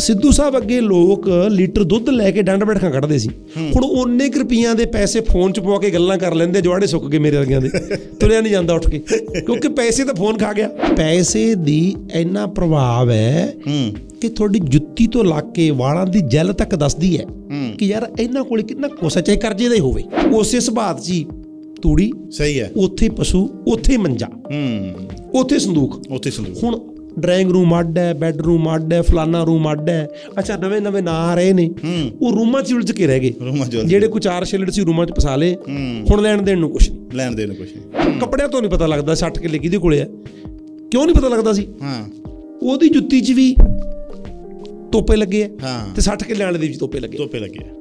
ਸਿੱਧੂ ਸਾਹਿਬ ਅੱਗੇ ਲੋਕ ਲੀਟਰ ਦੁੱਧ ਲੈ ਕੇ ਡੰਡ ਬੈਠਕਾਂ ਕੱਢਦੇ ਸੀ ਹੁਣ ਉਹਨੇ ਕੁ ਰੁਪਈਆਂ ਦੇ ਪੈਸੇ ਫੋਨ 'ਚ ਪਵਾ ਕੇ ਗੱਲਾਂ ਕਰ ਲੈਂਦੇ ਜਵਾੜੇ ਸੁੱਕ ਗਏ ਮੇਰੇ ਵਰਗਿਆਂ ਦੇ ਤੁਰਿਆ ਨਹੀਂ ਜਾਂਦਾ ਉੱਠ ਕੇ ਕਿਉਂਕਿ ਪੈਸੇ ਤਾਂ ਫੋਨ ਖਾ ਗਿਆ ਪੈਸੇ ਦੀ ਇੰਨਾ ਪ੍ਰਭਾਵ ਹੈ ਕਿ ਤੁਹਾਡੀ ਜੁੱਤੀ ਤੋਂ ਲੱਗ ਕੇ ਵਾਲਾਂ ਦੀ ਜੈਲ ਤੱਕ ਦੱਸਦੀ ਹੈ ਕਿ ਯਾਰ ਇਹਨਾਂ ਕੋਲ ਕਿੰਨਾ ਕੋਸਾ ਚਾਹੇ ਕਰਜ਼ੇ ਦਾ ਹੋਵੇ ਉਸੇ ਸੁਭਾਤ ਜੀ ਤੂੜੀ ਸਹੀ ਹੈ ਉੱਥੇ ਪਸ਼ੂ ਉੱਥੇ ਮੰਜਾ ਹੂੰ ਉੱਥੇ ਸੰਦੂਕ ਉੱਥੇ ਸੰਦੂਕ ਹੁਣ ਡਰਾਇੰਗ ਰੂਮ ਅੱਡ ਹੈ ਬੈੱਡਰੂਮ ਅੱਡ ਹੈ ਫਲਾਨਾ ਰੂਮ ਅੱਡ ਹੈ ਅੱਛਾ ਨਵੇਂ ਨਵੇਂ ਨਾਂ ਆ ਰਹੇ ਨੇ ਉਹ ਰੂਮਾਂ 'ਚ ਉਲਝ ਕੇ ਰਹਿ ਗਏ ਜਿਹੜੇ ਕੋ ਚਾਰ ਛੇ ਲੜ ਸੀ ਰੂਮਾਂ 'ਚ ਫਸਾ ਲੇ ਹੁਣ ਲੈਣ ਦੇਣ ਨੂੰ ਕੁਛ ਨਹੀਂ ਲੈਣ ਦੇਣ ਨੂੰ ਕੁਛ ਨਹੀਂ ਕੱਪੜਿਆਂ ਤੋਂ ਨਹੀਂ ਪਤਾ ਲੱਗਦਾ 60 ਕਿੱਲੇ ਕਿਹਦੇ ਕੋਲੇ ਆ ਕਿਉਂ ਨਹੀਂ ਪਤਾ ਲੱਗਦਾ ਸੀ ਹਾਂ ਉਹਦੀ ਜੁੱਤੀ 'ਚ ਵੀ ਤੋਪੇ ਲੱਗੇ ਆ ਤੇ 60 ਕੇ ਵਾਲੇ ਦੇ ਵੀ ਤੋਪੇ ਲੱਗੇ ਤੋਪੇ ਲੱਗੇ ਆ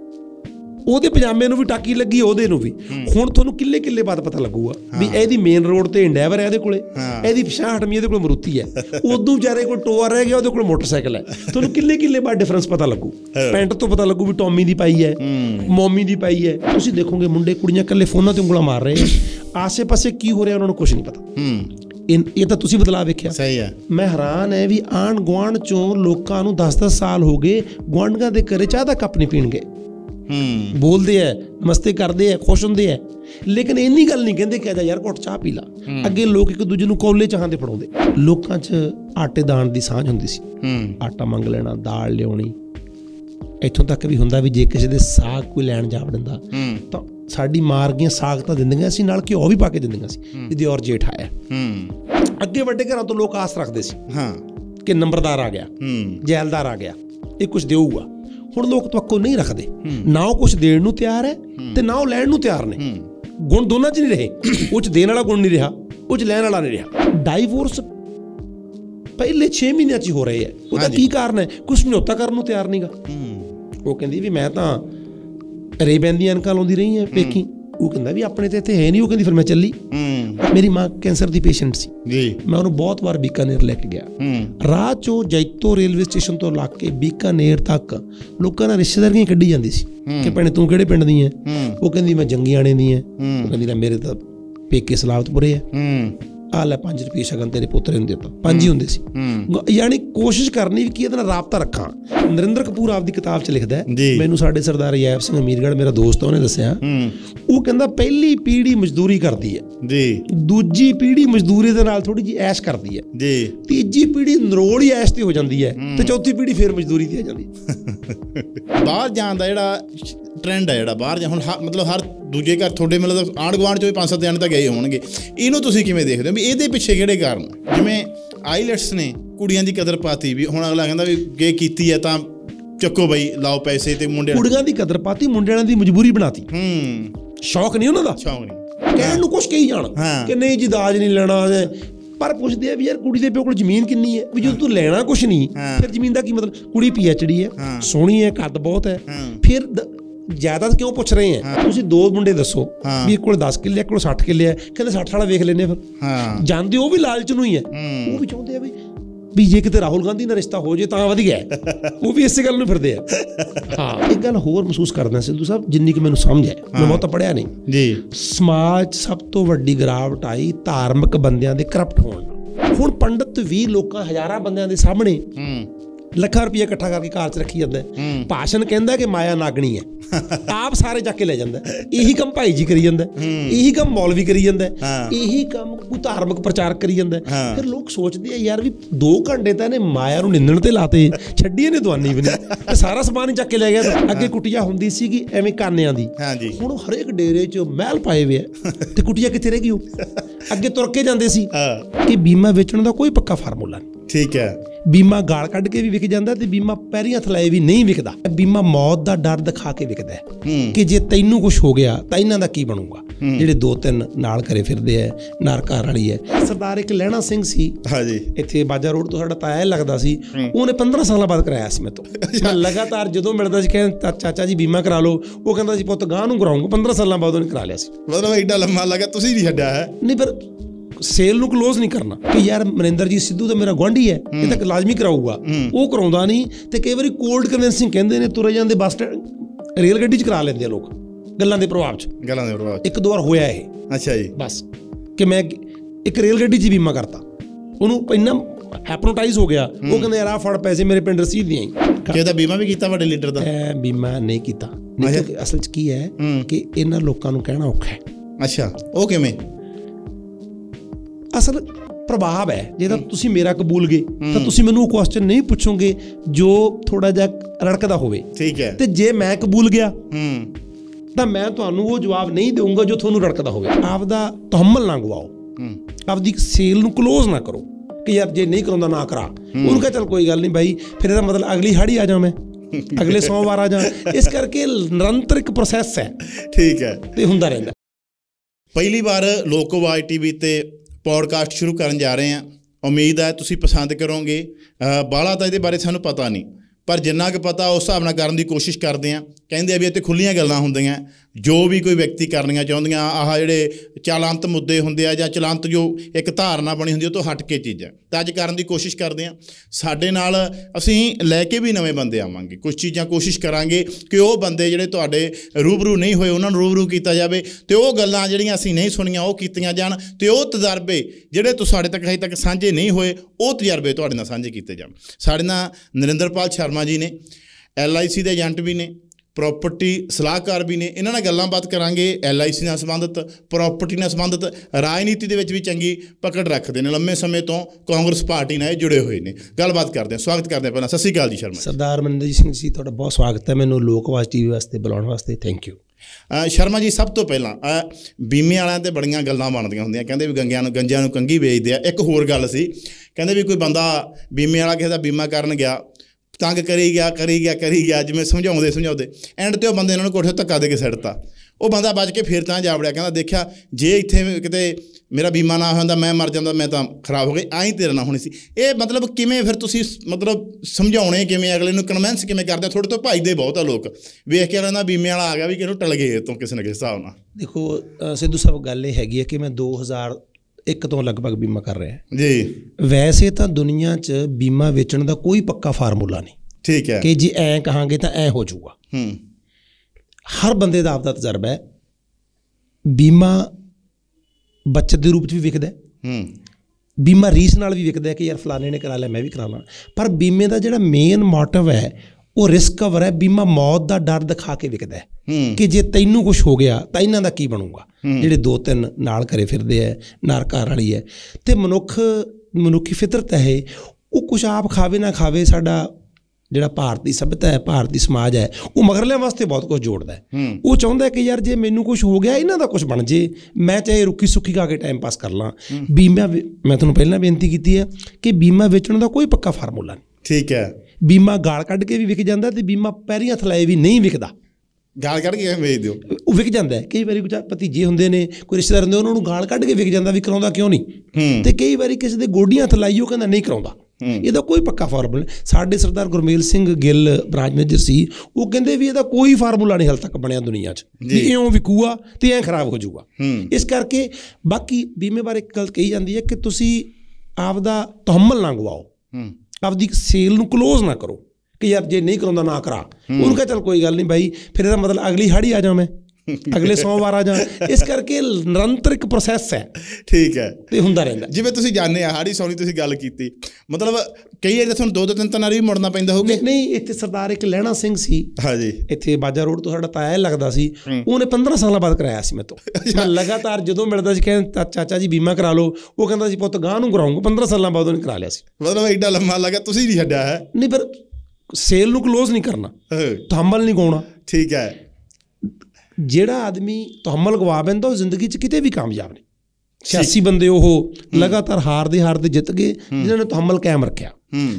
ਉਹਦੇ ਪਜਾਮੇ ਨੂੰ ਵੀ ਟਾਕੀ ਲੱਗੀ ਉਹਦੇ ਨੂੰ ਵੀ ਹੁਣ ਤੁਹਾਨੂੰ ਕਿੱਲੇ ਕਿੱਲੇ ਬਾਤ ਪਤਾ ਲੱਗੂਗਾ ਵੀ ਇਹਦੀ ਮੇਨ ਰੋਡ ਤੇ ਇੰਡੈਵਰ ਹੈ ਇਹਦੇ ਕੋਲੇ ਇਹਦੀ ਪਿਛਾਂ ਮੀਂਹ ਇਹਦੇ ਕੋਲ ਮਰੂਤੀ ਹੈ ਉਦੋਂ ਵਿਚਾਰੇ ਕੋਲ ਟੋਆ ਰਹਿ ਗਿਆ ਉਹਦੇ ਕੋਲ ਮੋਟਰਸਾਈਕਲ ਹੈ ਤੁਹਾਨੂੰ ਕਿੱਲੇ ਕਿੱਲੇ ਬਾਤ ਡਿਫਰੈਂਸ ਪਤਾ ਲੱਗੂ ਪੈਂਟ ਤੋਂ ਪਤਾ ਲੱਗੂ ਵੀ ਟੌਮੀ ਦੀ ਪਾਈ ਹੈ ਮੌਮੀ ਦੀ ਪਾਈ ਹੈ ਤੁਸੀਂ ਦੇਖੋਗੇ ਮੁੰਡੇ ਕੁੜੀਆਂ ਇਕੱਲੇ ਫੋਨਾਂ ਤੇ ਉਂਗਲਾਂ ਮਾਰ ਰਹੇ ਆਸੇ-ਪਾਸੇ ਕੀ ਹੋ ਰਿਹਾ ਉਹਨਾਂ ਨੂੰ ਕੁਝ ਨਹੀਂ ਪਤਾ ਇਹ ਤਾਂ ਤੁਸੀਂ ਬਦਲਾਅ ਵੇਖਿਆ ਸਹੀ ਹੈ ਮੈਂ ਹੈਰਾਨ ਐ ਵੀ ਆਣ ਗਵਾਂਡ ਚੋਂ ਲੋਕਾਂ ਨੂੰ 10-10 ਸਾਲ ਹੋ ਗਏ ਗਵਾਂਡਾਂ ਦੇ ਘਰੇ ਚਾਹ ਦਾ ਕੱਪ ਨਹੀਂ ਪੀਣਗੇ ਹੂੰ ਬੋਲਦੇ ਐ ਨਮਸਤੇ ਕਰਦੇ ਐ ਖੁਸ਼ ਹੁੰਦੇ ਐ ਲੇਕਿਨ ਇੰਨੀ ਗੱਲ ਨਹੀਂ ਕਹਿੰਦੇ ਕਿ ਆ ਜਾ ਯਾਰ ਘੁੱਟ ਚਾਹ ਪੀ ਲਾ ਅੱਗੇ ਲੋਕ ਇੱਕ ਦੂਜੇ ਨੂੰ ਕੌਲੇ ਚਾਹਾਂ ਦੇ ਫੜਾਉਂਦੇ ਲੋਕਾਂ 'ਚ ਆਟੇ ਦਾਣ ਦੀ ਸਾਂਝ ਹੁੰਦੀ ਸੀ ਹੂੰ ਆਟਾ ਮੰਗ ਲੈਣਾ ਦਾਲ ਲਿਉਣੀ ਇੱਥੋਂ ਤੱਕ ਵੀ ਹੁੰਦਾ ਵੀ ਜੇ ਕਿਸੇ ਦੇ ਸਾਗ ਕੋਈ ਲੈਣ ਜਾ ਵੜਦਾ ਤਾਂ ਸਾਡੀ ਮਾਰ ਗਈਆਂ ਸਾਗ ਤਾਂ ਦਿੰਦੀਆਂ ਸੀ ਨਾਲ ਘਿਓ ਵੀ ਪਾ ਕੇ ਦਿੰਦੀਆਂ ਸੀ ਜਿਹਦੇ ਔਰ ਜੇਠ ਆਇਆ ਹੂੰ ਅੱਗੇ ਵੱਡੇ ਘਰਾਂ ਤੋਂ ਲੋਕ ਆਸ ਰੱਖਦੇ ਸੀ ਹਾਂ ਕਿ ਨੰਬਰਦਾਰ ਆ ਗਿਆ ਹੂੰ ਜੈਲਦਾਰ ਆ ਗਿਆ ਇਹ ਕੁਝ ਦੇਊਗਾ ਹੁਣ ਲੋਕ ਤਵੱਕੋ ਨਹੀਂ ਰੱਖਦੇ ਨਾ ਉਹ ਕੁਝ ਦੇਣ ਨੂੰ ਤਿਆਰ ਹੈ ਤੇ ਨਾ ਉਹ ਲੈਣ ਨੂੰ ਤਿਆਰ ਨੇ ਗੁਣ ਦੋਨਾਂ 'ਚ ਨਹੀਂ ਰਹੇ ਉਹ 'ਚ ਦੇਣ ਵਾਲਾ ਗੁਣ ਨਹੀਂ ਰਿਹਾ ਉਹ 'ਚ ਲੈਣ ਵਾਲਾ ਨਹੀਂ ਰਿਹਾ ਡਾਈਵੋਰਸ ਪਹਿਲੇ 6 ਮਹੀਨਿਆਂ 'ਚ ਹੀ ਹੋ ਰਹੇ ਹੈ ਉਹਦਾ ਕੀ ਕਾਰਨ ਹੈ ਕੁਝ ਸਮਝੌਤਾ ਕਰਨ ਨੂੰ ਤਿਆਰ ਨਹੀਂਗਾ ਉਹ ਕਹਿੰਦੀ ਵੀ ਮੈਂ ਤਾਂ ਰੇਬੈਂਦੀਆਂ ਅਨਕਾਂ ਲਾਉਂਦੀ ਰਹੀ ਐ ਪੇਕੀ ਉਹ ਕਹਿੰਦਾ ਵੀ ਆਪਣੇ ਤੇ ਇੱਥੇ ਹੈ ਨਹੀਂ ਉਹ ਕਹਿੰਦੀ ਫਿਰ ਮੈਂ ਚੱਲੀ ਮੇਰੀ ਮਾਂ ਕੈਂਸਰ ਦੀ ਪੇਸ਼ੈਂਟ ਸੀ ਜੀ ਮੈਂ ਉਹਨੂੰ ਬਹੁਤ ਵਾਰ ਬੀਕਾਨੇਰ ਲੈ ਕੇ ਗਿਆ ਹੂੰ ਰਾਹ ਚੋਂ ਜੈਤੋ ਰੇਲਵੇ ਸਟੇਸ਼ਨ ਤੋਂ ਲਾ ਕੇ ਬੀਕਾਨੇਰ ਤੱਕ ਲੋਕਾਂ ਨਾਲ ਰਿਸ਼ਤੇਦਾਰੀਆਂ ਕੱਢੀ ਜਾਂਦੀ ਸੀ ਕਿ ਭੈਣੇ ਤੂੰ ਕਿਹੜੇ ਪਿੰਡ ਦੀ ਹੈ ਉਹ ਕਹਿੰਦੀ ਮੈਂ ਜੰਗੀਆਣੇ ਦੀ ਹੈ ਉਹ ਕਹਿੰਦੀ ਨਾ ਮੇਰੇ ਤਾਂ ਪੇਕੇ ਸਲਾਵਤਪੁਰੇ ਹੈ ਆ ਲੈ 5 ਰੁਪਏ ਸ਼ਗਨ ਤੇਰੇ ਪੁੱਤਰ ਹੁੰਦੇ ਤਾਂ ਪੰਜ ਹੀ ਹੁੰਦੇ ਸੀ ਯਾਨੀ ਕੋਸ਼ਿਸ਼ ਕਰਨੀ ਵੀ ਕਿ ਇਹਦੇ ਨਾਲ ਰਾਬਤਾ ਰੱਖਾਂ ਨਰਿੰਦਰ ਕਪੂਰ ਆਪਦੀ ਕਿਤਾਬ 'ਚ ਲਿਖਦਾ ਮੈਨੂੰ ਸਾਡੇ ਸਰਦਾਰ ਯਾਬ ਸਿੰਘ ਅਮੀਰਗੜ ਮੇਰਾ ਦੋਸਤ ਉਹਨੇ ਦੱਸਿਆ ਉਹ ਕਹਿੰਦਾ ਪਹਿਲੀ ਪੀੜ੍ਹੀ ਮਜ਼ਦੂਰੀ ਕਰਦੀ ਹੈ ਜੀ ਦੂਜੀ ਪੀੜ੍ਹੀ ਮਜ਼ਦੂਰੀ ਦੇ ਨਾਲ ਥੋੜੀ ਜੀ ਐਸ਼ ਕਰਦੀ ਹੈ ਜੀ ਤੀਜੀ ਪੀੜ੍ਹੀ ਨਰੋਲ ਹੀ ਐਸ਼ ਤੇ ਹੋ ਜਾਂਦੀ ਹੈ ਤੇ ਚੌਥੀ ਪੀੜ੍ਹੀ ਫੇਰ ਮਜ਼ਦੂਰੀ ਤੇ ਆ ਜਾਂਦੀ ਬਾਹਰ ਜਾਣ ਦਾ ਜਿਹੜਾ ਟ੍ਰੈਂਡ ਹੈ ਜਿਹੜਾ ਬਾਹਰ ਹੁਣ ਮਤਲਬ ਹਰ ਦੂਜੇ ਘਰ ਤੁਹਾਡੇ ਮਤਲਬ ਆਂਡ ਗਵਾਂਡ ਚੋਂ 5-7 ਜਣੇ ਤਾਂ ਗਏ ਹੋਣਗੇ ਇਹਨੂੰ ਤੁਸੀਂ ਕਿਵੇਂ ਦੇਖਦੇ ਹੋ ਵੀ ਇਹਦੇ ਪਿੱਛੇ ਕਿਹੜੇ ਕਾਰਨ ਜਿਵੇਂ ਆਈਲੈਟਸ ਨੇ ਕੁੜੀਆਂ ਦੀ ਕਦਰ ਪਾਤੀ ਵੀ ਹੁਣ ਅਗਲਾ ਕਹਿੰਦਾ ਵੀ ਗੇ ਕੀਤੀ ਹੈ ਤਾਂ ਚੱਕੋ ਬਈ ਲਾਓ ਪੈਸੇ ਤੇ ਮੁੰਡੇ ਕੁੜੀਆਂ ਦੀ ਕਦਰ ਪਾਤੀ ਮੁੰਡਿਆਂ ਦੀ ਮਜਬੂਰੀ ਬਣਾਤੀ ਹੂੰ ਸ਼ੌਕ ਨਹੀਂ ਉਹਨਾਂ ਦਾ ਸ਼ੌਕ ਨਹੀਂ ਕਹਿਣ ਨੂੰ ਕੁਝ ਕਹੀ ਜਾਣ ਕਿ ਨਹੀਂ ਜੀ ਦਾਜ ਨਹੀਂ ਲੈਣਾ ਪਰ ਪੁੱਛਦੇ ਆ ਵੀ ਯਾਰ ਕੁੜੀ ਦੇ ਪਿਓ ਕੋਲ ਜ਼ਮੀਨ ਕਿੰਨੀ ਹੈ ਵੀ ਜੇ ਤੂੰ ਲੈਣਾ ਕੁਝ ਨਹੀਂ ਫਿਰ ਜ਼ਮੀਨ ਦਾ ਕੀ ਮਤਲਬ ਕੁੜੀ ਪੀਐਚਡੀ ਹੈ ਸੋਹਣੀ ਹੈ ਕੱਦ ਬਹੁਤ ਹੈ ਫਿਰ ਜ਼ਿਆਦਾ ਕਿਉਂ ਪੁੱਛ ਰਹੇ ਹੈ ਤੁਸੀਂ ਦੋ ਮੁੰਡੇ ਦੱਸੋ ਵੀ ਇੱਕ ਕੋਲ 10 ਕਿੱਲੇ ਇੱਕ ਕੋਲ 60 ਕਿੱਲੇ ਹੈ ਕਹਿੰਦੇ 60 ਵਾਲਾ ਵੇਖ ਲੈਨੇ ਫਿਰ ਹਾਂ ਜਾਂਦੇ ਉਹ ਵੀ ਲਾਲਚ ਨੂੰ ਹੀ ਹੈ ਉਹ ਵੀ ਚਾਹੁੰਦੇ ਆ ਵੀ ਵੀ ਜੇ ਕਿਤੇ ਰਾਹੁਲ ਗਾਂਧੀ ਨਾਲ ਰਿਸ਼ਤਾ ਹੋ ਜੇ ਤਾਂ ਵਧੀਆ ਉਹ ਵੀ ਇਸੇ ਗੱਲ ਨੂੰ ਫਿਰਦੇ ਆ ਹਾਂ ਇੱਕ ਗੱਲ ਹੋਰ ਮਹਿਸੂਸ ਕਰਦਾ ਸਿੱਧੂ ਸਾਹਿਬ ਜਿੰਨੀ ਕਿ ਮੈਨੂੰ ਸਮਝ ਹੈ ਮੈਂ ਬਹੁਤ ਪੜਿਆ ਨਹੀਂ ਜੀ ਸਮਾਜ ਸਭ ਤੋਂ ਵੱਡੀ ਗਰਾਵਟ ਆਈ ਧਾਰਮਿਕ ਬੰਦਿਆਂ ਦੇ ਕਰਪਟ ਹੋਣ ਹੁਣ ਪੰਡਤ ਵੀ ਲੋਕਾਂ ਹਜ਼ਾਰਾਂ ਬੰਦਿਆਂ ਦੇ ਸਾਹਮਣੇ ਲੱਖਾਂ ਰੁਪਏ ਇਕੱਠਾ ਕਰਕੇ ਕਾਰ 'ਚ ਰੱਖੀ ਜਾਂਦਾ ਭਾਸ਼ਣ ਕਹਿੰਦਾ ਕਿ ਮਾਇਆ ਨਾਗਣੀ ਹੈ ਆਪ ਸਾਰੇ ਜਾ ਕੇ ਲੈ ਜਾਂਦਾ ਇਹੀ ਕੰਮ ਭਾਈ ਜੀ ਕਰੀ ਜਾਂਦਾ ਇਹੀ ਕੰਮ ਮੌਲਵੀ ਕਰੀ ਜਾਂਦਾ ਇਹੀ ਕੰਮ ਕੋਈ ਧਾਰਮਿਕ ਪ੍ਰਚਾਰ ਕਰੀ ਜਾਂਦਾ ਫਿਰ ਲੋਕ ਸੋਚਦੇ ਆ ਯਾਰ ਵੀ 2 ਘੰਟੇ ਤਾਂ ਇਹਨੇ ਮਾਇਆ ਨੂੰ ਨਿੰਦਣ ਤੇ ਲਾਤੇ ਛੱਡੀ ਇਹਨੇ ਦਵਾਨੀ ਵੀ ਨਹੀਂ ਤੇ ਸਾਰਾ ਸਮਾਨ ਚੱਕ ਕੇ ਲੈ ਗਿਆ ਅੱਗੇ ਕੁਟਿਆ ਹੁੰਦੀ ਸੀਗੀ ਐਵੇਂ ਕਾਨਿਆਂ ਦੀ ਹੁਣ ਹਰੇਕ ਡੇਰੇ 'ਚ ਮਹਿਲ ਪਾਏ ਹੋਏ ਆ ਤੇ ਕੁਟਿਆ ਕਿੱਥੇ ਰਹਿ ਗਈ ਉਹ ਅੱਗੇ ਤੁਰ ਕੇ ਜਾਂਦੇ ਸੀ ਕਿ ਬੀਮਾ ਵੇਚਣ ਦਾ ਕੋਈ ਪੱਕਾ ਫਾਰਮੂਲਾ ਨਹੀਂ ਠੀਕ ਹੈ ਬੀਮਾ ਗਾਲ ਕੱਢ ਕੇ ਵੀ ਵਿਕ ਜਾਂਦਾ ਤੇ ਬੀਮਾ ਪੈਰੀ ਹੱਥ ਲਾਏ ਵੀ ਨਹੀਂ ਵਿਕਦਾ ਬੀਮਾ ਮੌਤ ਦਾ ਡਰ ਦਿਖਾ ਕੇ ਵਿਕਦਾ ਕਿ ਜੇ ਤੈਨੂੰ ਕੁਝ ਹੋ ਗਿਆ ਤਾਂ ਇਹਨਾਂ ਦਾ ਕੀ ਬਣੂਗਾ ਜਿਹੜੇ ਦੋ ਤਿੰਨ ਨਾਲ ਕਰੇ ਫਿਰਦੇ ਐ ਨਰਕਾਰ ਵਾਲੀ ਐ ਸਰਦਾਰ ਇੱਕ ਲੈਣਾ ਸਿੰਘ ਸੀ ਹਾਂਜੀ ਇੱਥੇ ਬਾਜਾ ਰੋਡ ਤੋਂ ਸਾਡਾ ਤਾਇਆ ਲੱਗਦਾ ਸੀ ਉਹਨੇ 15 ਸਾਲਾਂ ਬਾਅਦ ਕਰਾਇਆ ਸੀ ਮੇਤੋਂ ਲਗਾਤਾਰ ਜਦੋਂ ਮਿਲਦਾ ਸੀ ਕਹਿੰਦਾ ਚਾਚਾ ਜੀ ਬੀਮਾ ਕਰਾ ਲਓ ਉਹ ਕਹਿੰਦਾ ਸੀ ਪੁੱਤ ਗਾਂ ਨੂੰ ਕਰਾਉਂਗਾ 15 ਸਾਲਾਂ ਬਾਅਦ ਉਹਨੇ ਕਰਾ ਲਿਆ ਸੀ ਮਤਲਬ ਐਡਾ ਲੰਮਾ ਲੱਗਾ ਤੁਸੀਂ ਨਹੀਂ ਛੱਡਿਆ ਹੈ ਨਹੀਂ ਪਰ ਸੇਲ ਨੂੰ ਕਲੋਜ਼ ਨਹੀਂ ਕਰਨਾ ਕਿ ਯਾਰ ਮਨਿੰਦਰ ਜੀ ਸਿੱਧੂ ਤਾਂ ਮੇਰਾ ਗਵਾਂਢੀ ਹੈ ਇਹ ਤਾਂ ਲਾਜ਼ਮੀ ਕਰਾਊਗਾ ਉਹ ਕਰਾਉਂਦਾ ਨਹੀਂ ਤੇ ਕਈ ਵਾਰੀ ਕੋਲਡ ਕਨਵੈਂਸਿੰਗ ਕਹਿੰਦੇ ਨੇ ਤੁਰੇ ਜਾਂਦੇ ਬਸ ਰੇਲ ਗੱਡੀ 'ਚ ਕਰਾ ਲੈਂਦੇ ਆ ਲੋਕ ਗੱਲਾਂ ਦੇ ਪ੍ਰਭਾਵ 'ਚ ਗੱਲਾਂ ਦੇ ਪ੍ਰਭਾਵ 'ਚ ਇੱਕ ਦੋ ਵਾਰ ਹੋਇਆ ਇਹ ਅੱਛਾ ਜੀ ਬਸ ਕਿ ਮੈਂ ਇੱਕ ਰੇਲ ਗੱਡੀ 'ਚ ਬੀਮਾ ਕਰਤਾ ਉਹਨੂੰ ਇੰਨਾ ਹੈਪਨੋਟਾਈਜ਼ ਹੋ ਗਿਆ ਉਹ ਕਹਿੰਦੇ ਯਾਰ ਆ ਫੜ ਪੈਸੇ ਮੇਰੇ ਪਿੰਡ ਰਸੀਦ ਨਹੀਂ ਕਿ ਉਹਦਾ ਬੀਮਾ ਵੀ ਕੀਤਾ ਵੱਡੇ ਲੀਡਰ ਦਾ ਐ ਬੀਮਾ ਨਹੀਂ ਕੀਤਾ ਅਸਲ 'ਚ ਕੀ ਹੈ ਕਿ ਇਹਨਾਂ ਲੋਕਾਂ ਨੂੰ ਕਹਿਣਾ ਔਖਾ ਹੈ ਅੱਛਾ ਉਹ ਕਿਵੇਂ ਅਸਲ ਪ੍ਰਭਾਵ ਹੈ ਜੇ ਤਾਂ ਤੁਸੀਂ ਮੇਰਾ ਕਬੂਲ ਗਏ ਤਾਂ ਤੁਸੀਂ ਮੈਨੂੰ ਉਹ ਕੁਐਸਚਨ ਨਹੀਂ ਪੁੱਛੋਗੇ ਜੋ ਥੋੜਾ ਜਿਹਾ ਰੜਕਦਾ ਹੋਵੇ ਠੀਕ ਹੈ ਤੇ ਜੇ ਮੈਂ ਕਬੂਲ ਗਿਆ ਹੂੰ ਤਾਂ ਮੈਂ ਤੁਹਾਨੂੰ ਉਹ ਜਵਾਬ ਨਹੀਂ ਦੇਵਾਂਗਾ ਜੋ ਤੁਹਾਨੂੰ ਰੜਕਦਾ ਹੋਵੇ ਆਪ ਦਾ ਤਹਮਲ ਨਾ ਗਵਾਓ ਹੂੰ ਆਪਦੀ ਸੇਲ ਨੂੰ ক্লোਜ਼ ਨਾ ਕਰੋ ਕਿ ਯਾਰ ਜੇ ਨਹੀਂ ਕਰਾਉਂਦਾ ਨਾ ਕਰਾ ਉਹਨੂੰ ਕਹੇ ਚਲ ਕੋਈ ਗੱਲ ਨਹੀਂ ਭਾਈ ਫਿਰ ਇਹਦਾ ਮਤਲਬ ਅਗਲੀ ਹਾੜੀ ਆ ਜਾ ਮੈਂ ਅਗਲੇ ਸੋਮਵਾਰ ਆ ਜਾ ਇਸ ਕਰਕੇ ਨਿਰੰਤਰ ਇੱਕ ਪ੍ਰੋਸੈਸ ਹੈ ਠੀਕ ਹੈ ਤੇ ਹੁੰਦਾ ਰਹਿੰਦਾ ਪਹਿਲੀ ਵਾਰ ਲੋਕੋ ਵਾਈ ਟੀਵੀ ਤੇ ਪੌਡਕਾਸਟ ਸ਼ੁਰੂ ਕਰਨ ਜਾ ਰਹੇ ਹਾਂ ਉਮੀਦ ਹੈ ਤੁਸੀਂ ਪਸੰਦ ਕਰੋਗੇ ਬਾਲਾ ਤਾਂ ਇਹਦੇ ਬਾਰੇ ਸਾਨੂੰ ਪਤਾ ਨਹੀਂ ਪਰ ਜਿੰਨਾ ਕਿ ਪਤਾ ਉਸ ਹਿਸਾਬ ਨਾਲ ਕਰਨ ਦੀ ਕੋਸ਼ਿਸ਼ ਕਰਦੇ ਆਂ ਕਹਿੰਦੇ ਆ ਵੀ ਇੱਥੇ ਖੁੱਲੀਆਂ ਗੱਲਾਂ ਹੁੰਦੀਆਂ ਜੋ ਵੀ ਕੋਈ ਵਿਅਕਤੀ ਕਰਨੀਆਂ ਚਾਹੁੰਦੀਆਂ ਆਹ ਜਿਹੜੇ ਚਲੰਤ ਮੁੱਦੇ ਹੁੰਦੇ ਆ ਜਾਂ ਚਲੰਤ ਜੋ ਇੱਕ ਧਾਰਨਾ ਬਣੀ ਹੁੰਦੀ ਉਹ ਤੋਂ ਹਟ ਕੇ ਚੀਜ਼ਾਂ ਤਾਂ ਅੱਜ ਕਰਨ ਦੀ ਕੋਸ਼ਿਸ਼ ਕਰਦੇ ਆ ਸਾਡੇ ਨਾਲ ਅਸੀਂ ਲੈ ਕੇ ਵੀ ਨਵੇਂ ਬੰਦੇ ਆਵਾਂਗੇ ਕੁਝ ਚੀਜ਼ਾਂ ਕੋਸ਼ਿਸ਼ ਕਰਾਂਗੇ ਕਿ ਉਹ ਬੰਦੇ ਜਿਹੜੇ ਤੁਹਾਡੇ ਰੂਬਰੂ ਨਹੀਂ ਹੋਏ ਉਹਨਾਂ ਨੂੰ ਰੂਬਰੂ ਕੀਤਾ ਜਾਵੇ ਤੇ ਉਹ ਗੱਲਾਂ ਜਿਹੜੀਆਂ ਅਸੀਂ ਨਹੀਂ ਸੁਣੀਆਂ ਉਹ ਕੀਤੀਆਂ ਜਾਣ ਤੇ ਉਹ ਤਜਰਬੇ ਜਿਹੜੇ ਤੁਹਾਡੇ ਸਾਡੇ ਤੱਕ ਹਜੇ ਤੱਕ ਸਾਂਝੇ ਨਹੀਂ ਹੋਏ ਉਹ ਤਜਰਬੇ ਤੁਹਾਡੇ ਨਾਲ ਸਾਂਝੇ ਕੀਤੇ ਜਾਣ ਸਾਡੇ ਨਾਲ ਨਰਿੰਦਰਪਾਲ ਸ਼ਰਮਾ ਜੀ ਨੇ ਐਲਆਈਸੀ ਦੇ ਏਜੰਟ ਵੀ ਨੇ ਪ੍ਰਾਪਰਟੀ ਸਲਾਹਕਾਰ ਵੀ ਨੇ ਇਹਨਾਂ ਨਾਲ ਗੱਲਾਂ ਬਾਤ ਕਰਾਂਗੇ ਐਲਆਈਸੀ ਨਾਲ ਸੰਬੰਧਿਤ ਪ੍ਰਾਪਰਟੀ ਨਾਲ ਸੰਬੰਧਿਤ ਰਾਜਨੀਤੀ ਦੇ ਵਿੱਚ ਵੀ ਚੰਗੀ ਪਕੜ ਰੱਖਦੇ ਨੇ ਲੰਮੇ ਸਮੇਂ ਤੋਂ ਕਾਂਗਰਸ ਪਾਰਟੀ ਨਾਲ ਜੁੜੇ ਹੋਏ ਨੇ ਗੱਲਬਾਤ ਕਰਦੇ ਹਾਂ ਸਵਾਗਤ ਕਰਦੇ ਹਾਂ ਪਹਿਲਾਂ ਸਤਿ ਸ਼੍ਰੀ ਅਕਾਲ ਜੀ ਸ਼ਰਮਾ ਸਰਦਾਰ ਮਨਿੰਦਰ ਸਿੰਘ ਜੀ ਤੁਹਾਡਾ ਬਹੁਤ ਸਵਾਗਤ ਹੈ ਮੈਨੂੰ ਲੋਕਵਾਸ ਟੀਵੀ ਵਾਸਤੇ ਬੁਲਾਉਣ ਵਾਸਤੇ ਥੈਂਕ ਯੂ ਸ਼ਰਮਾ ਜੀ ਸਭ ਤੋਂ ਪਹਿਲਾਂ ਬੀਮੇ ਵਾਲਿਆਂ ਤੇ ਬੜੀਆਂ ਗੱਲਾਂ ਬਣਦੀਆਂ ਹੁੰਦੀਆਂ ਕਹਿੰਦੇ ਵੀ ਗੰਗਿਆਂ ਨੂੰ ਗੰਜਿਆਂ ਨੂੰ ਕੰਗੀ ਵੇਚਦੇ ਆ ਇੱਕ ਹੋਰ ਗੱਲ ਸੀ ਕਹਿੰਦੇ ਵੀ ਕੋਈ ਬੰਦਾ ਬੀਮੇ ਵਾਲਾ ਕਿਸੇ ਦਾ ਬੀਮਾ ਕਰਨ ਗਿਆ ਤੰਗ ਕਰੀ ਗਿਆ ਕਰੀ ਗਿਆ ਕਰੀ ਗਿਆ ਜਿਵੇਂ ਸਮਝਾਉਂਦੇ ਸਮਝਾਉਂਦੇ ਐਂਡ ਤੇ ਉਹ ਬੰਦੇ ਇਹਨਾਂ ਨੂੰ ਕੋਠੇ ਧੱਕਾ ਦੇ ਕੇ ਸੜਤਾ ਉਹ ਬੰਦਾ ਬਚ ਕੇ ਫੇਰ ਤਾਂ ਜਾਵੜਿਆ ਕਹਿੰਦਾ ਦੇਖਿਆ ਜੇ ਇੱਥੇ ਕਿਤੇ ਮੇਰਾ ਬੀਮਾ ਨਾ ਹੁੰਦਾ ਮੈਂ ਮਰ ਜਾਂਦਾ ਮੈਂ ਤਾਂ ਖਰਾਬ ਹੋ ਗਈ ਐਂ ਤੇਰੇ ਨਾਲ ਹੋਣੀ ਸੀ ਇਹ ਮਤਲਬ ਕਿਵੇਂ ਫਿਰ ਤੁਸੀਂ ਮਤਲਬ ਸਮਝਾਉਣੇ ਕਿਵੇਂ ਅਗਲੇ ਨੂੰ ਕਨਵਿੰਸ ਕਿਵੇਂ ਕਰਦੇ ਥੋੜੇ ਤੋਂ ਭਾਈ ਦੇ ਬਹੁਤ ਆ ਲੋਕ ਵੇਖ ਕੇ ਕਹਿੰਦਾ ਬੀਮੇ ਵਾਲਾ ਆ ਗਿਆ ਵੀ ਕਿਹਨੂੰ ਟਲ ਗਏ ਤੋਂ ਕਿਸੇ ਨਾ ਕਿਸੇ ਹਿਸਾਬ ਨਾਲ ਦੇਖੋ ਸਿੱਧੂ ਸਾਹਿਬ ਗੱਲ ਇਹ ਹੈਗੀ ਹੈ ਕਿ ਮੈਂ 2000 ਇੱਕ ਤੋਂ ਲਗਭਗ ਬੀਮਾ ਕਰ ਰਿਹਾ ਹੈ ਜੀ ਵੈਸੇ ਤਾਂ ਦੁਨੀਆ 'ਚ ਬੀਮਾ ਵੇਚਣ ਦਾ ਕੋਈ ਪੱਕਾ ਫਾਰਮੂਲਾ ਨਹੀਂ ਠੀਕ ਹੈ ਕਿ ਜੀ ਐਂ ਕਹਾਂਗੇ ਤਾਂ ਐ ਹੋ ਜਾਊਗਾ ਹੂੰ ਹਰ ਬੰਦੇ ਦਾ ਆਪਦਾ ਤਜਰਬਾ ਹੈ ਬੀਮਾ ਬੱਚਤ ਦੇ ਰੂਪ 'ਚ ਵੀ ਵਿਕਦਾ ਹੈ ਹੂੰ ਬੀਮਾ ਰੀਸ ਨਾਲ ਵੀ ਵਿਕਦਾ ਹੈ ਕਿ ਯਾਰ ਫਲਾਣੇ ਨੇ ਕਰਾ ਲਿਆ ਮੈਂ ਵੀ ਕਰਾ ਲਾਂ ਪਰ ਬੀਮੇ ਦਾ ਜਿਹੜਾ ਮੇਨ ਮੋਟਿਵ ਹੈ ਉਹ ਰਿਸਕ ਕਵਰ ਹੈ ਬੀਮਾ ਮੌਤ ਦਾ ਡਰ ਦਿਖਾ ਕੇ ਵਿਕਦਾ ਹੈ ਕਿ ਜੇ ਤੈਨੂੰ ਕੁਝ ਹੋ ਗਿਆ ਤਾਂ ਇਹਨਾਂ ਦਾ ਕੀ ਬਣੂਗਾ ਜਿਹੜੇ ਦੋ ਤਿੰਨ ਨਾਲ ਕਰੇ ਫਿਰਦੇ ਐ ਘਰ ਵਾਲੀ ਐ ਤੇ ਮਨੁੱਖ ਮਨੁੱਖੀ ਫਿਤਰਤ ਹੈ ਉਹ ਕੁਝ ਆਪ ਖਾਵੇ ਨਾ ਖਾਵੇ ਸਾਡਾ ਜਿਹੜਾ ਭਾਰਤੀ ਸਭਤਾ ਹੈ ਭਾਰਤੀ ਸਮਾਜ ਹੈ ਉਹ ਮਗਰਲਿਆਂ ਵਾਸਤੇ ਬਹੁਤ ਕੁਝ ਜੋੜਦਾ ਹੈ ਉਹ ਚਾਹੁੰਦਾ ਕਿ ਯਾਰ ਜੇ ਮੈਨੂੰ ਕੁਝ ਹੋ ਗਿਆ ਇਹਨਾਂ ਦਾ ਕੁਝ ਬਣ ਜੇ ਮੈਂ ਚਾਹੇ ਰੁੱਕੀ ਸੁੱਕੀ ਕਾ ਕੇ ਟਾਈਮ ਪਾਸ ਕਰ ਲਾਂ ਬੀਮਾ ਮੈਂ ਤੁਹਾਨੂੰ ਪਹਿਲਾਂ ਬੇਨਤੀ ਕੀਤੀ ਹੈ ਕਿ ਬੀਮਾ ਵੇਚਣ ਦਾ ਕੋਈ ਪੱਕਾ ਫਾਰਮੂਲਾ ਨਹੀਂ ਠੀਕ ਹੈ ਬੀਮਾ ਗਾਲ ਕੱਢ ਕੇ ਵੀ ਵਿਕ ਜਾਂਦਾ ਤੇ ਬੀਮਾ ਪੈਰੀ ਹੱਥ ਲਾਏ ਵੀ ਨਹੀਂ ਵਿਕਦਾ ਗਾਲ ਕੱਢ ਕੇ ਵੇਚ ਦਿਓ ਉਹ ਵਿਕ ਜਾਂਦਾ ਕਈ ਵਾਰੀ ਕੁਝ ਭਤੀਜੇ ਹੁੰਦੇ ਨੇ ਕੋਈ ਰਿਸ਼ਤੇਦਾਰ ਹੁੰਦੇ ਉਹਨਾਂ ਨੂੰ ਗਾਲ ਕੱਢ ਕੇ ਵਿਕ ਜਾਂਦਾ ਵੀ ਕਰਾਉਂਦਾ ਕਿਉਂ ਨਹੀਂ ਤੇ ਕਈ ਵਾਰੀ ਕਿਸੇ ਦੇ ਗੋਡੀਆਂ ਹੱਥ ਲਾਈਓ ਕਹਿੰਦਾ ਨਹੀਂ ਕਰਾਉਂਦਾ ਇਹਦਾ ਕੋਈ ਪੱਕਾ ਫਾਰਮੂਲਾ ਸਾਡੇ ਸਰਦਾਰ ਗੁਰਮੇਲ ਸਿੰਘ ਗਿੱਲ ਬ੍ਰਾਂਚ ਮੈਨੇਜਰ ਸੀ ਉਹ ਕਹਿੰਦੇ ਵੀ ਇਹਦਾ ਕੋਈ ਫਾਰਮੂਲਾ ਨਹੀਂ ਹਲ ਤੱਕ ਬਣਿਆ ਦੁਨੀਆ 'ਚ ਵੀ ਇਉਂ ਵਿਕੂਆ ਤੇ ਐਂ ਖਰਾਬ ਹੋ ਜਾਊਗਾ ਇਸ ਕਰਕੇ ਬਾਕੀ ਬੀਮੇ ਬਾਰੇ ਇੱਕ ਗੱਲ ਕਹੀ ਜਾਂਦੀ ਹੈ ਕਿ ਤੁਸੀਂ ਆਪਦਾ ਤਹਮਲ ਨਾ ਗਵਾਓ ਆਪਦੀ ਸੇਲ ਨੂੰ ਕਲੋਜ਼ ਨਾ ਕਰੋ ਕਿ ਯਾਰ ਜੇ ਨਹੀਂ ਕਰਾਉਂਦਾ ਨਾ ਕਰਾ ਉਹਨੂੰ ਕਹੇ ਚਲ ਕੋਈ ਗੱਲ ਨਹੀਂ ਬਾਈ ਫਿਰ ਇਹਦਾ ਮਤਲਬ ਅਗਲੀ ਹਾੜੀ ਆ ਜਾ ਮੈਂ ਅਗਲੇ ਸੋਮਵਾਰ ਆ ਜਾ ਇਸ ਕਰਕੇ ਨਿਰੰਤਰ ਇੱਕ ਪ੍ਰੋਸੈਸ ਹੈ ਠੀਕ ਹੈ ਤੇ ਹੁੰਦਾ ਰਹਿੰਦਾ ਜਿਵੇਂ ਤੁਸੀਂ ਜਾਣਦੇ ਆ ਹਾੜੀ ਸੌਣੀ ਤੁਸੀਂ ਗੱਲ ਕੀਤੀ ਮਤਲਬ ਕਈ ਵਾਰ ਤੁਹਾਨੂੰ ਦੋ ਦੋ ਤਿੰਨ ਤਿੰਨ ਵਾਰੀ ਵੀ ਮੁੜਨਾ ਪੈਂਦਾ ਹੋਊਗਾ ਨਹੀਂ ਇੱਥੇ ਸਰਦਾਰ ਇੱਕ ਲੈਣਾ ਸਿੰਘ ਸੀ ਹਾਂਜੀ ਇੱਥੇ ਬਾਜਾ ਰੋਡ ਤੋਂ ਸਾਡਾ ਤਾਇਆ ਲੱਗਦਾ ਸੀ ਉਹਨੇ 15 ਸਾਲਾਂ ਬਾਅਦ ਕਰਾਇਆ ਸੀ ਮੈਨੂੰ ਮੈਂ ਲਗਾਤਾਰ ਜਦੋਂ ਮਿਲਦਾ ਸੀ ਕਹਿੰਦਾ ਚਾਚਾ ਜੀ ਬੀਮਾ ਕਰਾ ਲਓ ਉਹ ਕਹਿੰਦਾ ਸੀ ਪੁੱਤ ਗਾਂ ਨੂੰ ਕਰਾਉਂਗਾ 15 ਸਾਲਾਂ ਬਾਅਦ ਉਹਨੇ ਕਰਾ ਲਿਆ ਸੀ ਮਤਲਬ ਐਡਾ ਲੰਮਾ ਲੱਗਾ ਤੁਸੀਂ ਨਹੀਂ ਛੱਡਿਆ ਹੈ ਨਹੀਂ ਪਰ ਸੇਲ ਨੂੰ ਕਲੋਜ਼ ਨਹੀਂ ਕਰਨਾ ਥੰਬਲ ਨਹੀਂ ਗੋਣਾ ਠੀਕ ਹੈ ਜਿਹੜਾ ਆਦਮੀ ਤਹਮਲ ਗਵਾ ਬੈਂਦਾ ਉਹ ਜ਼ਿੰਦਗੀ 'ਚ ਕਿਤੇ ਵੀ ਕਾਮਯਾਬ ਨਹੀਂ ਸਿਆਸੀ ਬੰਦੇ ਉਹ ਲਗਾਤਾਰ ਹਾਰਦੇ ਹਾਰਦੇ ਜਿੱਤ ਗਏ ਜਿਨ੍ਹਾਂ ਨੇ ਤਹਮਲ ਕਾਇਮ ਰੱਖਿਆ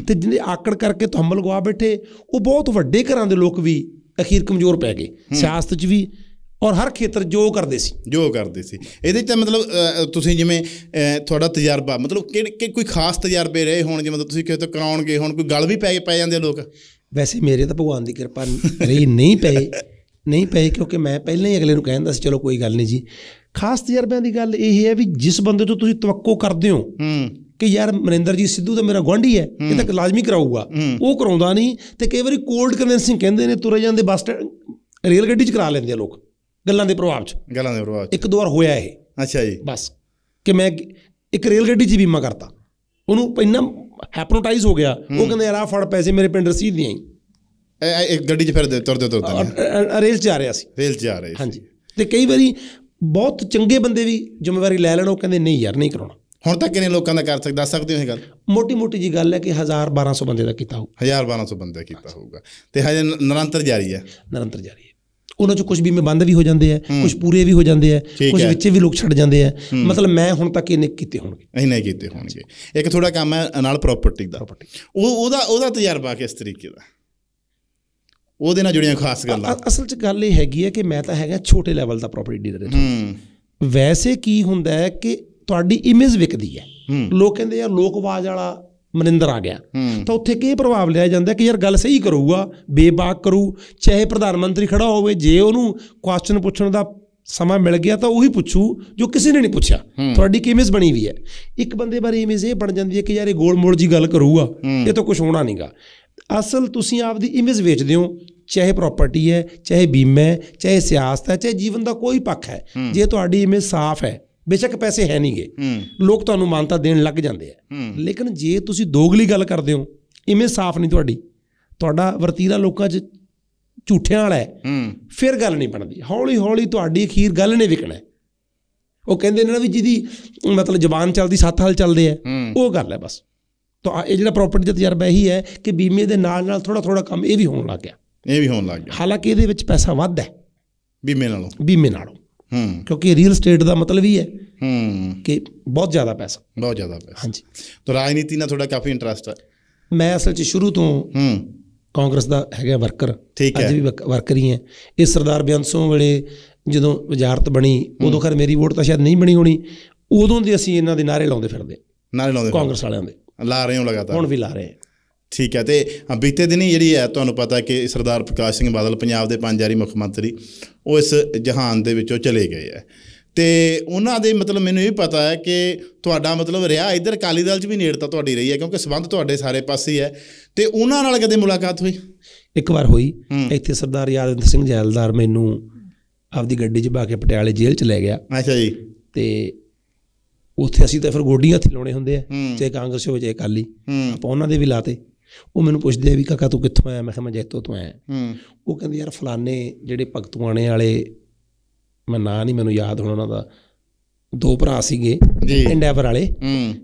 ਤੇ ਜਿਹਨੇ ਆਕੜ ਕਰਕੇ ਤਹਮਲ ਗਵਾ ਬੈਠੇ ਉਹ ਬਹੁਤ ਵੱਡੇ ਘਰਾਂ ਦੇ ਲੋਕ ਵੀ ਅਖੀਰ ਕਮਜ਼ੋਰ ਪੈ ਗਏ ਸਿਆਸਤ 'ਚ ਵੀ ਔਰ ਹਰ ਖੇਤਰ ਜੋ ਕਰਦੇ ਸੀ ਜੋ ਕਰਦੇ ਸੀ ਇਹਦੇ ਤਾਂ ਮਤਲਬ ਤੁਸੀਂ ਜਿਵੇਂ ਤੁਹਾਡਾ ਤਜਰਬਾ ਮਤਲਬ ਕਿਹੜੇ ਕੋਈ ਖਾਸ ਤਜਰਬੇ ਰਹੇ ਹੋਣ ਜਿਵੇਂ ਤੁਸੀਂ ਕਿਸੇ ਤੋਂ ਕਰਾਉਣਗੇ ਹੁਣ ਕੋਈ ਗੱਲ ਵੀ ਪੈ ਪੈ ਜਾਂਦੇ ਲੋਕ ਵੈਸੇ ਮੇਰੇ ਤਾਂ ਭਗਵਾਨ ਦੀ ਕਿਰਪਾ ਰਹੀ ਨਹੀਂ ਪਏ ਨਹੀਂ ਪਏ ਕਿਉਂਕਿ ਮੈਂ ਪਹਿਲਾਂ ਹੀ ਅਗਲੇ ਨੂੰ ਕਹਿੰਦਾ ਸੀ ਚਲੋ ਕੋਈ ਗੱਲ ਨਹੀਂ ਜੀ ਖਾਸ ਤਜਰਬਿਆਂ ਦੀ ਗੱਲ ਇਹ ਹੈ ਵੀ ਜਿਸ ਬੰਦੇ ਤੋਂ ਤੁਸੀਂ ਤਵੱਕੋ ਕਰਦੇ ਹੋ ਕਿ ਯਾਰ ਮਨਿੰਦਰ ਜੀ ਸਿੱਧੂ ਤਾਂ ਮੇਰਾ ਗਵਾਂਢੀ ਹੈ ਇਹ ਤਾਂ ਲਾਜ਼ਮੀ ਕਰਾਊਗਾ ਉਹ ਕਰਾਉਂਦਾ ਨਹੀਂ ਤੇ ਕਈ ਵਾਰੀ ਕੋਲਡ ਕਨਵਿੰਸਿੰਗ ਕਹਿੰਦੇ ਨੇ ਤੁਰੇ ਜਾਂਦੇ ਬਸ ਰੇਲ ਗੱਡੀ 'ਚ ਕਰਾ ਲੈਂਦੇ ਆ ਲੋਕ ਗੱਲਾਂ ਦੇ ਪ੍ਰਭਾਵ 'ਚ ਗੱਲਾਂ ਦੇ ਪ੍ਰਭਾਵ 'ਚ ਇੱਕ ਦੋ ਵਾਰ ਹੋਇਆ ਇਹ ਅੱਛਾ ਜੀ ਬਸ ਕਿ ਮੈਂ ਇੱਕ ਰੇਲ ਗੱਡੀ 'ਚ ਬੀਮਾ ਕਰਤਾ ਉਹਨੂੰ ਇੰਨਾ ਹੈਪਨੋਟਾਈਜ਼ ਹੋ ਗਿਆ ਉਹ ਕਹਿੰਦੇ ਯਾਰ ਆ ਫੜ ਪੈਸੇ ਮੇਰੇ ਪਿੰਡ ਰਸੀਦ ਦੀਆਂ ਹੀ ਇੱਕ ਗੱਡੀ 'ਚ ਫਿਰਦੇ ਤੁਰਦੇ ਤੁਰਦੇ ਰੇਲ 'ਚ ਆ ਰਿਹਾ ਸੀ ਰੇਲ 'ਚ ਆ ਰਹੇ ਹਾਂਜੀ ਤੇ ਕਈ ਵਾਰੀ ਬਹੁਤ ਚੰਗੇ ਬੰਦੇ ਵੀ ਜ਼ਿੰਮੇਵਾਰੀ ਲੈ ਲੈਣ ਉਹ ਕਹਿੰਦੇ ਨਹੀਂ ਯਾਰ ਨਹੀਂ ਕਰਾਉਣਾ ਹੁਣ ਤੱਕ ਕਿੰਨੇ ਲੋਕਾਂ ਦਾ ਕਰ ਸਕਦਾ ਸਕਦੇ ਹੋ ਇਹ ਗੱਲ ਮੋਟੀ ਮੋਟੀ ਜੀ ਗੱਲ ਹੈ ਕਿ 1000 1200 ਬੰਦੇ ਦਾ ਕੀਤਾ ਹੋਊ 1000 1200 ਬੰਦੇ ਕੀਤਾ ਹੋਊਗਾ ਤੇ ਹਜੇ ਨਿਰੰਤਰ ਜਾਰੀ ਹੈ ਨਿਰੰਤਰ ਜਾਰੀ ਹੈ ਉਹਨਾਂ ਚੋਂ ਕੁਝ ਵੀ ਮੇ ਬੰਦ ਵੀ ਹੋ ਜਾਂਦੇ ਆ ਕੁਝ ਪੂਰੇ ਵੀ ਹੋ ਜਾਂਦੇ ਆ ਕੁਝ ਵਿੱਚ ਵੀ ਲੋਕ ਛੱਡ ਜਾਂਦੇ ਆ ਮਤਲਬ ਮੈਂ ਹੁਣ ਤੱਕ ਇਹਨੇ ਕੀਤੇ ਹੋਣਗੇ ਨਹੀਂ ਕੀਤੇ ਹੋਣਗੇ ਇੱਕ ਥੋੜਾ ਕੰਮ ਹੈ ਨਾਲ ਪ੍ਰਾਪਰਟੀ ਦਾ ਉਹ ਉਹਦਾ ਉਹਦਾ ਤਜਰਬਾ ਕਿਸ ਤਰੀਕੇ ਦਾ ਉਹਦੇ ਨਾਲ ਜੁੜੀਆਂ ਖਾਸ ਗੱਲਾਂ ਅਸਲ 'ਚ ਗੱਲ ਇਹ ਹੈਗੀ ਹੈ ਕਿ ਮੈਂ ਤਾਂ ਹੈਗਾ ਛੋਟੇ ਲੈਵਲ ਦਾ ਪ੍ਰਾਪਰਟੀ ਡੀਲਰ ਹਾਂ ਵੈਸੇ ਕੀ ਹੁੰਦਾ ਹੈ ਕਿ ਤੁਹਾਡੀ ਇਮੇਜ ਵਿਕਦੀ ਹੈ ਲੋਕ ਕਹਿੰਦੇ ਯਾਰ ਲੋਕ ਆਵਾਜ਼ ਵਾਲਾ ਮਨਿੰਦਰ ਆ ਗਿਆ ਤਾਂ ਉੱਥੇ ਕੀ ਪ੍ਰਭਾਵ ਲਿਆ ਜਾਂਦਾ ਕਿ ਯਾਰ ਗੱਲ ਸਹੀ ਕਰੂਗਾ ਬੇਬਾਕ ਕਰੂ ਚਾਹੇ ਪ੍ਰਧਾਨ ਮੰਤਰੀ ਖੜਾ ਹੋਵੇ ਜੇ ਉਹਨੂੰ ਕੁਐਸਚਨ ਪੁੱਛਣ ਦਾ ਸਮਾਂ ਮਿਲ ਗਿਆ ਤਾਂ ਉਹੀ ਪੁੱਛੂ ਜੋ ਕਿਸੇ ਨੇ ਨਹੀਂ ਪੁੱਛਿਆ ਤੁਹਾਡੀ ਕੀ ਇਮੇਜ ਬਣੀ ਹੋਈ ਹੈ ਇੱਕ ਬੰਦੇ ਬਾਰੇ ਇਮੇਜ ਇਹ ਬਣ ਜਾਂਦੀ ਹੈ ਕਿ ਯਾਰ ਇਹ ਗੋਲ ਮੋੜ ਜੀ ਗੱਲ ਕਰੂਗਾ ਇਹ ਤਾਂ ਕੁਝ ਹੋਣਾ ਨਹੀਂਗਾ ਅਸਲ ਤੁਸੀਂ ਆਪਦੀ ਇਮੇਜ ਵੇਚਦੇ ਹੋ ਚਾਹੇ ਪ੍ਰਾਪਰਟੀ ਹੈ ਚਾਹੇ ਬੀਮਾ ਹੈ ਚਾਹੇ ਸਿਆਸਤ ਹੈ ਚਾਹੇ ਜੀਵਨ ਦਾ ਕੋਈ ਪੱਖ ਹੈ ਜੇ ਤੁਹਾਡੀ ਇਮੇਜ ਸਾਫ਼ ਹੈ ਬੇਸ਼ੱਕ ਪੈਸੇ ਹੈ ਨਹੀਂਗੇ ਲੋਕ ਤੁਹਾਨੂੰ ਮਾਨਤਾ ਦੇਣ ਲੱਗ ਜਾਂਦੇ ਆ ਲੇਕਿਨ ਜੇ ਤੁਸੀਂ ਦੋਗਲੀ ਗੱਲ ਕਰਦੇ ਹੋ ਇਮੇਜ ਸਾਫ਼ ਨਹੀਂ ਤੁਹਾਡੀ ਤੁਹਾਡਾ ਵਰਤੀਰਾ ਲੋਕਾਂ 'ਚ ਝੂਠਿਆਂ ਵਾਲਾ ਹੈ ਫਿਰ ਗੱਲ ਨਹੀਂ ਬਣਦੀ ਹੌਲੀ ਹੌਲੀ ਤੁਹਾਡੀ ਅਖੀਰ ਗੱਲ ਨੇ ਵਿਕਣਾ ਉਹ ਕਹਿੰਦੇ ਨੇ ਨਾ ਵੀ ਜਿਹਦੀ ਮਤਲਬ ਜ਼ਬਾਨ ਚੱਲਦੀ ਸੱਤ ਹਾਲ ਚੱਲਦੇ ਆ ਉਹ ਗੱਲ ਹੈ ਬਸ ਤਾਂ ਇਹ ਜਿਹੜਾ ਪ੍ਰਾਪਰਟੀ ਦਾ ਤਜਰਬਾ ਇਹੀ ਹੈ ਕਿ ਬੀਮੇ ਦੇ ਨਾਲ ਨਾਲ ਥੋੜਾ ਥੋੜਾ ਕੰਮ ਇਹ ਵੀ ਹੋਣ ਲੱਗ ਗਿਆ ਇਹ ਵੀ ਹੋਣ ਲੱਗ ਗਿਆ ਹਾਲਾਂਕਿ ਇਹਦੇ ਵਿੱਚ ਪੈਸਾ ਵੱਧ ਹੈ ਬੀਮੇ ਨਾਲੋਂ ਬੀਮੇ ਨਾਲੋਂ ਹੂੰ ਕਿਉਂਕਿ ਰੀਅਲ ਸਟੇਟ ਦਾ ਮਤਲਬ ਹੀ ਹੈ ਹੂੰ ਕਿ ਬਹੁਤ ਜ਼ਿਆਦਾ ਪੈਸਾ ਬਹੁਤ ਜ਼ਿਆਦਾ ਪੈਸਾ ਹਾਂਜੀ ਤਾਂ ਰਾਜਨੀਤੀ ਨਾਲ ਤੁਹਾਡਾ ਕਾਫੀ ਇੰਟਰਸਟ ਹੈ ਮੈਂ ਅਸਲ 'ਚ ਸ਼ੁਰੂ ਤੋਂ ਹੂੰ ਕਾਂਗਰਸ ਦਾ ਹੈਗਾ ਵਰਕਰ ਅੱਜ ਵੀ ਵਰਕਰ ਹੀ ਹੈ ਇਹ ਸਰਦਾਰ ਬਿਆਨ ਸਿੰਘ ਵੇਲੇ ਜਦੋਂ ਵਜ਼ਾਰਤ ਬਣੀ ਉਦੋਂ ਖਰ ਮੇਰੀ ਵੋਟ ਤਾਂ ਸ਼ਾਇਦ ਨਹੀਂ ਬਣੀ ਹੋਣੀ ਉਦੋਂ ਦੇ ਅਸੀਂ ਇਹਨਾਂ ਦੇ ਨਾਰੇ ਲਾਉਂਦੇ ਫਿਰਦੇ ਨਾਰੇ ਲਾਉਂਦੇ ਕਾਂਗਰਸ ਵਾਲਿਆਂ ਦੇ ਲਾ ਰਹੇ ਹੋ ਲਗਾਤਾਰ ਹੁਣ ਵੀ ਲਾ ਰਹੇ ਹਾਂ ਠੀਕ ਹੈ ਤੇ ਬੀਤੇ ਦਿਨੀ ਜਿਹੜੀ ਹੈ ਤੁਹਾਨੂੰ ਪਤਾ ਕਿ ਸਰਦਾਰ ਪ੍ਰਕਾਸ਼ ਸਿੰਘ ਬਾਦਲ ਪੰਜਾਬ ਦੇ ਪੰਜ ਵਾਰੀ ਮੁੱਖ ਮੰਤਰੀ ਉਹ ਇਸ ਜਹਾਨ ਦੇ ਵਿੱਚੋਂ ਚਲੇ ਗਏ ਹੈ ਤੇ ਉਹਨਾਂ ਦੇ ਮਤਲਬ ਮੈਨੂੰ ਇਹ ਪਤਾ ਹੈ ਕਿ ਤੁਹਾਡਾ ਮਤਲਬ ਰਿਹਾ ਇਧਰ ਕਾਲੀ ਦਲ 'ਚ ਵੀ ਨੇੜਤਾ ਤੁਹਾਡੀ ਰਹੀ ਹੈ ਕਿਉਂਕਿ ਸਬੰਧ ਤੁਹਾਡੇ ਸਾਰੇ ਪਾਸੇ ਹੀ ਹੈ ਤੇ ਉਹਨਾਂ ਨਾਲ ਕਦੇ ਮੁਲਾਕਾਤ ਹੋਈ ਇੱਕ ਵਾਰ ਹੋਈ ਇੱਥੇ ਸਰਦਾਰ ਯਾਦਵਿੰਦਰ ਸਿੰਘ ਜੈਲਦਾਰ ਮੈਨੂੰ ਆਪਦੀ ਗੱਡੀ 'ਚ ਬਾ ਕੇ ਪਟਿਆਲੇ ਜੇਲ੍ਹ 'ਚ ਲੈ ਗਿਆ ਅੱਛਾ ਜੀ ਤੇ ਉੱਥੇ ਅਸੀਂ ਤਾਂ ਫਿਰ ਗੋਡੀਆਂ ਹੱਥੀ ਲਾਉਣੇ ਹੁੰਦੇ ਆ ਤੇ ਕਾਂਗਰਸ ਹੋ ਜੇ ਅਕਾਲੀ ਆਪਾਂ ਉਹਨਾਂ ਦੇ ਵੀ ਲਾਤੇ ਉਹ ਮੈਨੂੰ ਪੁੱਛਦੇ ਆ ਵੀ ਕਾਕਾ ਤੂੰ ਕਿੱਥੋਂ ਆਇਆ ਮੈਂ ਕਿਹਾ ਮੈਂ ਜੈਤੋ ਤੋਂ ਆਇਆ ਉਹ ਕਹਿੰਦੇ ਯਾਰ ਫਲਾਣੇ ਜਿਹੜੇ ਭਗਤਵਾਨੇ ਵਾਲੇ ਮੈਂ ਨਾਂ ਨਹੀਂ ਮੈਨੂੰ ਯਾਦ ਹੁਣ ਉਹਨਾਂ ਦਾ ਦੋ ਭਰਾ ਸੀਗੇ ਇੰਡੈਵਰ ਵਾਲੇ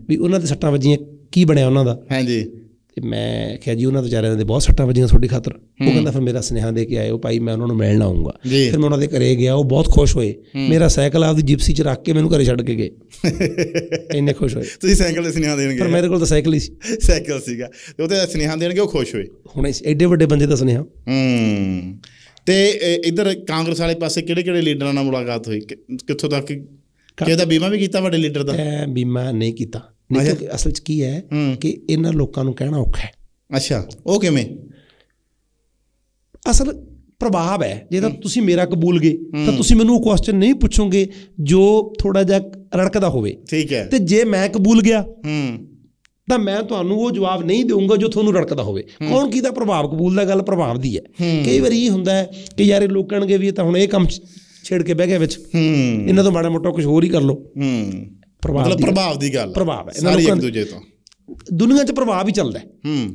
ਵੀ ਉਹਨਾਂ ਦੇ ਸੱਟਾਂ ਵੱਜੀਆਂ ਕੀ ਬਣਿਆ ਉਹਨਾਂ ਦਾ ਹਾਂਜੀ ਤੇ ਮੈਂ ਕਿਹਾ ਜੀ ਉਹਨਾਂ ਵਿਚਾਰਿਆਂ ਦੇ ਬਹੁਤ ਸੱਟਾਂ ਵੱਜੀਆਂ ਤੁਹਾਡੀ ਖਾਤਰ ਉਹ ਕਹਿੰਦਾ ਫਿਰ ਮੇਰਾ ਸਨੇਹਾ ਦੇ ਕੇ ਆਇਓ ਭਾਈ ਮੈਂ ਉਹਨਾਂ ਨੂੰ ਮਿਲਣ ਆਉਂਗਾ ਫਿਰ ਮੈਂ ਉਹਨਾਂ ਦੇ ਘਰੇ ਗਿਆ ਉਹ ਬਹੁਤ ਖੁਸ਼ ਹੋਏ ਮੇਰਾ ਸਾਈਕਲ ਆਪਦੀ ਜਿਪਸੀ 'ਚ ਰੱਖ ਕੇ ਮੈਨੂੰ ਘਰੇ ਛੱਡ ਕੇ ਗਏ ਇੰਨੇ ਖੁਸ਼ ਹੋਏ ਤੁਸੀਂ ਸਾਈਕਲ ਦੇ ਸਨੇਹਾ ਦੇਣਗੇ ਪਰ ਮੇਰੇ ਕੋਲ ਤਾਂ ਸਾਈਕਲ ਹੀ ਸੀ ਸਾਈਕਲ ਸੀਗਾ ਉਹ ਤੇ ਸਨੇਹਾ ਦੇਣਗੇ ਉਹ ਖੁਸ਼ ਹੋਏ ਹੁਣ ਇਸ ਐਡੇ ਵੱਡੇ ਬੰਦੇ ਦਾ ਸਨੇਹਾ ਹੂੰ ਤੇ ਇਧਰ ਕਾਂਗਰਸ ਵਾਲੇ ਪਾਸੇ ਕਿਹੜੇ ਕਿਹੜੇ ਲੀਡਰਾਂ ਨਾਲ ਮੁਲਾਕਾਤ ਹੋਈ ਕਿੱਥੋਂ ਤੱਕ ਕਿਹਦਾ ਬੀਮਾ ਵੀ ਕੀਤਾ ਵੱਡੇ ਲੀਡਰ ਦਾ ਬੀਮਾ ਨਹੀਂ ਕੀਤਾ ਲੇਕਿਨ ਅਸਲ 'ਚ ਕੀ ਹੈ ਕਿ ਇਹਨਾਂ ਲੋਕਾਂ ਨੂੰ ਕਹਿਣਾ ਔਖਾ ਹੈ ਅੱਛਾ ਉਹ ਕਿਵੇਂ ਅਸਲ ਪ੍ਰਭਾਵ ਹੈ ਜੇ ਤਾਂ ਤੁਸੀਂ ਮੇਰਾ ਕਬੂਲ ਗਏ ਤਾਂ ਤੁਸੀਂ ਮੈਨੂੰ ਉਹ ਕੁਐਸਚਨ ਨਹੀਂ ਪੁੱਛੋਗੇ ਜੋ ਥੋੜਾ ਜਿਹਾ ਰੜਕਦਾ ਹੋਵੇ ਠੀਕ ਹੈ ਤੇ ਜੇ ਮੈਂ ਕਬੂਲ ਗਿਆ ਹੂੰ ਤਾਂ ਮੈਂ ਤੁਹਾਨੂੰ ਉਹ ਜਵਾਬ ਨਹੀਂ ਦੇਵਾਂਗਾ ਜੋ ਤੁਹਾਨੂੰ ਰੜਕਦਾ ਹੋਵੇ ਕੌਣ ਦਾ ਪ੍ਰਭਾਵ ਕਬੂਲ ਦਾ ਗੱਲ ਪ੍ਰਭਾਵ ਦੀ ਹੈ ਕਈ ਵਾਰੀ ਇਹ ਹੁੰਦਾ ਹੈ ਕਿ ਯਾਰ ਇਹ ਲੋਕਾਂ ਨੇ ਵੀ ਤਾਂ ਹੁਣ ਇਹ ਕੰਮ ਛੇੜ ਕੇ ਬਹਿ ਗਿਆ ਵਿੱਚ ਹੂੰ ਇਹਨਾਂ ਤੋਂ ਮਾੜਾ ਮੋਟਾ ਕੁਝ ਹੋਰ ਹੀ ਕਰ ਲਓ ਹੂੰ ਪ੍ਰਭਾਵ ਮਤਲਬ ਪ੍ਰਭਾਵ ਦੀ ਗੱਲ ਪ੍ਰਭਾਵ ਹੈ ਸਾਰੇ ਇੱਕ ਦੂਜੇ ਤੋਂ ਦੁਨੀਆ 'ਚ ਪ੍ਰਭਾਵ ਹੀ ਚੱਲਦਾ ਹੂੰ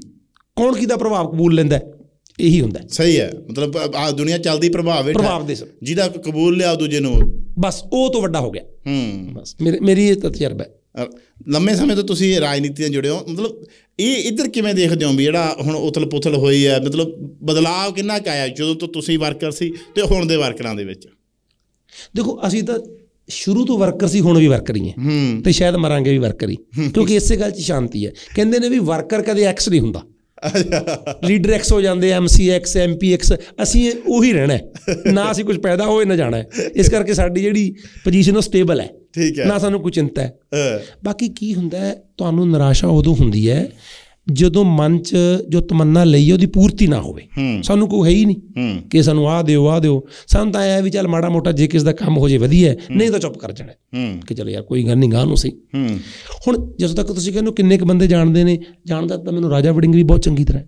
ਕੌਣ ਕਿਹਦਾ ਪ੍ਰਭਾਵ ਕਬੂਲ ਲੈਂਦਾ ਇਹੀ ਹੁੰਦਾ ਸਹੀ ਹੈ ਮਤਲਬ ਆ ਦੁਨੀਆ ਚੱਲਦੀ ਪ੍ਰਭਾਵ ਹੈ ਪ੍ਰਭਾਵ ਦੇ ਸਰ ਜਿਹਦਾ ਕਬੂਲ ਲਿਆ ਦੂਜੇ ਨੂੰ ਬਸ ਉਹ ਤੋਂ ਵੱਡਾ ਹੋ ਗਿਆ ਹੂੰ ਬਸ ਮੇਰੀ ਇਹ ਤਜਰਬਾ ਹੈ ਲੰਮੇ ਸਮੇਂ ਤੋਂ ਤੁਸੀਂ ਰਾਜਨੀਤੀ ਨਾਲ ਜੁੜੇ ਹੋ ਮਤਲਬ ਇਹ ਇਧਰ ਕਿਵੇਂ ਦੇਖਦੇ ਹੋ ਵੀ ਜਿਹੜਾ ਹੁਣ ਉਥਲ-ਪੁਥਲ ਹੋਈ ਹੈ ਮਤਲਬ ਬਦਲਾਅ ਕਿੰਨਾ ਕਾਇਆ ਆਇਆ ਜਦੋਂ ਤੋਂ ਤੁਸੀਂ ਵਰਕਰ ਸੀ ਤੇ ਹੁਣ ਦੇ ਵਰਕਰਾਂ ਦੇ ਵਿੱਚ ਦੇਖੋ ਅਸੀਂ ਤਾਂ ਸ਼ੁਰੂ ਤੋਂ ਵਰਕਰ ਸੀ ਹੁਣ ਵੀ ਵਰਕਰ ਹੀ ਹੈ ਤੇ ਸ਼ਾਇਦ ਮਰਾਂਗੇ ਵੀ ਵਰਕਰ ਹੀ ਕਿਉਂਕਿ ਇਸੇ ਗੱਲ 'ਚ ਸ਼ਾਂਤੀ ਹੈ ਕਹਿੰਦੇ ਨੇ ਵੀ ਵਰਕਰ ਕਦੇ ਐਕਸ ਨਹੀਂ ਹੁੰਦਾ ਲੀਡਰ ਐਕਸ ਹੋ ਜਾਂਦੇ ਐ ਐਮਸੀ ਐਕਸ ਐਮਪੀ ਐਕਸ ਅਸੀਂ ਉਹੀ ਰਹਿਣਾ ਨਾ ਅਸੀਂ ਕੁਝ ਪੈਦਾ ਹੋਏ ਨਾ ਜਾਣਾ ਇਸ ਕਰਕੇ ਸਾਡੀ ਜਿਹੜੀ ਪੋਜੀਸ਼ਨ ਉਹ ਸਟੇਬਲ ਹੈ ਠੀਕ ਹੈ ਨਾ ਸਾਨੂੰ ਕੋਈ ਚਿੰਤਾ ਹੈ ਬਾਕੀ ਕੀ ਹੁੰਦਾ ਹੈ ਤੁਹਾਨੂੰ ਨਿਰਾਸ਼ਾ ਉਦੋਂ ਹੁੰਦੀ ਹੈ ਜਦੋਂ ਮਨ 'ਚ ਜੋ ਤਮੰਨਾ ਲਈ ਉਹਦੀ ਪੂਰਤੀ ਨਾ ਹੋਵੇ ਸਾਨੂੰ ਕੋਈ ਹੈ ਹੀ ਨਹੀਂ ਕਿ ਸਾਨੂੰ ਆ ਦਿਓ ਆ ਦਿਓ ਸਾਨੂੰ ਤਾਂ ਆਇਆ ਵੀ ਚੱਲ ਮਾੜਾ ਮੋਟਾ ਜੇ ਕਿਸ ਦਾ ਕੰਮ ਹੋ ਜੇ ਵਧੀਆ ਨਹੀਂ ਤਾਂ ਚੁੱਪ ਕਰ ਜਾਣਾ ਕਿ ਚਲੋ ਯਾਰ ਕੋਈ ਗੱਲ ਨਹੀਂ ਗਾਹ ਨੂੰ ਸਹੀ ਹੁਣ ਜਦੋਂ ਤੱਕ ਤੁਸੀਂ ਕਹਿੰਦੇ ਹੋ ਕਿੰਨੇ ਕ ਬੰਦੇ ਜਾਣਦੇ ਨੇ ਜਾਣਦਾ ਤਾਂ ਮੈਨੂੰ ਰਾਜਾ ਵੜਿੰਗ ਵੀ ਬਹੁਤ ਚੰਗੀ ਤਰ੍ਹਾਂ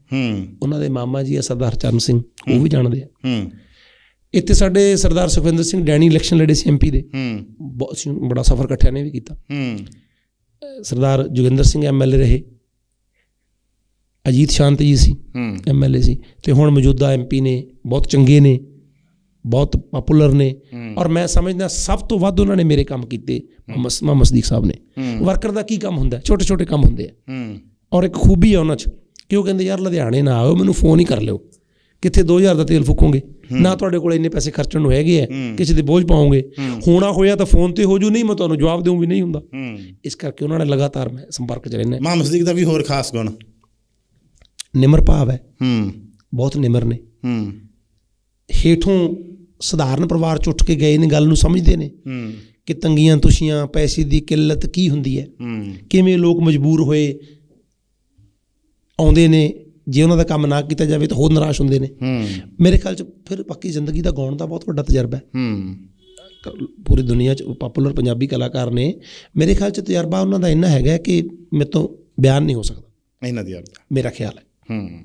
ਉਹਨਾਂ ਦੇ ਮਾਮਾ ਜੀ ਆ ਸਰਦਾਰ ਚਰਨ ਸਿੰਘ ਉਹ ਵੀ ਜਾਣਦੇ ਆ ਇੱਥੇ ਸਾਡੇ ਸਰਦਾਰ ਸੁਖਵਿੰਦਰ ਸਿੰਘ ਡੈਣੀ ਇਲੈਕਸ਼ਨ ਲੜੇ ਸੀ ਐਮਪੀ ਦੇ ਬਹੁਤ ਬੜਾ ਸਫ਼ਰ ਇਕੱਠਿਆਂ ਨੇ ਵੀ ਕੀਤਾ ਸਰਦਾਰ ਜੋਗਿੰਦਰ ਸਿੰਘ ਐਮਐਲਏ ਰਹੇ ਅਜੀਤ ਸ਼ਾਂਤ ਜੀ ਸੀ ਐਮਐਲਏ ਸੀ ਤੇ ਹੁਣ ਮੌਜੂਦਾ ਐਮਪੀ ਨੇ ਬਹੁਤ ਚੰਗੇ ਨੇ ਬਹੁਤ ਪਪੂਲਰ ਨੇ ਔਰ ਮੈਂ ਸਮਝਦਾ ਸਭ ਤੋਂ ਵੱਧ ਉਹਨਾਂ ਨੇ ਮੇਰੇ ਕੰਮ ਕੀਤੇ ਮਸਮਾ ਮਸਦੀਕ ਸਾਹਿਬ ਨੇ ਵਰਕਰ ਦਾ ਕੀ ਕੰਮ ਹੁੰਦਾ ਛੋਟੇ ਛੋਟੇ ਕੰਮ ਹੁੰਦੇ ਆ ਔਰ ਇੱਕ ਖੂਬੀ ਆ ਉਹਨਾਂ 'ਚ ਕਿ ਉਹ ਕਹਿੰਦੇ ਯਾਰ ਲੁਧਿਆਣੇ ਨਾ ਆਓ ਮੈਨੂੰ ਫੋਨ ਹੀ ਕਰ ਲਿਓ ਕਿੱਥੇ 2000 ਦਾ ਤੇਲ ਫੁਕੋਗੇ ਨਾ ਤੁਹਾਡੇ ਕੋਲ ਇੰਨੇ ਪੈਸੇ ਖਰਚਣ ਨੂੰ ਹੈਗੇ ਆ ਕਿਸੇ ਦੇ ਬੋਝ ਪਾਉਂਗੇ ਹੋਣਾ ਹੋਇਆ ਤਾਂ ਫੋਨ ਤੇ ਹੋ ਜੂ ਨਹੀਂ ਮੈਂ ਤੁਹਾਨੂੰ ਜਵਾਬ ਦੇਉਂ ਵੀ ਨਹੀਂ ਹੁੰਦਾ ਇਸ ਕਰਕੇ ਉਹਨਾਂ ਨੇ ਲਗਾਤਾਰ ਮੈਂ ਸੰਪਰਕ ਚ ਰਹਿਣਾ ਮਾਮਸਦੀਕ ਦਾ ਵੀ ਹੋਰ ਖਾਸ ਗੁਣ ਨਿਮਰ ਭਾਵ ਹੈ ਹੂੰ ਬਹੁਤ ਨਿਮਰ ਨੇ ਹੂੰ ਹੇਠੋਂ ਸਧਾਰਨ ਪਰਿਵਾਰ ਚ ਉੱਠ ਕੇ ਗਏ ਨੇ ਗੱਲ ਨੂੰ ਸਮਝਦੇ ਨੇ ਹੂੰ ਕਿ ਤੰਗੀਆਂ ਤੁਸ਼ੀਆਂ ਪੈਸੇ ਦੀ ਕਿੱਲਤ ਕੀ ਹੁੰਦੀ ਹੈ ਹੂੰ ਕਿਵੇਂ ਲੋਕ ਮਜਬੂਰ ਹੋਏ ਆਉਂਦੇ ਨੇ ਜੇ ਉਹਨਾਂ ਦਾ ਕੰਮ ਨਾ ਕੀਤਾ ਜਾਵੇ ਤਾਂ ਹੋਰ ਨਿਰਾਸ਼ ਹੁੰਦੇ ਨੇ ਹੂੰ ਮੇਰੇ ਖਿਆਲ ਚ ਫਿਰ ਪੱਕੀ ਜ਼ਿੰਦਗੀ ਦਾ ਗਾਉਣ ਦਾ ਬਹੁਤ ਵੱਡਾ ਤਜਰਬਾ ਹੈ ਹੂੰ ਪੂਰੀ ਦੁਨੀਆ ਚ ਪਪੂਲਰ ਪੰਜਾਬੀ ਕਲਾਕਾਰ ਨੇ ਮੇਰੇ ਖਿਆਲ ਚ ਤਜਰਬਾ ਉਹਨਾਂ ਦਾ ਇੰਨਾ ਹੈਗਾ ਕਿ ਮੇਤੋਂ ਬਿਆਨ ਨਹੀਂ ਹੋ ਸਕਦਾ ਇੰਨਾ ਦੀ ਮੇਰਾ ਖਿਆਲ ਹੈ ਹੂੰ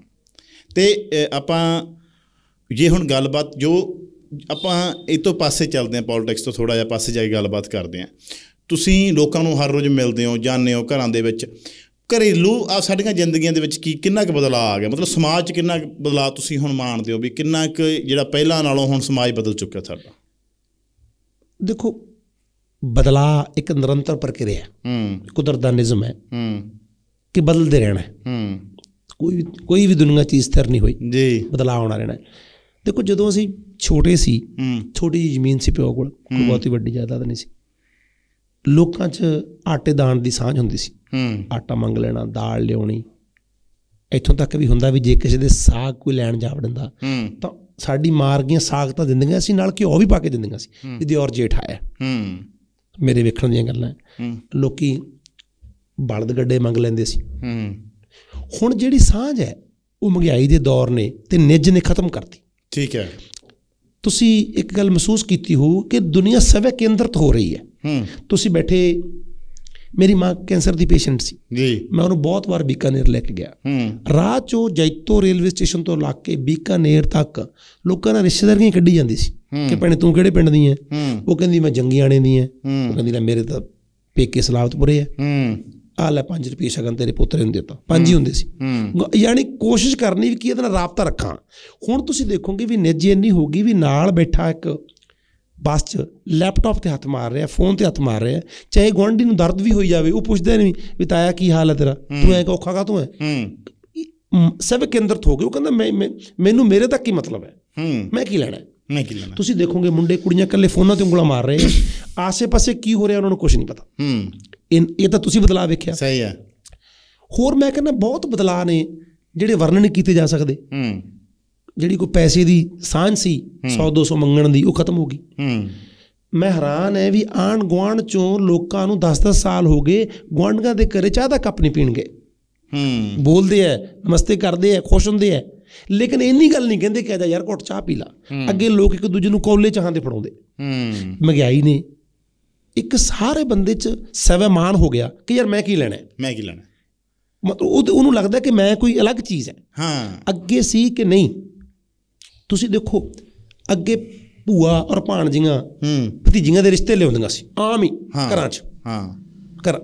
ਤੇ ਆਪਾਂ ਜੇ ਹੁਣ ਗੱਲਬਾਤ ਜੋ ਆਪਾਂ ਇਹ ਤੋਂ ਪਾਸੇ ਚੱਲਦੇ ਆ ਪੋਲਿਟਿਕਸ ਤੋਂ ਥੋੜਾ ਜਿਹਾ ਪਾਸੇ ਜਾ ਕੇ ਗੱਲਬਾਤ ਕਰਦੇ ਆ ਤੁਸੀਂ ਲੋਕਾਂ ਨੂੰ ਹਰ ਰੋਜ਼ ਮਿਲਦੇ ਹੋ ਜਾਣਦੇ ਹੋ ਘਰਾਂ ਦੇ ਵਿੱਚ ਘਰੇਲੂ ਆ ਸਾਡੀਆਂ ਜ਼ਿੰਦਗੀਆਂ ਦੇ ਵਿੱਚ ਕੀ ਕਿੰਨਾ ਕੁ ਬਦਲਾਅ ਆ ਗਿਆ ਮਤਲਬ ਸਮਾਜ 'ਚ ਕਿੰਨਾ ਕੁ ਬਦਲਾਅ ਤੁਸੀਂ ਹੁਣ ਮਾਣਦੇ ਹੋ ਵੀ ਕਿੰਨਾ ਕੁ ਜਿਹੜਾ ਪਹਿਲਾਂ ਨਾਲੋਂ ਹੁਣ ਸਮਾਜ ਬਦਲ ਚੁੱਕਿਆ ਸਾਡਾ ਦੇਖੋ ਬਦਲਾਅ ਇੱਕ ਨਿਰੰਤਰ ਪ੍ਰਕਿਰਿਆ ਹੈ ਹੂੰ ਕੁਦਰਤ ਦਾ ਨਿਯਮ ਹੈ ਹੂੰ ਕਿ ਬਦਲਦੇ ਰਹਿਣਾ ਹੈ ਹੂੰ ਕੋਈ ਵੀ ਕੋਈ ਵੀ ਦੁਨੀਆ ਚੀਜ਼ ਸਥਿਰ ਨਹੀਂ ਹੋਈ ਜੀ ਬਦਲਾਅ ਆਉਣਾ ਰਹਿਣਾ ਦੇਖੋ ਜਦੋਂ ਅਸੀਂ ਛੋਟੇ ਸੀ ਛੋਟੀ ਜੀ ਜ਼ਮੀਨ ਸੀ ਪਿਓ ਕੋਲ ਕੋਈ ਬਹੁਤੀ ਵੱਡੀ ਜਾਇਦਾਦ ਨਹੀਂ ਸੀ ਲੋਕਾਂ 'ਚ ਆਟੇ ਦਾਣ ਦੀ ਸਾਂਝ ਹੁੰਦੀ ਸੀ ਆਟਾ ਮੰਗ ਲੈਣਾ ਦਾਲ ਲਿਆਉਣੀ ਇੱਥੋਂ ਤੱਕ ਵੀ ਹੁੰਦਾ ਵੀ ਜੇ ਕਿਸੇ ਦੇ ਸਾਗ ਕੋਈ ਲੈਣ ਜਾ ਵੜਦਾ ਤਾਂ ਸਾਡੀ ਮਾਰ ਗਈਆਂ ਸਾਗ ਤਾਂ ਦਿੰਦੀਆਂ ਸੀ ਨਾਲ ਘਿਓ ਵੀ ਪਾ ਕੇ ਦਿੰਦੀਆਂ ਸੀ ਇਹਦੇ ਔਰ ਜੇਠ ਆਇਆ ਮੇਰੇ ਵੇਖਣ ਦੀਆਂ ਗੱਲਾਂ ਲੋਕੀ ਬਲਦ ਗੱਡੇ ਮੰਗ ਲੈਂਦੇ ਸੀ ਹੁਣ ਜਿਹੜੀ ਸਾਂਝ ਹੈ ਉਹ ਮਹਿੰਗਾਈ ਦੇ ਦੌਰ ਨੇ ਤੇ ਨਿੱਜ ਨੇ ਖਤਮ ਕਰਤੀ ਠੀਕ ਹੈ ਤੁਸੀਂ ਇੱਕ ਗੱਲ ਮਹਿਸੂਸ ਕੀਤੀ ਹੋ ਕਿ ਦੁਨੀਆ ਸਵੈ ਕੇਂਦਰਿਤ ਹੋ ਰਹੀ ਹੈ ਹੂੰ ਤੁਸੀਂ ਬੈਠੇ ਮੇਰੀ ਮਾਂ ਕੈਂਸਰ ਦੀ ਪੇਸ਼ੈਂਟ ਸੀ ਜੀ ਮੈਂ ਉਹਨੂੰ ਬਹੁਤ ਵਾਰ ਬੀਕਾਨੇਰ ਲੈ ਕੇ ਗਿਆ ਹੂੰ ਰਾਹ ਚੋਂ ਜੈਤੋ ਰੇਲਵੇ ਸਟੇਸ਼ਨ ਤੋਂ ਲਾ ਕੇ ਬੀਕਾਨੇਰ ਤੱਕ ਲੋਕਾਂ ਨਾਲ ਰਿਸ਼ਤੇਦਾਰੀਆਂ ਕੱਢੀ ਜਾਂਦੀ ਸੀ ਕਿ ਭੈਣੇ ਤੂੰ ਕਿਹੜੇ ਪਿੰਡ ਦੀ ਹੈ ਉਹ ਕਹਿੰਦੀ ਮੈਂ ਜੰਗੀਆਣੇ ਦੀ ਹੈ ਉਹ ਕਹਿੰਦੀ ਨਾ ਮੇਰੇ ਤਾਂ ਪੇਕੇ ਸਲਾਵਤਪੁਰੇ ਹੈ ਹੂੰ ਆ ਲੈ 5 ਰੁਪਏ ਸ਼ਗਨ ਤੇਰੇ ਪੁੱਤਰ ਨੂੰ ਦਿੱਤਾ ਪੰਜ ਹੀ ਹੁੰਦੇ ਸੀ ਯਾਨੀ ਕੋਸ਼ਿਸ਼ ਕਰਨੀ ਵੀ ਕਿ ਇਹਦੇ ਨਾਲ ਰਾਬਤਾ ਰੱਖਾਂ ਹੁਣ ਤੁਸੀਂ ਦੇਖੋਗੇ ਵੀ ਨਿੱਜ ਇੰਨੀ ਹੋ ਗਈ ਵੀ ਨਾਲ ਬੈਠਾ ਇੱਕ ਬਸ 'ਚ ਲੈਪਟਾਪ ਤੇ ਹੱਥ ਮਾਰ ਰਿਹਾ ਫੋਨ ਤੇ ਹੱਥ ਮਾਰ ਰਿਹਾ ਚਾਹੇ ਗੁਆਂਢੀ ਨੂੰ ਦਰਦ ਵੀ ਹੋਈ ਜਾਵੇ ਉਹ ਪੁੱਛਦੇ ਨਹੀਂ ਵੀ ਤਾਇਆ ਕੀ ਹਾਲ ਹੈ ਤੇਰਾ ਤੂੰ ਐ ਕੋਖਾ ਕਾ ਤੂੰ ਐ ਸਭ ਕੇਂਦਰਤ ਹੋ ਗਏ ਉਹ ਕਹਿੰਦਾ ਮੈਂ ਮੈਨੂੰ ਮੇਰੇ ਤੱਕ ਕੀ ਮਤਲਬ ਹੈ ਮੈਂ ਕੀ ਲੈਣਾ ਮੈਂ ਕੀ ਲੈਣਾ ਤੁਸੀਂ ਦੇਖੋਗੇ ਮੁੰਡੇ ਕੁੜੀਆਂ ਇਕੱਲੇ ਫੋਨਾਂ ਤੇ ਉਂਗਲਾਂ ਮਾਰ ਰਹੇ ਆਸੇ-ਪਾਸੇ ਕੀ ਹੋ ਰਿਹਾ ਉਹਨਾਂ ਨੂੰ ਕੁਝ ਨਹੀਂ ਪਤਾ ਹੂੰ ਇਹ ਤਾਂ ਤੁਸੀਂ ਬਦਲਾਅ ਵੇਖਿਆ ਸਹੀ ਹੈ ਹੋਰ ਮੈਂ ਕਹਿੰਦਾ ਬਹੁਤ ਬਦਲਾਅ ਨੇ ਜਿਹੜੇ ਵਰਣਨ ਕੀਤੇ ਜਾ ਸਕਦੇ ਹੂੰ ਜਿਹੜੀ ਕੋਈ ਪੈਸੇ ਦੀ ਸਾਂਝ ਸੀ 100 200 ਮੰਗਣ ਦੀ ਉਹ ਖਤਮ ਹੋ ਗਈ ਹੂੰ ਮੈਂ ਹੈਰਾਨ ਐ ਵੀ ਆਣ ਗਵਾਂਡ ਚੋਂ ਲੋਕਾਂ ਨੂੰ 10-10 ਸਾਲ ਹੋ ਗਏ ਗਵਾਂਡਾਂ ਦੇ ਘਰੇ ਚਾਹ ਦਾ ਕੱਪ ਨਹੀਂ ਪੀਣਗੇ ਹੂੰ ਬੋਲਦੇ ਐ ਨਮਸਤੇ ਕਰਦੇ ਐ ਖੁਸ਼ ਹੁੰਦੇ ਐ ਲੇਕਿਨ ਇੰਨੀ ਗੱਲ ਨਹੀਂ ਕਹਿੰਦੇ ਕਿ ਆ ਜਾ ਯਾਰ ਘੁੱਟ ਚਾਹ ਪੀ ਲਾ ਅੱਗੇ ਲੋਕ ਇੱਕ ਦੂਜੇ ਨੂੰ ਕੌਲੇ ਚਾਹਾਂ ਦੇ ਫੜਾਉਂਦੇ ਹੂੰ ਮਹਿੰਗਾਈ ਨੇ ਇੱਕ ਸਾਰੇ ਬੰਦੇ 'ਚ ਸਵੈਮਾਨ ਹੋ ਗਿਆ ਕਿ ਯਾਰ ਮੈਂ ਕੀ ਲੈਣਾ ਮੈਂ ਕੀ ਲੈਣਾ ਮਤਲਬ ਉਹ ਉਹਨੂੰ ਲੱਗਦਾ ਕਿ ਮੈਂ ਕੋਈ ਅਲੱਗ ਚੀਜ਼ ਹੈ ਹਾਂ ਅੱਗੇ ਸੀ ਕਿ ਨਹੀਂ ਤੁਸੀਂ ਦੇਖੋ ਅੱਗੇ ਭੂਆ ਔਰ ਭਾਣਜੀਆਂ ਹੂੰ ਭਤੀਜੀਆਂ ਦੇ ਰਿਸ਼ਤੇ ਲਿਆਉਂਦੀਆਂ ਸੀ ਆਮ ਹੀ ਘਰਾਂ 'ਚ ਹਾਂ ਘਰ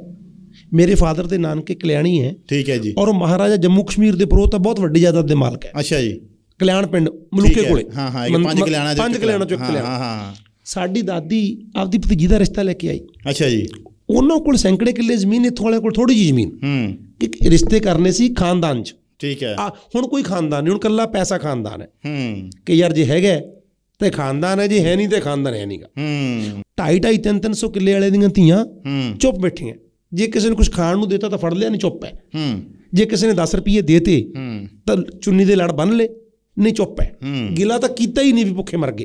ਮੇਰੇ ਫਾਦਰ ਦੇ ਨਾਨਕੇ ਕਲਿਆਣੀ ਹੈ ਠੀਕ ਹੈ ਜੀ ਔਰ ਉਹ ਮਹਾਰਾਜਾ ਜੰਮੂ ਕਸ਼ਮੀਰ ਦੇ ਪ੍ਰੋਹ ਬਹੁਤ ਵੱਡੀ ਜਾਇਦਾਦ ਦੇ ਮਾਲਕ ਹੈ ਅੱਛਾ ਜੀ ਕਲਿਆਣ ਪਿੰਡ ਮਲੂਕੇ ਕੋਲੇ ਹਾਂ ਹਾਂ ਪੰਜ ਕਲਿਆਣਾ ਪੰਜ ਕਲਿਆਣਾ ਇੱਕ ਕਲਿਆਣਾ ਹਾਂ ਹਾਂ ਸਾਡੀ ਦਾਦੀ ਆਪਦੀ ਭਤੀਜੀ ਦਾ ਰਿਸ਼ਤਾ ਲੈ ਕੇ ਆਈ ਅੱਛਾ ਜੀ ਉਹਨਾਂ ਕੋਲ ਸੈਂਕੜੇ ਕਿੱਲੇ ਜ਼ਮੀਨ ਇਥੋਂ ਵਾਲਿਆਂ ਕੋਲ ਥੋੜੀ ਜੀ ਜ਼ਮੀਨ ਹੂੰ ਇੱਕ ਰਿਸ਼ਤੇ ਕਰਨੇ ਸੀ ਖਾਨਦਾਨ 'ਚ ਠੀਕ ਹੈ ਹੁਣ ਕੋਈ ਖਾਨਦਾਨ ਨਹੀਂ ਹੁਣ ਕੱਲਾ ਪੈਸਾ ਖਾਨਦਾਨ ਹੈ ਹੂੰ ਕਿ ਯਾਰ ਜੇ ਹੈਗਾ ਤੇ ਖਾਨਦਾਨ ਹੈ ਜੇ ਹੈ ਨਹੀਂ ਤੇ ਖਾਨਦਾਨ ਹੈ ਨਹੀਂਗਾ ਹੂੰ ਤਿੰਨ 2.5 ਕਿੱਲੇ ਵਾਲੇ ਦੀਆਂ ਧੀਆਂ ਚੁੱਪ ਬੈਠੀਆਂ ਜੇ ਕਿਸੇ ਨੂੰ ਕੁਝ ਖਾਣ ਨੂੰ ਦਿੱਤਾ ਤਾਂ ਫੜ ਲਿਆ ਨਹੀਂ ਚੁੱਪ ਹੈ ਹੂੰ ਜੇ ਕਿਸੇ ਨੇ 10 ਰੁਪਏ ਦੇਤੇ ਤਾਂ ਚੁੰਨੀ ਦੇ ਲੜ ਬੰਨ ਲੇ ਨਹੀਂ ਚੁੱਪ ਹੈ ਗਿਲਾ ਤਾਂ ਕੀਤਾ ਹੀ ਨਹੀਂ ਵੀ ਭੁੱਖੇ ਮਰ ਗਏ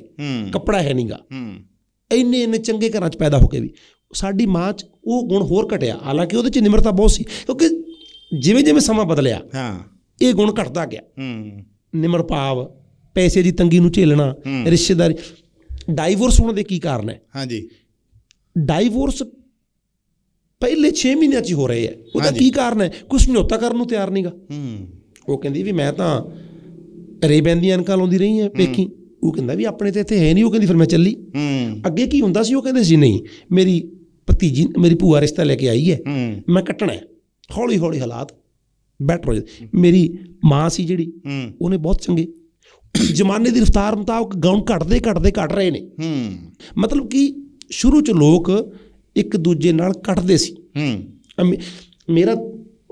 ਕੱਪੜਾ ਹੈ ਨਹੀਂਗਾ ਇੰਨੇ ਇੰਨੇ ਚੰਗੇ ਘਰਾਂ 'ਚ ਪੈਦਾ ਹੋ ਕੇ ਵੀ ਸਾਡੀ ਮਾਂ 'ਚ ਉਹ ਗੁਣ ਹੋਰ ਘਟਿਆ ਹਾਲਾਂਕਿ ਉਹਦੇ 'ਚ ਨਿਮਰਤਾ ਬਹੁਤ ਸੀ ਕਿਉਂਕਿ ਜਿਵੇਂ ਜਿਵੇਂ ਸਮਾਂ ਬਦਲਿਆ ਹਾਂ ਇਹ ਗੁਣ ਘਟਦਾ ਗਿਆ ਹੂੰ ਨਿਮਰ ਭਾਵ ਪੈਸੇ ਦੀ ਤੰਗੀ ਨੂੰ ਝੇਲਣਾ ਰਿਸ਼ਤੇਦਾਰੀ ਡਾਈਵੋਰਸ ਹੋਣ ਦੇ ਕੀ ਕਾਰਨ ਹੈ ਹਾਂਜੀ ਡਾਈਵੋਰਸ ਪਹਿਲੇ 6 ਮਹੀਨਿਆਂ 'ਚ ਹੋ ਰਹੇ ਆ ਉਹਦਾ ਕੀ ਕਾਰਨ ਹੈ ਕੁਝ ਸਮਝੌਤਾ ਕਰਨ ਨੂੰ ਤਿਆਰ ਨਹੀਂਗਾ ਹੂੰ ਉਹ ਕਹਿੰਦੀ ਵੀ ਮੈਂ ਤਾਂ ਰੇਬੈਨ ਦੀ ਅਨਕਾਂ ਲਾਉਂਦੀ ਰਹੀ ਹੈ ਪੇਕੀ ਉਹ ਕਹਿੰਦਾ ਵੀ ਆਪਣੇ ਤੇ ਇੱਥੇ ਹੈ ਨਹੀਂ ਉਹ ਕਹਿੰਦੀ ਫਿਰ ਮੈਂ ਚੱਲੀ ਅੱਗੇ ਕੀ ਹੁੰਦਾ ਸੀ ਉਹ ਕਹਿੰਦੇ ਸੀ ਨਹੀਂ ਮੇਰੀ ਭਤੀਜੀ ਮੇਰੀ ਭੂਆ ਰਿਸ਼ਤਾ ਲੈ ਕੇ ਆਈ ਹੈ ਮੈਂ ਕੱਟਣਾ ਹੌਲੀ ਹੌਲੀ ਹਾਲਾਤ ਬੈਟਰ ਹੋ ਜੇ ਮੇਰੀ ਮਾਂ ਸੀ ਜਿਹੜੀ ਉਹਨੇ ਬਹੁਤ ਚੰਗੇ ਜਮਾਨੇ ਦੀ ਰਫ਼ਤਾਰ ਮੁਤਾਬਕ ਗਾਉਂ ਘਟਦੇ ਘਟਦੇ ਘਟ ਰਹੇ ਨੇ ਮਤਲਬ ਕਿ ਸ਼ੁਰੂ ਚ ਲੋਕ ਇੱਕ ਦੂਜੇ ਨਾਲ ਕੱਟਦੇ ਸੀ ਮੇਰਾ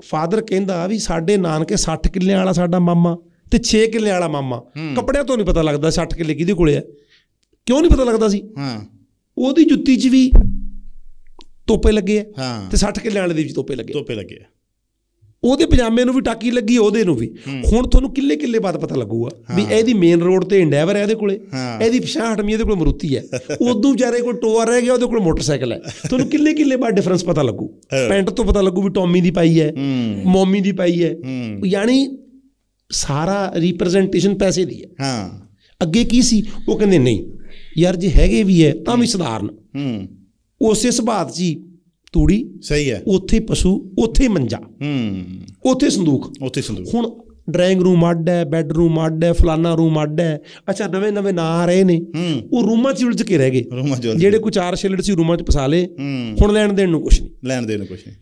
ਫਾਦਰ ਕਹਿੰਦਾ ਵੀ ਸਾਡੇ ਨਾਨਕੇ 60 ਕਿੱਲਿਆਂ ਵਾਲਾ ਸਾਡਾ ਮਾਮਾ ਤੇ 6 ਕਿੱਲੇ ਵਾਲਾ ਮਾਮਾ ਕੱਪੜਿਆਂ ਤੋਂ ਨਹੀਂ ਪਤਾ ਲੱਗਦਾ 60 ਕਿੱਲੇ ਕਿਹਦੇ ਕੋਲੇ ਆ ਕਿਉਂ ਨਹੀਂ ਪਤਾ ਲੱਗਦਾ ਸੀ ਹਾਂ ਉਹਦੀ ਜੁੱਤੀ 'ਚ ਵੀ ਤੋਪੇ ਲੱਗੇ ਆ ਤੇ 60 ਕਿੱਲੇ ਵਾਲੇ ਦੇ ਵੀ ਤੋਪੇ ਲੱਗੇ ਤੋਪੇ ਲੱਗੇ ਆ ਉਹਦੇ ਪਜਾਮੇ ਨੂੰ ਵੀ ਟਾਕੀ ਲੱਗੀ ਉਹਦੇ ਨੂੰ ਵੀ ਹੁਣ ਤੁਹਾਨੂੰ ਕਿੱਲੇ ਕਿੱਲੇ ਬਾਤ ਪਤਾ ਲੱਗੂਗਾ ਵੀ ਇਹਦੀ ਮੇਨ ਰੋਡ ਤੇ ਇੰਡੈਵਰ ਹੈ ਇਹਦੇ ਕੋਲੇ ਇਹਦੀ ਪਛਾਣ ਹਟਮੀ ਇਹਦੇ ਕੋਲ ਮਰੂਤੀ ਹੈ ਉਦੋਂ ਵਿਚਾਰੇ ਕੋਲ ਟੋਆ ਰਹਿ ਗਿਆ ਉਹਦੇ ਕੋਲ ਮੋਟਰਸਾਈਕਲ ਹੈ ਤੁਹਾਨੂੰ ਕਿੱਲੇ ਕਿੱਲੇ ਬਾਤ ਡਿਫਰੈਂਸ ਪਤਾ ਲੱਗੂ ਪੈਂਟ ਤੋਂ ਪਤਾ ਲੱਗੂ ਵੀ ਟੌਮੀ ਦੀ ਪਾਈ ਹੈ ਮੌਮੀ ਦੀ ਪਾਈ ਹੈ ਯਾਨੀ ਸਾਰਾ ਰਿਪਰੈਜ਼ੈਂਟੇਸ਼ਨ ਪੈਸੇ ਦੀ ਹੈ ਹਾਂ ਅੱਗੇ ਕੀ ਸੀ ਉਹ ਕਹਿੰਦੇ ਨਹੀਂ ਯਾਰ ਜੇ ਹੈਗੇ ਵੀ ਹੈ ਤਾਂ ਵੀ ਸਧਾਰਨ ਹੂੰ ਉਸੇ ਸੁਭਾਤ ਜੀ ਤੂੜੀ ਸਹੀ ਹੈ ਉੱਥੇ ਪਸ਼ੂ ਉੱਥੇ ਮੰਜਾ ਹੂੰ ਉੱਥੇ ਸੰਦੂਕ ਉੱਥੇ ਸੰਦੂਕ ਹੁਣ ਡਰਾਇੰਗ ਰੂਮ ਅੱਡ ਹੈ ਬੈੱਡਰੂਮ ਅੱਡ ਹੈ ਫਲਾਨਾ ਰੂਮ ਅੱਡ ਹੈ ਅੱਛਾ ਨਵੇਂ ਨਵੇਂ ਨਾਂ ਆ ਰਹੇ ਨੇ ਉਹ ਰੂਮਾਂ 'ਚ ਉਲਝ ਕੇ ਰਹਿ ਗਏ ਜਿਹੜੇ ਕੋ ਚਾਰ ਛੇ ਲੜ ਸੀ ਰੂਮਾਂ 'ਚ ਪਸਾ ਲੇ ਹੁਣ ਲੈਣ ਦੇਣ ਨੂੰ ਕੁਛ ਨਹੀਂ ਲੈਣ ਦੇਣ ਨੂੰ ਕੁਛ ਨਹੀਂ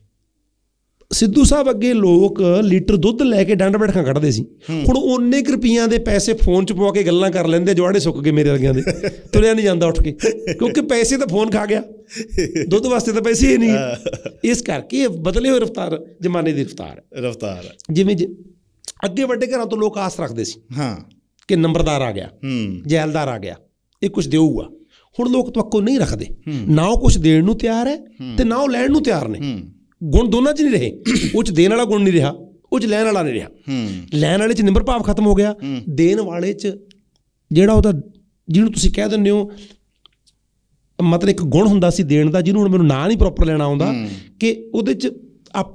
ਸਿੱਧੂ ਸਾਹਿਬ ਅੱਗੇ ਲੋਕ ਲੀਟਰ ਦੁੱਧ ਲੈ ਕੇ ਡੰਡ ਬੈਠਕਾਂ ਕੱਢਦੇ ਸੀ ਹੁਣ ਉਹਨੇ ਕਿ ਰੁਪਈਆਂ ਦੇ ਪੈਸੇ ਫੋਨ 'ਚ ਪਵਾ ਕੇ ਗੱਲਾਂ ਕਰ ਲੈਂਦੇ ਜਵਾੜੇ ਸੁੱਕ ਗਏ ਮੇਰੇ ਵਰਗਿਆਂ ਦੇ ਤੁਰਿਆ ਨਹੀਂ ਜਾਂਦਾ ਉੱਠ ਕੇ ਕਿਉਂਕਿ ਪੈਸੇ ਤਾਂ ਫੋਨ ਖਾ ਗਿਆ ਦੁੱਧ ਵਾਸਤੇ ਤਾਂ ਪੈਸੇ ਹੀ ਨਹੀਂ ਇਸ ਕਰਕੇ ਬਦਲੇ ਹੋਏ ਰਫਤਾਰ ਜ਼ਮਾਨੇ ਦੀ ਰਫਤਾਰ ਰਫਤਾਰ ਜਿਵੇਂ ਅੱਗੇ ਵੱਡੇ ਘਰਾਂ ਤੋਂ ਲੋਕ ਆਸ ਰੱਖਦੇ ਸੀ ਹਾਂ ਕਿ ਨੰਬਰਦਾਰ ਆ ਗਿਆ ਜੈਲਦਾਰ ਆ ਗਿਆ ਇਹ ਕੁਝ ਦੇਊਗਾ ਹੁਣ ਲੋਕ ਤਵੱਕੋ ਨਹੀਂ ਰੱਖਦੇ ਨਾ ਉਹ ਕੁਝ ਦੇਣ ਨੂੰ ਤਿਆਰ ਹੈ ਤੇ ਨਾ ਉਹ ਲੈਣ ਨੂੰ ਤਿਆਰ ਨੇ ਗੁਣ ਦੋਨਾਂ 'ਚ ਨਹੀਂ ਰਹੇ ਉਹ 'ਚ ਦੇਣ ਵਾਲਾ ਗੁਣ ਨਹੀਂ ਰਿਹਾ ਉਹ 'ਚ ਲੈਣ ਵਾਲਾ ਨਹੀਂ ਰਿਹਾ ਲੈਣ ਵਾਲੇ 'ਚ ਨਿਮਰ ਭਾਵ ਖਤਮ ਹੋ ਗਿਆ ਦੇਣ ਵਾਲੇ 'ਚ ਜਿਹੜਾ ਉਹਦਾ ਜਿਹਨੂੰ ਤੁਸੀਂ ਕਹਿ ਦਿੰਦੇ ਹੋ ਮਤਲਬ ਇੱਕ ਗੁਣ ਹੁੰਦਾ ਸੀ ਦੇਣ ਦਾ ਜਿਹਨੂੰ ਮੈਨੂੰ ਨਾਂ ਨਹੀਂ ਪ੍ਰੋਪਰ ਲੈਣਾ ਆਉਂਦਾ ਕਿ ਉਹਦੇ 'ਚ ਆਪ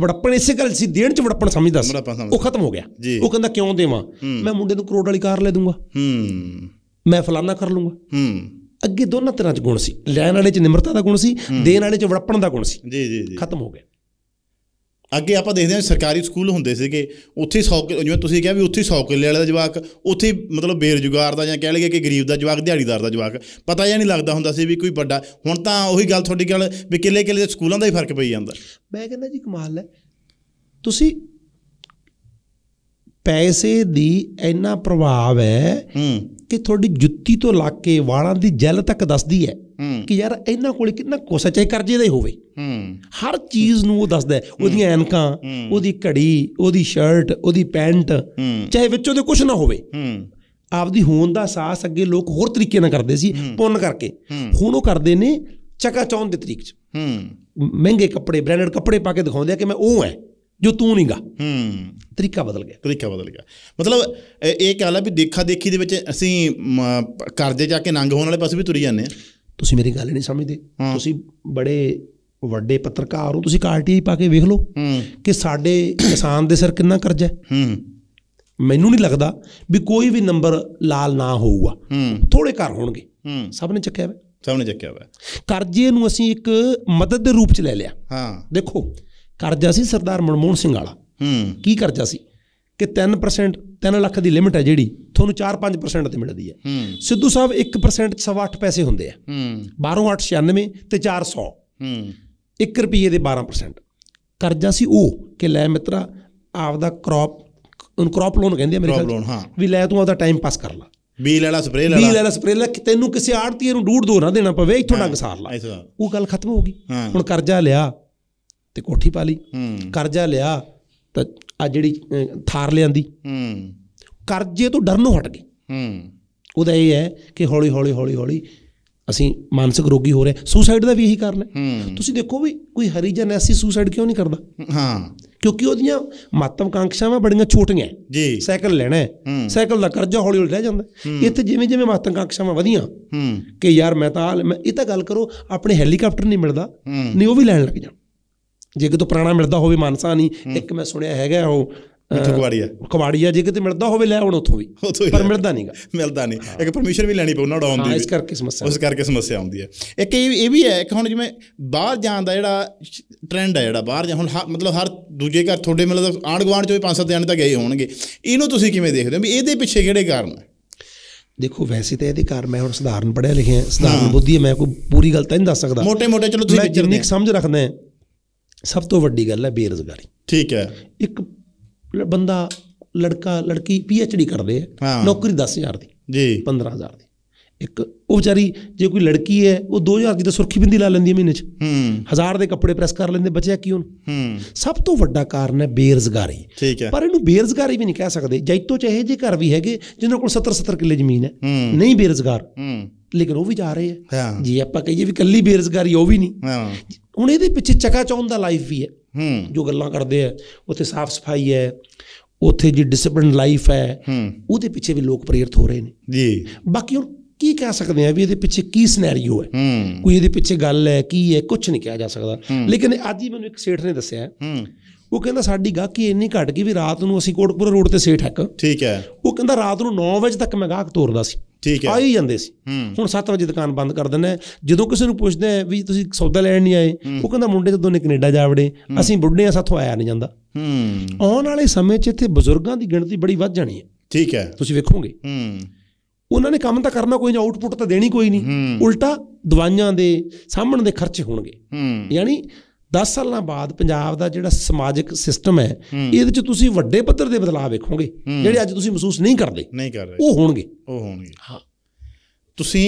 ਵੜਪਣ ਇਸੇ ਗੱਲ ਸੀ ਦੇਣ ਚ ਵੜਪਣ ਸਮਝਦਾ ਸੀ ਉਹ ਖਤਮ ਹੋ ਗਿਆ ਉਹ ਕਹਿੰਦਾ ਕਿਉਂ ਦੇਵਾਂ ਮੈਂ ਮੁੰਡੇ ਨੂੰ ਕਰੋੜ ਵਾਲੀ ਕਾਰ ਲੈ ਦੂੰਗਾ ਹੂੰ ਮੈਂ ਫਲਾਣਾ ਕਰ ਲੂੰਗਾ ਹੂੰ ਅੱਗੇ ਦੋਨਾਂ ਤਰ੍ਹਾਂ 'ਚ ਗੁਣ ਸੀ ਲੈਣ ਵਾਲੇ 'ਚ ਨਿਮਰਤਾ ਦਾ ਗੁਣ ਸੀ ਦੇਣ ਵਾਲੇ 'ਚ ਵੜਪਣ ਦਾ ਗੁਣ ਸੀ ਜੀ ਜੀ ਜੀ ਖਤਮ ਹੋ ਗਿਆ ਅੱਗੇ ਆਪਾਂ ਦੇਖਦੇ ਹਾਂ ਸਰਕਾਰੀ ਸਕੂਲ ਹੁੰਦੇ ਸੀਗੇ ਉੱਥੇ 100 ਜਿਵੇਂ ਤੁਸੀਂ ਕਿਹਾ ਵੀ ਉੱਥੇ 100 ਕਿੱਲੇ ਵਾਲੇ ਦਾ ਜਵਾਕ ਉੱਥੇ ਮਤਲਬ ਬੇਰੁਜ਼ਗਾਰ ਦਾ ਜਾਂ ਕਹਿ ਲਈਏ ਕਿ ਗਰੀਬ ਦਾ ਜਵਾਕ ਦਿਹਾੜੀਦਾਰ ਦਾ ਜਵਾਕ ਪਤਾ ਜਾਂ ਨਹੀਂ ਲੱਗਦਾ ਹੁੰਦਾ ਸੀ ਵੀ ਕੋਈ ਵੱਡਾ ਹੁਣ ਤਾਂ ਉਹੀ ਗੱਲ ਤੁਹਾਡੀ ਗੱਲ ਵੀ ਕਿੱਲੇ ਕਿੱਲੇ ਦੇ ਸਕੂਲਾਂ ਦਾ ਹੀ ਫਰਕ ਪਈ ਜਾਂਦਾ ਮੈਂ ਕਹਿੰਦਾ ਜੀ ਕਮਾਲ ਹੈ ਤੁਸੀਂ ਪੈਸੇ ਦੀ ਇੰਨਾ ਪ੍ਰਭਾਵ ਹੈ ਕਿ ਤੁਹਾਡੀ ਜੁੱਤੀ ਤੋਂ ਲਾ ਕੇ ਵਾਲਾਂ ਦੀ ਜੈਲ ਤੱਕ ਦੱਸਦੀ ਹੈ ਕਿ ਯਾਰ ਇਹਨਾਂ ਕੋਲੇ ਕਿੰਨਾ ਕੋਸਾ ਚਾਹੀ ਕਰਜ਼ੇ ਦਾ ਹੀ ਹੋਵੇ ਹਰ ਚੀਜ਼ ਨੂੰ ਉਹ ਦੱਸਦਾ ਹੈ ਉਹਦੀਆਂ ਐਨਕਾਂ ਉਹਦੀ ਘੜੀ ਉਹਦੀ ਸ਼ਰਟ ਉਹਦੀ ਪੈਂਟ ਚਾਹੇ ਵਿੱਚੋਂ ਦੇ ਕੁਝ ਨਾ ਹੋਵੇ ਆਪਦੀ ਹੋਣ ਦਾ ਅਹਿਸਾਸ ਅੱਗੇ ਲੋਕ ਹੋਰ ਤਰੀਕੇ ਨਾਲ ਕਰਦੇ ਸੀ ਪੁੰਨ ਕਰਕੇ ਹੁਣ ਉਹ ਕਰਦੇ ਨੇ ਚੌਂਦ ਦੇ ਤਰੀਕ 'ਚ ਮਹਿੰਗੇ ਕੱਪੜੇ ਬ੍ਰਾਂਡਡ ਕੱਪੜੇ ਪਾ ਕੇ ਦਿਖਾਉਂਦੇ ਆ ਕਿ ਮੈਂ ਉਹ ਐ ਜੋ ਤੂੰ ਨਹੀਂਗਾ ਹੂੰ ਤਰੀਕਾ ਬਦਲ ਗਿਆ ਤਰੀਕਾ ਬਦਲ ਗਿਆ ਮਤਲਬ ਇਹ ਕਹਾਂ ਲਾ ਵੀ ਦੇਖਾ ਦੇਖੀ ਦੇ ਵਿੱਚ ਅਸੀਂ ਕਰਜ਼ੇ ਜਾ ਕੇ ਨੰਗ ਹੋਣ ਵਾਲੇ ਪਾਸੇ ਵੀ ਤੁਰੀ ਜਾਂਦੇ ਆ ਤੁਸੀਂ ਮੇਰੀ ਗੱਲ ਨਹੀਂ ਸਮਝਦੇ ਤੁਸੀਂ ਬੜੇ ਵੱਡੇ ਪੱਤਰਕਾਰ ਹੋ ਤੁਸੀਂ ਕਾਰਟੀ ਪਾ ਕੇ ਵੇਖ ਲਓ ਕਿ ਸਾਡੇ ਕਿਸਾਨ ਦੇ ਸਿਰ ਕਿੰਨਾ ਕਰਜ਼ਾ ਹੈ ਹੂੰ ਮੈਨੂੰ ਨਹੀਂ ਲੱਗਦਾ ਵੀ ਕੋਈ ਵੀ ਨੰਬਰ ਲਾਲ ਨਾ ਹੋਊਗਾ ਹੂੰ ਥੋੜੇ ਘਰ ਹੋਣਗੇ ਹੂੰ ਸਭ ਨੇ ਚੱਕਿਆ ਹੋਇਆ ਸਭ ਨੇ ਚੱਕਿਆ ਹੋਇਆ ਕਰਜ਼ੇ ਨੂੰ ਅਸੀਂ ਇੱਕ ਮਦਦ ਦੇ ਰੂਪ ਚ ਲੈ ਲਿਆ ਹਾਂ ਦੇਖੋ ਕਰਜ਼ਾ ਸੀ ਸਰਦਾਰ ਮਨਮੋਹਨ ਸਿੰਘ ਵਾਲਾ ਹੂੰ ਕੀ ਕਰਜ਼ਾ ਸੀ ਕਿ 3% 3 ਲੱਖ ਦੀ ਲਿਮਟ ਹੈ ਜਿਹੜੀ ਤੁਹਾਨੂੰ 4-5% ਤੇ ਮਿਲਦੀ ਹੈ ਸਿੱਧੂ ਸਾਹਿਬ 1% ਸਵਾ 8 ਪੈਸੇ ਹੁੰਦੇ ਆ ਹੂੰ 896 ਤੇ 400 ਹੂੰ 1 ਰੁਪਏ ਦੇ 12% ਕਰਜ਼ਾ ਸੀ ਉਹ ਕਿ ਲੈ ਮਿੱਤਰਾ ਆਪਦਾ ਕ੍ਰੌਪ ਉਹਨੂੰ ਕ੍ਰੌਪ ਲੋਨ ਕਹਿੰਦੇ ਆ ਮੇਰੇ ਖਿਆਲ ਲੋਨ ਹਾਂ ਵੀ ਲੈ ਤੂੰ ਆਪਦਾ ਟਾਈਮ ਪਾਸ ਕਰ ਲੈ ਬੀਲ ਵਾਲਾ ਸਪਰੇਅ ਲੈ ਬੀਲ ਵਾਲਾ ਸਪਰੇਅ ਲੈ ਤੈਨੂੰ ਕਿਸੇ ਆੜਤੀਏ ਨੂੰ ਡੂੜ ਦੋ ਨਾ ਦੇਣਾ ਪਵੇ ਇੱਥੋਂ ਡੰਗ ਸਾਰ ਲੈ ਉਹ ਗੱਲ ਖਤਮ ਹੋ ਗਈ ਹੁਣ ਕਰਜ਼ਾ ਲਿਆ ਤੇ ਕੋਠੀ ਪਾ ਲਈ ਕਰਜ਼ਾ ਲਿਆ ਤਾਂ ਆ ਜਿਹੜੀ ਥਾਰ ਲਿਆਂਦੀ ਹੂੰ ਕਰਜ਼ੇ ਤੋਂ ਡਰਨੋਂ ਹਟ ਗਈ ਹੂੰ ਉਹਦਾ ਇਹ ਹੈ ਕਿ ਹੌਲੀ ਹੌਲੀ ਹੌਲੀ ਹੌਲੀ ਅਸੀਂ ਮਾਨਸਿਕ ਰੋਗੀ ਹੋ ਰਹੇ ਸੁਸਾਈਡ ਦਾ ਵੀ ਇਹੀ ਕਾਰਨ ਹੈ ਤੁਸੀਂ ਦੇਖੋ ਵੀ ਕੋਈ ਹਰੀਜਨ ਐਸੀ ਸੁਸਾਈਡ ਕਿਉਂ ਨਹੀਂ ਕਰਦਾ ਹਾਂ ਕਿਉਂਕਿ ਉਹਦੀਆਂ ਮਹੱਤਵਕਾਂਕਸ਼ਾਵਾਂ ਬੜੀਆਂ ਛੋਟੀਆਂ ਜੀ ਸਾਈਕਲ ਲੈਣਾ ਹੈ ਸਾਈਕਲ ਦਾ ਕਰਜ਼ਾ ਹੌਲੀ ਹੌਲੀ ਰਹਿ ਜਾਂਦਾ ਇੱਥੇ ਜਿਵੇਂ ਜਿਵੇਂ ਮਹੱਤਵਕਾਂਕਸ਼ਾਵਾਂ ਵਧੀਆਂ ਕਿ ਯਾਰ ਮੈਂ ਤਾਂ ਇਹ ਤਾਂ ਗੱਲ ਕਰੋ ਆਪਣੇ ਹੈਲੀਕਾਪਟਰ ਨਹੀਂ ਮਿਲਦਾ ਨਹੀਂ ਉਹ ਵੀ ਲੈਣ ਲੱਗ ਜਾਂਦਾ ਜੇ ਕਿਤੇ ਪੁਰਾਣਾ ਮਿਲਦਾ ਹੋਵੇ ਮਾਨਸਾ ਨਹੀਂ ਇੱਕ ਮੈਂ ਸੁਣਿਆ ਹੈਗਾ ਉਹ ਆ ਕੁਵਾੜੀ ਆ ਜੇ ਕਿਤੇ ਮਿਲਦਾ ਹੋਵੇ ਲੈ ਹੁਣ ਉਥੋਂ ਵੀ ਪਰ ਮਿਲਦਾ ਨਹੀਂਗਾ ਮਿਲਦਾ ਨਹੀਂ ਇੱਕ ਪਰਮਿਸ਼ਨ ਵੀ ਲੈਣੀ ਪਊਣਾ ਡਾਉਣ ਦੀ ਇਸ ਕਰਕੇ ਸਮੱਸਿਆ ਉਸ ਕਰਕੇ ਸਮੱਸਿਆ ਆਉਂਦੀ ਹੈ ਇੱਕ ਇਹ ਇਹ ਵੀ ਹੈ ਕਿ ਹੁਣ ਜਿਵੇਂ ਬਾਹਰ ਜਾਣ ਦਾ ਜਿਹੜਾ ਟ੍ਰੈਂਡ ਹੈ ਜਿਹੜਾ ਬਾਹਰ ਜਾ ਹੁਣ ਮਤਲਬ ਹਰ ਦੂਜੇ ਘਰ ਤੁਹਾਡੇ ਮਤਲਬ ਆਂਡ ਗਵਾਂਡ ਚੋਂ 5-7 ਜਾਣੇ ਤਾਂ ਗਏ ਹੋਣਗੇ ਇਹਨੂੰ ਤੁਸੀਂ ਕਿਵੇਂ ਦੇਖਦੇ ਹੋ ਵੀ ਇਹਦੇ ਪਿੱਛੇ ਕਿਹੜੇ ਕਾਰਨ ਹੈ ਦੇਖੋ ਵੈਸੇ ਤਾਂ ਇਹਦੇ ਕਾਰਨ ਮੈਂ ਹੁਣ ਸਧਾਰਨ ਪੜਿਆ ਲਿਖਿਆ ਸਧਾਰਨ ਬੁੱਧੀ ਹੈ ਮੈਂ ਕੋਈ ਪੂਰੀ ਗੱਲ ਤਾਂ ਨਹੀਂ ਦੱਸ ਸਕਦਾ ਮੋٹے ਮੋٹے ਚਲੋ ਤੁਸੀਂ ਜਿੰਨੀ ਸਮਝ ਰੱਖਦਾ ਸਭ ਤੋਂ ਵੱਡੀ ਗੱਲ ਹੈ ਬੇਰੋਜ਼ਗਾਰੀ ਠੀਕ ਹੈ ਇੱਕ ਬੰਦਾ ਲੜਕਾ ਲੜਕੀ ਪੀ ਐਚ ਡੀ ਕਰਦੇ ਆ ਨੌਕਰੀ 10000 ਦੀ ਜੀ 15000 ਦੀ ਇੱਕ ਉਹ ਵਿਚਾਰੀ ਜੇ ਕੋਈ ਲੜਕੀ ਹੈ ਉਹ 2000 ਦੀ ਤਾਂ ਸੁਰਖੀ ਬਿੰਦੀ ਲਾ ਲੈਂਦੀ ਹੈ ਮਹੀਨੇ 'ਚ ਹੂੰ ਹਜ਼ਾਰ ਦੇ ਕੱਪੜੇ ਪ੍ਰੈਸ ਕਰ ਲੈਂਦੇ ਬਚਿਆ ਕੀ ਹੁਣ ਹੂੰ ਸਭ ਤੋਂ ਵੱਡਾ ਕਾਰਨ ਹੈ ਬੇਰਜ਼ਗਾਰੀ ਠੀਕ ਹੈ ਪਰ ਇਹਨੂੰ ਬੇਰਜ਼ਗਾਰੀ ਵੀ ਨਹੀਂ ਕਹਿ ਸਕਦੇ ਜੈਤੋ ਚ ਇਹੋ ਜਿਹੇ ਘਰ ਵੀ ਹੈਗੇ ਜਿਨ੍ਹਾਂ ਕੋਲ 70 70 ਕਿੱਲੇ ਜ਼ਮੀਨ ਹੈ ਨਹੀਂ ਬੇਰਜ਼ਗਾਰ ਹੂੰ ਲੇਕਿਨ ਉਹ ਵੀ ਜਾ ਰਹੇ ਆ ਜੀ ਆਪਾਂ ਕਹੀਏ ਵੀ ਕੱਲੀ ਬੇਰਜ਼ਗਾਰੀ ਉਹ ਵੀ ਨਹੀਂ ਹਾਂ ਹੁਣ ਇਹਦੇ ਪਿੱਛੇ ਚੱਕਾ ਚੌਂਦ ਦਾ ਲਾਈਫ ਵੀ ਹੈ ਹੂੰ ਜੋ ਗੱਲਾਂ ਕਰਦੇ ਆ ਉੱਥੇ ਸਾਫ਼ ਸਫਾਈ ਹੈ ਉੱਥੇ ਜੀ ਡਿਸਪਲਿਨ ਲਾਈਫ ਹੈ ਹੂੰ ਉਹਦੇ ਪਿੱਛੇ ਵੀ ਲੋਕ ਪ੍ਰੇਰਿਤ ਹੋ ਰਹੇ ਨੇ ਜੀ ਬਾਕੀ ਹੁਣ ਕੀ ਕਹਿ ਸਕਦੇ ਆ ਵੀ ਇਹਦੇ ਪਿੱਛੇ ਕੀ ਸਿਨੈਰੀਓ ਹੈ ਹੂੰ ਕੋਈ ਇਹਦੇ ਪਿੱਛੇ ਗੱਲ ਹੈ ਕੀ ਹੈ ਕੁਝ ਨਹੀਂ ਕਿਹਾ ਜਾ ਸਕਦਾ ਲੇਕਿਨ ਅੱਜ ਹੀ ਮੈਨੂੰ ਇੱਕ ਸੇਠ ਨੇ ਦੱਸਿਆ ਹੂੰ ਉਹ ਕਹਿੰਦਾ ਸਾਡੀ ਗਾਹਕੀ ਇੰਨੀ ਘਟ ਗਈ ਵੀ ਰਾਤ ਨੂੰ ਅਸੀਂ ਕੋਟਪੁਰ ਰੋਡ ਤੇ ਸੇਠ ਹੱਕ ਠੀਕ ਹੈ ਉਹ ਕਹਿੰਦਾ ਰਾਤ ਨੂੰ 9 ਵਜੇ ਤੱਕ ਮੈਂ ਗਾਹਕ ਤੋਰਦਾ ਸੀ ਠੀਕ ਹੈ ਆ ਹੀ ਜਾਂਦੇ ਸੀ ਹੁਣ 7 ਵਜੇ ਦੁਕਾਨ ਬੰਦ ਕਰ ਦਿੰਦੇ ਜਦੋਂ ਕਿਸੇ ਨੂੰ ਪੁੱਛਦੇ ਆ ਵੀ ਤੁਸੀਂ ਸੌਦਾ ਲੈਣ ਨਹੀਂ ਆਏ ਉਹ ਕਹਿੰਦਾ ਮੁੰਡੇ ਜਦੋਂ ਨੇ ਕੈਨੇਡਾ ਜਾ ਵੜੇ ਅਸੀਂ ਬੁੱਢੇ ਆ ਸਾਥੋਂ ਆਇਆ ਨਹੀਂ ਜਾਂਦਾ ਆਉਣ ਵਾਲੇ ਸਮੇਂ 'ਚ ਇੱਥੇ ਬਜ਼ੁਰਗਾਂ ਦੀ ਗਿਣਤੀ ਬੜੀ ਵੱਧ ਜਾਣੀ ਹੈ ਠੀਕ ਹੈ ਤੁਸੀਂ ਵੇਖੋਗੇ ਉਹਨਾਂ ਨੇ ਕੰਮ ਤਾਂ ਕਰਨਾ ਕੋਈ ਨਹੀਂ ਆਊਟਪੁੱਟ ਤਾਂ ਦੇਣੀ ਕੋਈ ਨਹੀਂ ਉਲਟਾ ਦਵਾਈਆਂ ਦੇ ਸਾਹਮਣ ਦੇ ਖਰਚੇ ਹੋਣਗੇ ਯਾਨੀ 10 ਸਾਲਾਂ ਬਾਅਦ ਪੰਜਾਬ ਦਾ ਜਿਹੜਾ ਸਮਾਜਿਕ ਸਿਸਟਮ ਹੈ ਇਹਦੇ ਚ ਤੁਸੀਂ ਵੱਡੇ ਪੱਧਰ ਦੇ ਬਦਲਾਅ ਵੇਖੋਗੇ ਜਿਹੜੇ ਅੱਜ ਤੁਸੀਂ ਮਹਿਸੂਸ ਨਹੀਂ ਕਰਦੇ ਨਹੀਂ ਕਰ ਰਹੇ ਉਹ ਹੋਣਗੇ ਉਹ ਹੋਣਗੇ ਹਾਂ ਤੁਸੀਂ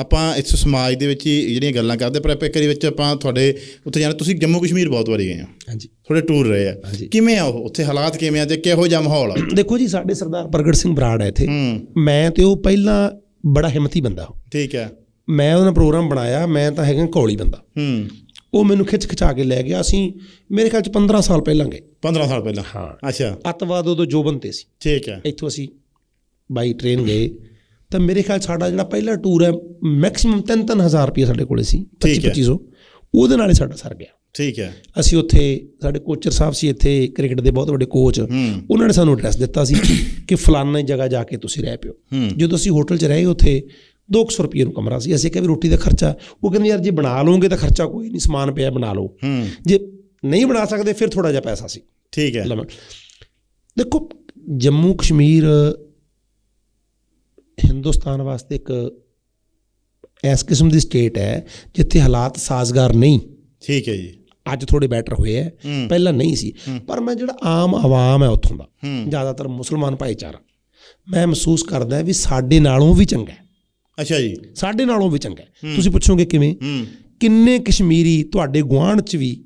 ਆਪਾਂ ਇਸ ਸਮਾਜ ਦੇ ਵਿੱਚ ਜਿਹੜੀਆਂ ਗੱਲਾਂ ਕਰਦੇ ਪਰ ਇੱਕ ਵਾਰੀ ਵਿੱਚ ਆਪਾਂ ਤੁਹਾਡੇ ਉੱਥੇ ਜਾਣਾ ਤੁਸੀਂ ਜੰਮੂ ਕਸ਼ਮੀਰ ਬਹੁਤ ਵਾਰੀ ਗਏ ਆ ਹਾਂਜੀ ਥੋੜੇ ਟੂਰ ਰਹੇ ਆ ਕਿਵੇਂ ਆ ਉਹ ਉੱਥੇ ਹਾਲਾਤ ਕਿਵੇਂ ਆ ਤੇ ਕਿਹੋ ਜਿਹਾ ਮਾਹੌਲ ਆ ਦੇਖੋ ਜੀ ਸਾਡੇ ਸਰਦਾਰ ਪ੍ਰਗਟ ਸਿੰਘ ਬਰਾੜ ਹੈ ਇੱਥੇ ਮੈਂ ਤੇ ਉਹ ਪਹਿਲਾਂ ਬੜਾ ਹਿੰਮਤੀ ਬੰਦਾ ਠੀਕ ਹੈ ਮੈਂ ਉਹਨਾਂ ਪ੍ਰੋਗਰਾਮ ਬਣਾਇਆ ਮੈਂ ਤਾਂ ਹੈਗਾ ਕੋਲੀ ਬੰਦਾ ਹੂੰ ਉਹ ਮੈਨੂੰ ਖਿੱਚ ਖਿਚਾ ਕੇ ਲੈ ਗਿਆ ਅਸੀਂ ਮੇਰੇ ਖਿਆਲ ਚ 15 ਸਾਲ ਪਹਿਲਾਂ ਗਏ 15 ਸਾਲ ਪਹਿਲਾਂ ਹਾਂ ਅੱਛਾ ਅਤਵਾਦ ਉਦੋਂ ਜੋਬਨ ਤੇ ਸੀ ਠੀਕ ਹੈ ਇੱਥੋਂ ਅਸੀਂ ਬਾਈ ਟ੍ਰੇਨ ਗਏ ਤਾਂ ਮੇਰੇ ਖਿਆਲ ਸਾਡਾ ਜਿਹੜਾ ਪਹਿਲਾ ਟੂਰ ਹੈ ਮੈਕਸਿਮਮ 3-3000 ਰੁਪਏ ਸਾਡੇ ਕੋਲੇ ਸੀ 2500 ਉਹਦੇ ਨਾਲ ਹੀ ਸਾਡਾ ਸਰ ਗਿਆ ਠੀਕ ਹੈ ਅਸੀਂ ਉੱਥੇ ਸਾਡੇ ਕੋਚਰ ਸਾਹਿਬ ਸੀ ਇੱਥੇ ਕ੍ਰਿਕਟ ਦੇ ਬਹੁਤ ਵੱਡੇ ਕੋਚ ਉਹਨਾਂ ਨੇ ਸਾਨੂੰ ਐਡਰੈਸ ਦਿੱਤਾ ਸੀ ਕਿ ਫਲਾਣੇ ਜਗ੍ਹਾ ਜਾ ਕੇ ਤੁਸੀਂ ਰਹਿ ਪਿਓ ਜਦੋਂ ਅਸੀਂ ਹੋਟਲ 'ਚ ਰਹੇ ਉੱਥੇ 200 ਰੁਪਏ ਨੂੰ ਕਮਰਾ ਸੀ ਅਸੀਂ ਕਿਹਾ ਵੀ ਰੋਟੀ ਦਾ ਖਰਚਾ ਉਹ ਕਹਿੰਦੇ ਯਾਰ ਜੇ ਬਣਾ ਲਓਗੇ ਤਾਂ ਖਰਚਾ ਕੋਈ ਨਹੀਂ ਸਮਾਨ ਪਿਆ ਬਣਾ ਲਓ ਜੇ ਨਹੀਂ ਬਣਾ ਸਕਦੇ ਫਿਰ ਥੋੜਾ ਜਿਹਾ ਪੈਸਾ ਸੀ ਠੀਕ ਹੈ ਦੇਖੋ ਜੰਮੂ ਕਸ਼ਮੀਰ ਹਿੰਦੁਸਤਾਨ ਵਾਸਤੇ ਇੱਕ ਐਸ ਕਿਸਮ ਦੀ ਸਟੇਟ ਹੈ ਜਿੱਥੇ ਹਾਲਾਤ ਸਾਜ਼ਗਾਰ ਨਹੀਂ ਠੀਕ ਹੈ ਜੀ ਅੱਜ ਥੋੜੇ ਬੈਟਰ ਹੋਏ ਐ ਪਹਿਲਾਂ ਨਹੀਂ ਸੀ ਪਰ ਮੈਂ ਜਿਹੜਾ ਆਮ ਆਵਾਮ ਹੈ ਉੱਥੋਂ ਦਾ ਜ਼ਿਆਦਾਤਰ ਮੁਸਲਮਾਨ ਭਾਈਚਾਰਾ ਮੈਂ ਮਹਿਸੂਸ ਕਰਦਾ ਵੀ ਸਾਡੇ ਨਾਲੋਂ ਵੀ ਚੰਗਾ ਹੈ ਅੱਛਾ ਜੀ ਸਾਡੇ ਨਾਲੋਂ ਵੀ ਚੰਗਾ ਤੁਸੀਂ ਪੁੱਛੋਗੇ ਕਿਵੇਂ ਕਿੰਨੇ ਕਸ਼ਮੀਰੀ ਤੁਹਾਡੇ ਗਵਾਂਢ ਚ ਵੀ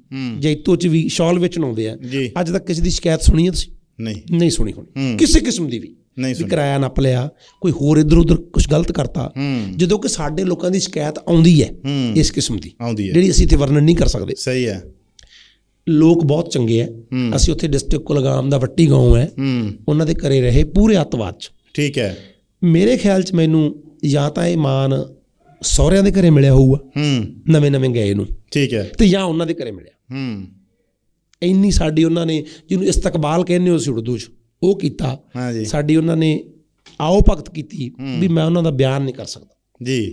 ਜੈਤੋ ਚ ਵੀ ਸ਼ਾਲ ਵਿੱਚ ਨਾਉਂਦੇ ਆ ਅੱਜ ਤੱਕ ਕਿਸੇ ਦੀ ਸ਼ਿਕਾਇਤ ਸੁਣੀ ਹੈ ਤੁਸੀਂ ਨਹੀਂ ਨਹੀਂ ਸੁਣੀ ਹੁਣ ਕਿਸੇ ਕਿਸਮ ਦੀ ਵੀ ਨਹੀਂ ਸੁਣੀ ਕਿਰਾਇਆ ਨੱਪ ਲਿਆ ਕੋਈ ਹੋਰ ਇਧਰ ਉਧਰ ਕੁਝ ਗਲਤ ਕਰਤਾ ਜਦੋਂ ਕਿ ਸਾਡੇ ਲੋਕਾਂ ਦੀ ਸ਼ਿਕਾਇਤ ਆਉਂਦੀ ਹੈ ਇਸ ਕਿਸਮ ਦੀ ਜਿਹੜੀ ਅਸੀਂ ਤੇ ਵਰਣਨ ਨਹੀਂ ਕਰ ਸਕਦੇ ਸਹੀ ਹੈ ਲੋਕ ਬਹੁਤ ਚੰਗੇ ਆ ਅਸੀਂ ਉੱਥੇ ਡਿਸਟ੍ਰਿਕਟ ਕੁਲਗਾਮ ਦਾ ਵੱਟੀ گاؤں ਹੈ ਉਹਨਾਂ ਦੇ ਘਰੇ ਰਹੇ ਪੂਰੇ ਅਤਵਾਦ ਚ ਠੀਕ ਹੈ ਮੇਰੇ ਖਿਆਲ ਚ ਮੈਨੂੰ ਜਾਂ ਤਾਂ ਇਹ ਮਾਨ ਸਹੁਰਿਆਂ ਦੇ ਘਰੇ ਮਿਲਿਆ ਹੋਊਗਾ ਹੂੰ ਨਵੇਂ ਨਵੇਂ ਗਏ ਨੂੰ ਠੀਕ ਹੈ ਤੇ ਜਾਂ ਉਹਨਾਂ ਦੇ ਘਰੇ ਮਿਲਿਆ ਹੂੰ ਇੰਨੀ ਸਾਡੀ ਉਹਨਾਂ ਨੇ ਜਿਹਨੂੰ ਇਸਤਕਬਾਲ ਕਹਿੰਦੇ ਹੋ ਸੀ ਉਰਦੂ 'ਚ ਉਹ ਕੀਤਾ ਸਾਡੀ ਉਹਨਾਂ ਨੇ ਆਓ ਭਗਤ ਕੀਤੀ ਵੀ ਮੈਂ ਉਹਨਾਂ ਦਾ ਬਿਆਨ ਨਹੀਂ ਕਰ ਸਕਦਾ ਜੀ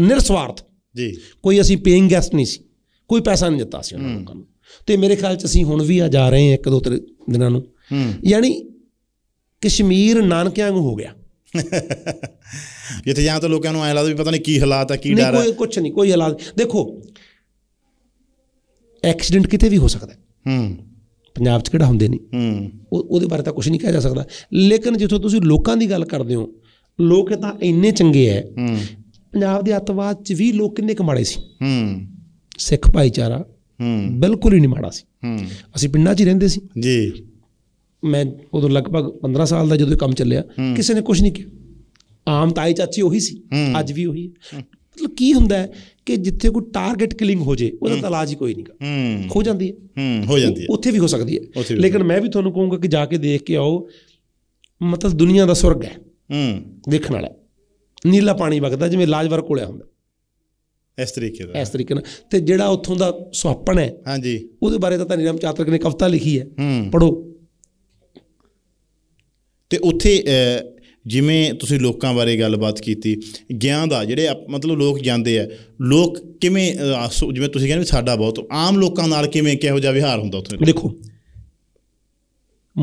ਨਿਰਸਵਾਰਥ ਜੀ ਕੋਈ ਅਸੀਂ ਪੇਇੰਗ ਗੈਸਟ ਨਹੀਂ ਸੀ ਕੋਈ ਪੈਸਾ ਨਹੀਂ ਦਿੱਤਾ ਸੀ ਉਹਨਾਂ ਨੂੰ ਨੂੰ ਤੇ ਮੇਰੇ ਖਿਆਲ 'ਚ ਅਸੀਂ ਹੁਣ ਵੀ ਆ ਜਾ ਰਹੇ ਹਾਂ ਇੱਕ ਦੋ ਦਿਨਾਂ ਨੂੰ ਹੂੰ ਯਾਨੀ ਕਸ਼ਮੀਰ ਨਾਨਕਿਆਂ ਨੂੰ ਹੋ ਗਿਆ ਜਿੱਥੇ ਜਾਂ ਤਾਂ ਲੋਕਾਂ ਨੂੰ ਐ ਲੱਗਦਾ ਵੀ ਪਤਾ ਨਹੀਂ ਕੀ ਹਾਲਾਤ ਆ ਕੀ ਡਰ ਆ ਨਹੀਂ ਕੋਈ ਕੁਝ ਨਹੀਂ ਕੋਈ ਹਾਲਾਤ ਦੇਖੋ ਐਕਸੀਡੈਂਟ ਕਿਤੇ ਵੀ ਹੋ ਸਕਦਾ ਹੂੰ ਪੰਜਾਬ 'ਚ ਕਿਹੜਾ ਹੁੰਦੇ ਨਹੀਂ ਹੂੰ ਉਹਦੇ ਬਾਰੇ ਤਾਂ ਕੁਝ ਨਹੀਂ ਕਿਹਾ ਜਾ ਸਕਦਾ ਲੇਕਿਨ ਜਿੱਥੋਂ ਤੁਸੀਂ ਲੋਕਾਂ ਦੀ ਗੱਲ ਕਰਦੇ ਹੋ ਲੋਕ ਤਾਂ ਇੰਨੇ ਚੰਗੇ ਐ ਹੂੰ ਪੰਜਾਬ ਦੇ ਅਤਵਾਦ 'ਚ ਵੀ ਲੋਕ ਕਿੰਨੇ ਕਮਾੜੇ ਸੀ ਹੂੰ ਸਿੱਖ ਭਾਈਚਾਰਾ ਹੂੰ ਬਿਲਕੁਲ ਹੀ ਨਹੀਂ ਮਾੜਾ ਸੀ ਹੂੰ ਅਸੀਂ ਪਿੰਡਾਂ 'ਚ ਹੀ ਰਹਿੰਦੇ ਸੀ ਜੀ ਮੈਂ ਉਦੋਂ ਲਗਭਗ 15 ਸਾਲ ਦਾ ਜਦੋਂ ਕੰਮ ਚੱਲਿਆ ਕਿਸੇ ਨੇ ਕੁਝ ਨਹੀਂ ਕਿਹਾ ਆਮ ਤਾਈ ਚਾਚੀ ਉਹੀ ਸੀ ਅੱਜ ਵੀ ਉਹੀ ਹੈ ਮਤਲਬ ਕੀ ਹੁੰਦਾ ਹੈ ਕਿ ਜਿੱਥੇ ਕੋਈ ਟਾਰਗੇਟ ਕਿਲਿੰਗ ਹੋ ਜੇ ਉਹਦਾ ਤਾਂ ਇਲਾਜ ਹੀ ਕੋਈ ਨਹੀਂਗਾ ਹੋ ਜਾਂਦੀ ਹੈ ਹੋ ਜਾਂਦੀ ਹੈ ਉੱਥੇ ਵੀ ਹੋ ਸਕਦੀ ਹੈ ਲੇਕਿਨ ਮੈਂ ਵੀ ਤੁਹਾਨੂੰ ਕਹੂੰਗਾ ਕਿ ਜਾ ਕੇ ਦੇਖ ਕੇ ਆਓ ਮਤਲਬ ਦੁਨੀਆ ਦਾ ਸਵਰਗ ਹੈ ਹੂੰ ਦੇਖਣ ਵਾਲਾ ਨੀਲਾ ਪਾਣੀ ਵਗਦਾ ਜਿਵੇਂ ਲਾਜਵਰ ਕੋਲੇ ਹੁੰਦਾ ਇਸ ਤਰੀਕੇ ਦਾ ਇਸ ਤਰੀਕੇ ਨਾਲ ਤੇ ਜਿਹੜਾ ਉੱਥੋਂ ਦਾ ਸੁਹਾਪਣ ਹੈ ਹਾਂਜੀ ਉਹਦੇ ਬਾਰੇ ਤਾਂ ਨਿਰਮ ਚਾਤਰਕ ਨੇ ਕਵਿਤਾ ਲਿਖੀ ਹੈ ਪੜੋ ਤੇ ਉੱਥੇ ਜਿਵੇਂ ਤੁਸੀਂ ਲੋਕਾਂ ਬਾਰੇ ਗੱਲਬਾਤ ਕੀਤੀ ਗਿਆਨ ਦਾ ਜਿਹੜੇ ਮਤਲਬ ਲੋਕ ਜਾਂਦੇ ਆ ਲੋਕ ਕਿਵੇਂ ਜਿਵੇਂ ਤੁਸੀਂ ਕਹਿੰਦੇ ਸਾਡਾ ਬਹੁਤ ਆਮ ਲੋਕਾਂ ਨਾਲ ਕਿਵੇਂ ਕਿਹੋ ਜਿਹਾ ਵਿਹਾਰ ਹੁੰਦਾ ਉੱਥੇ ਦੇਖੋ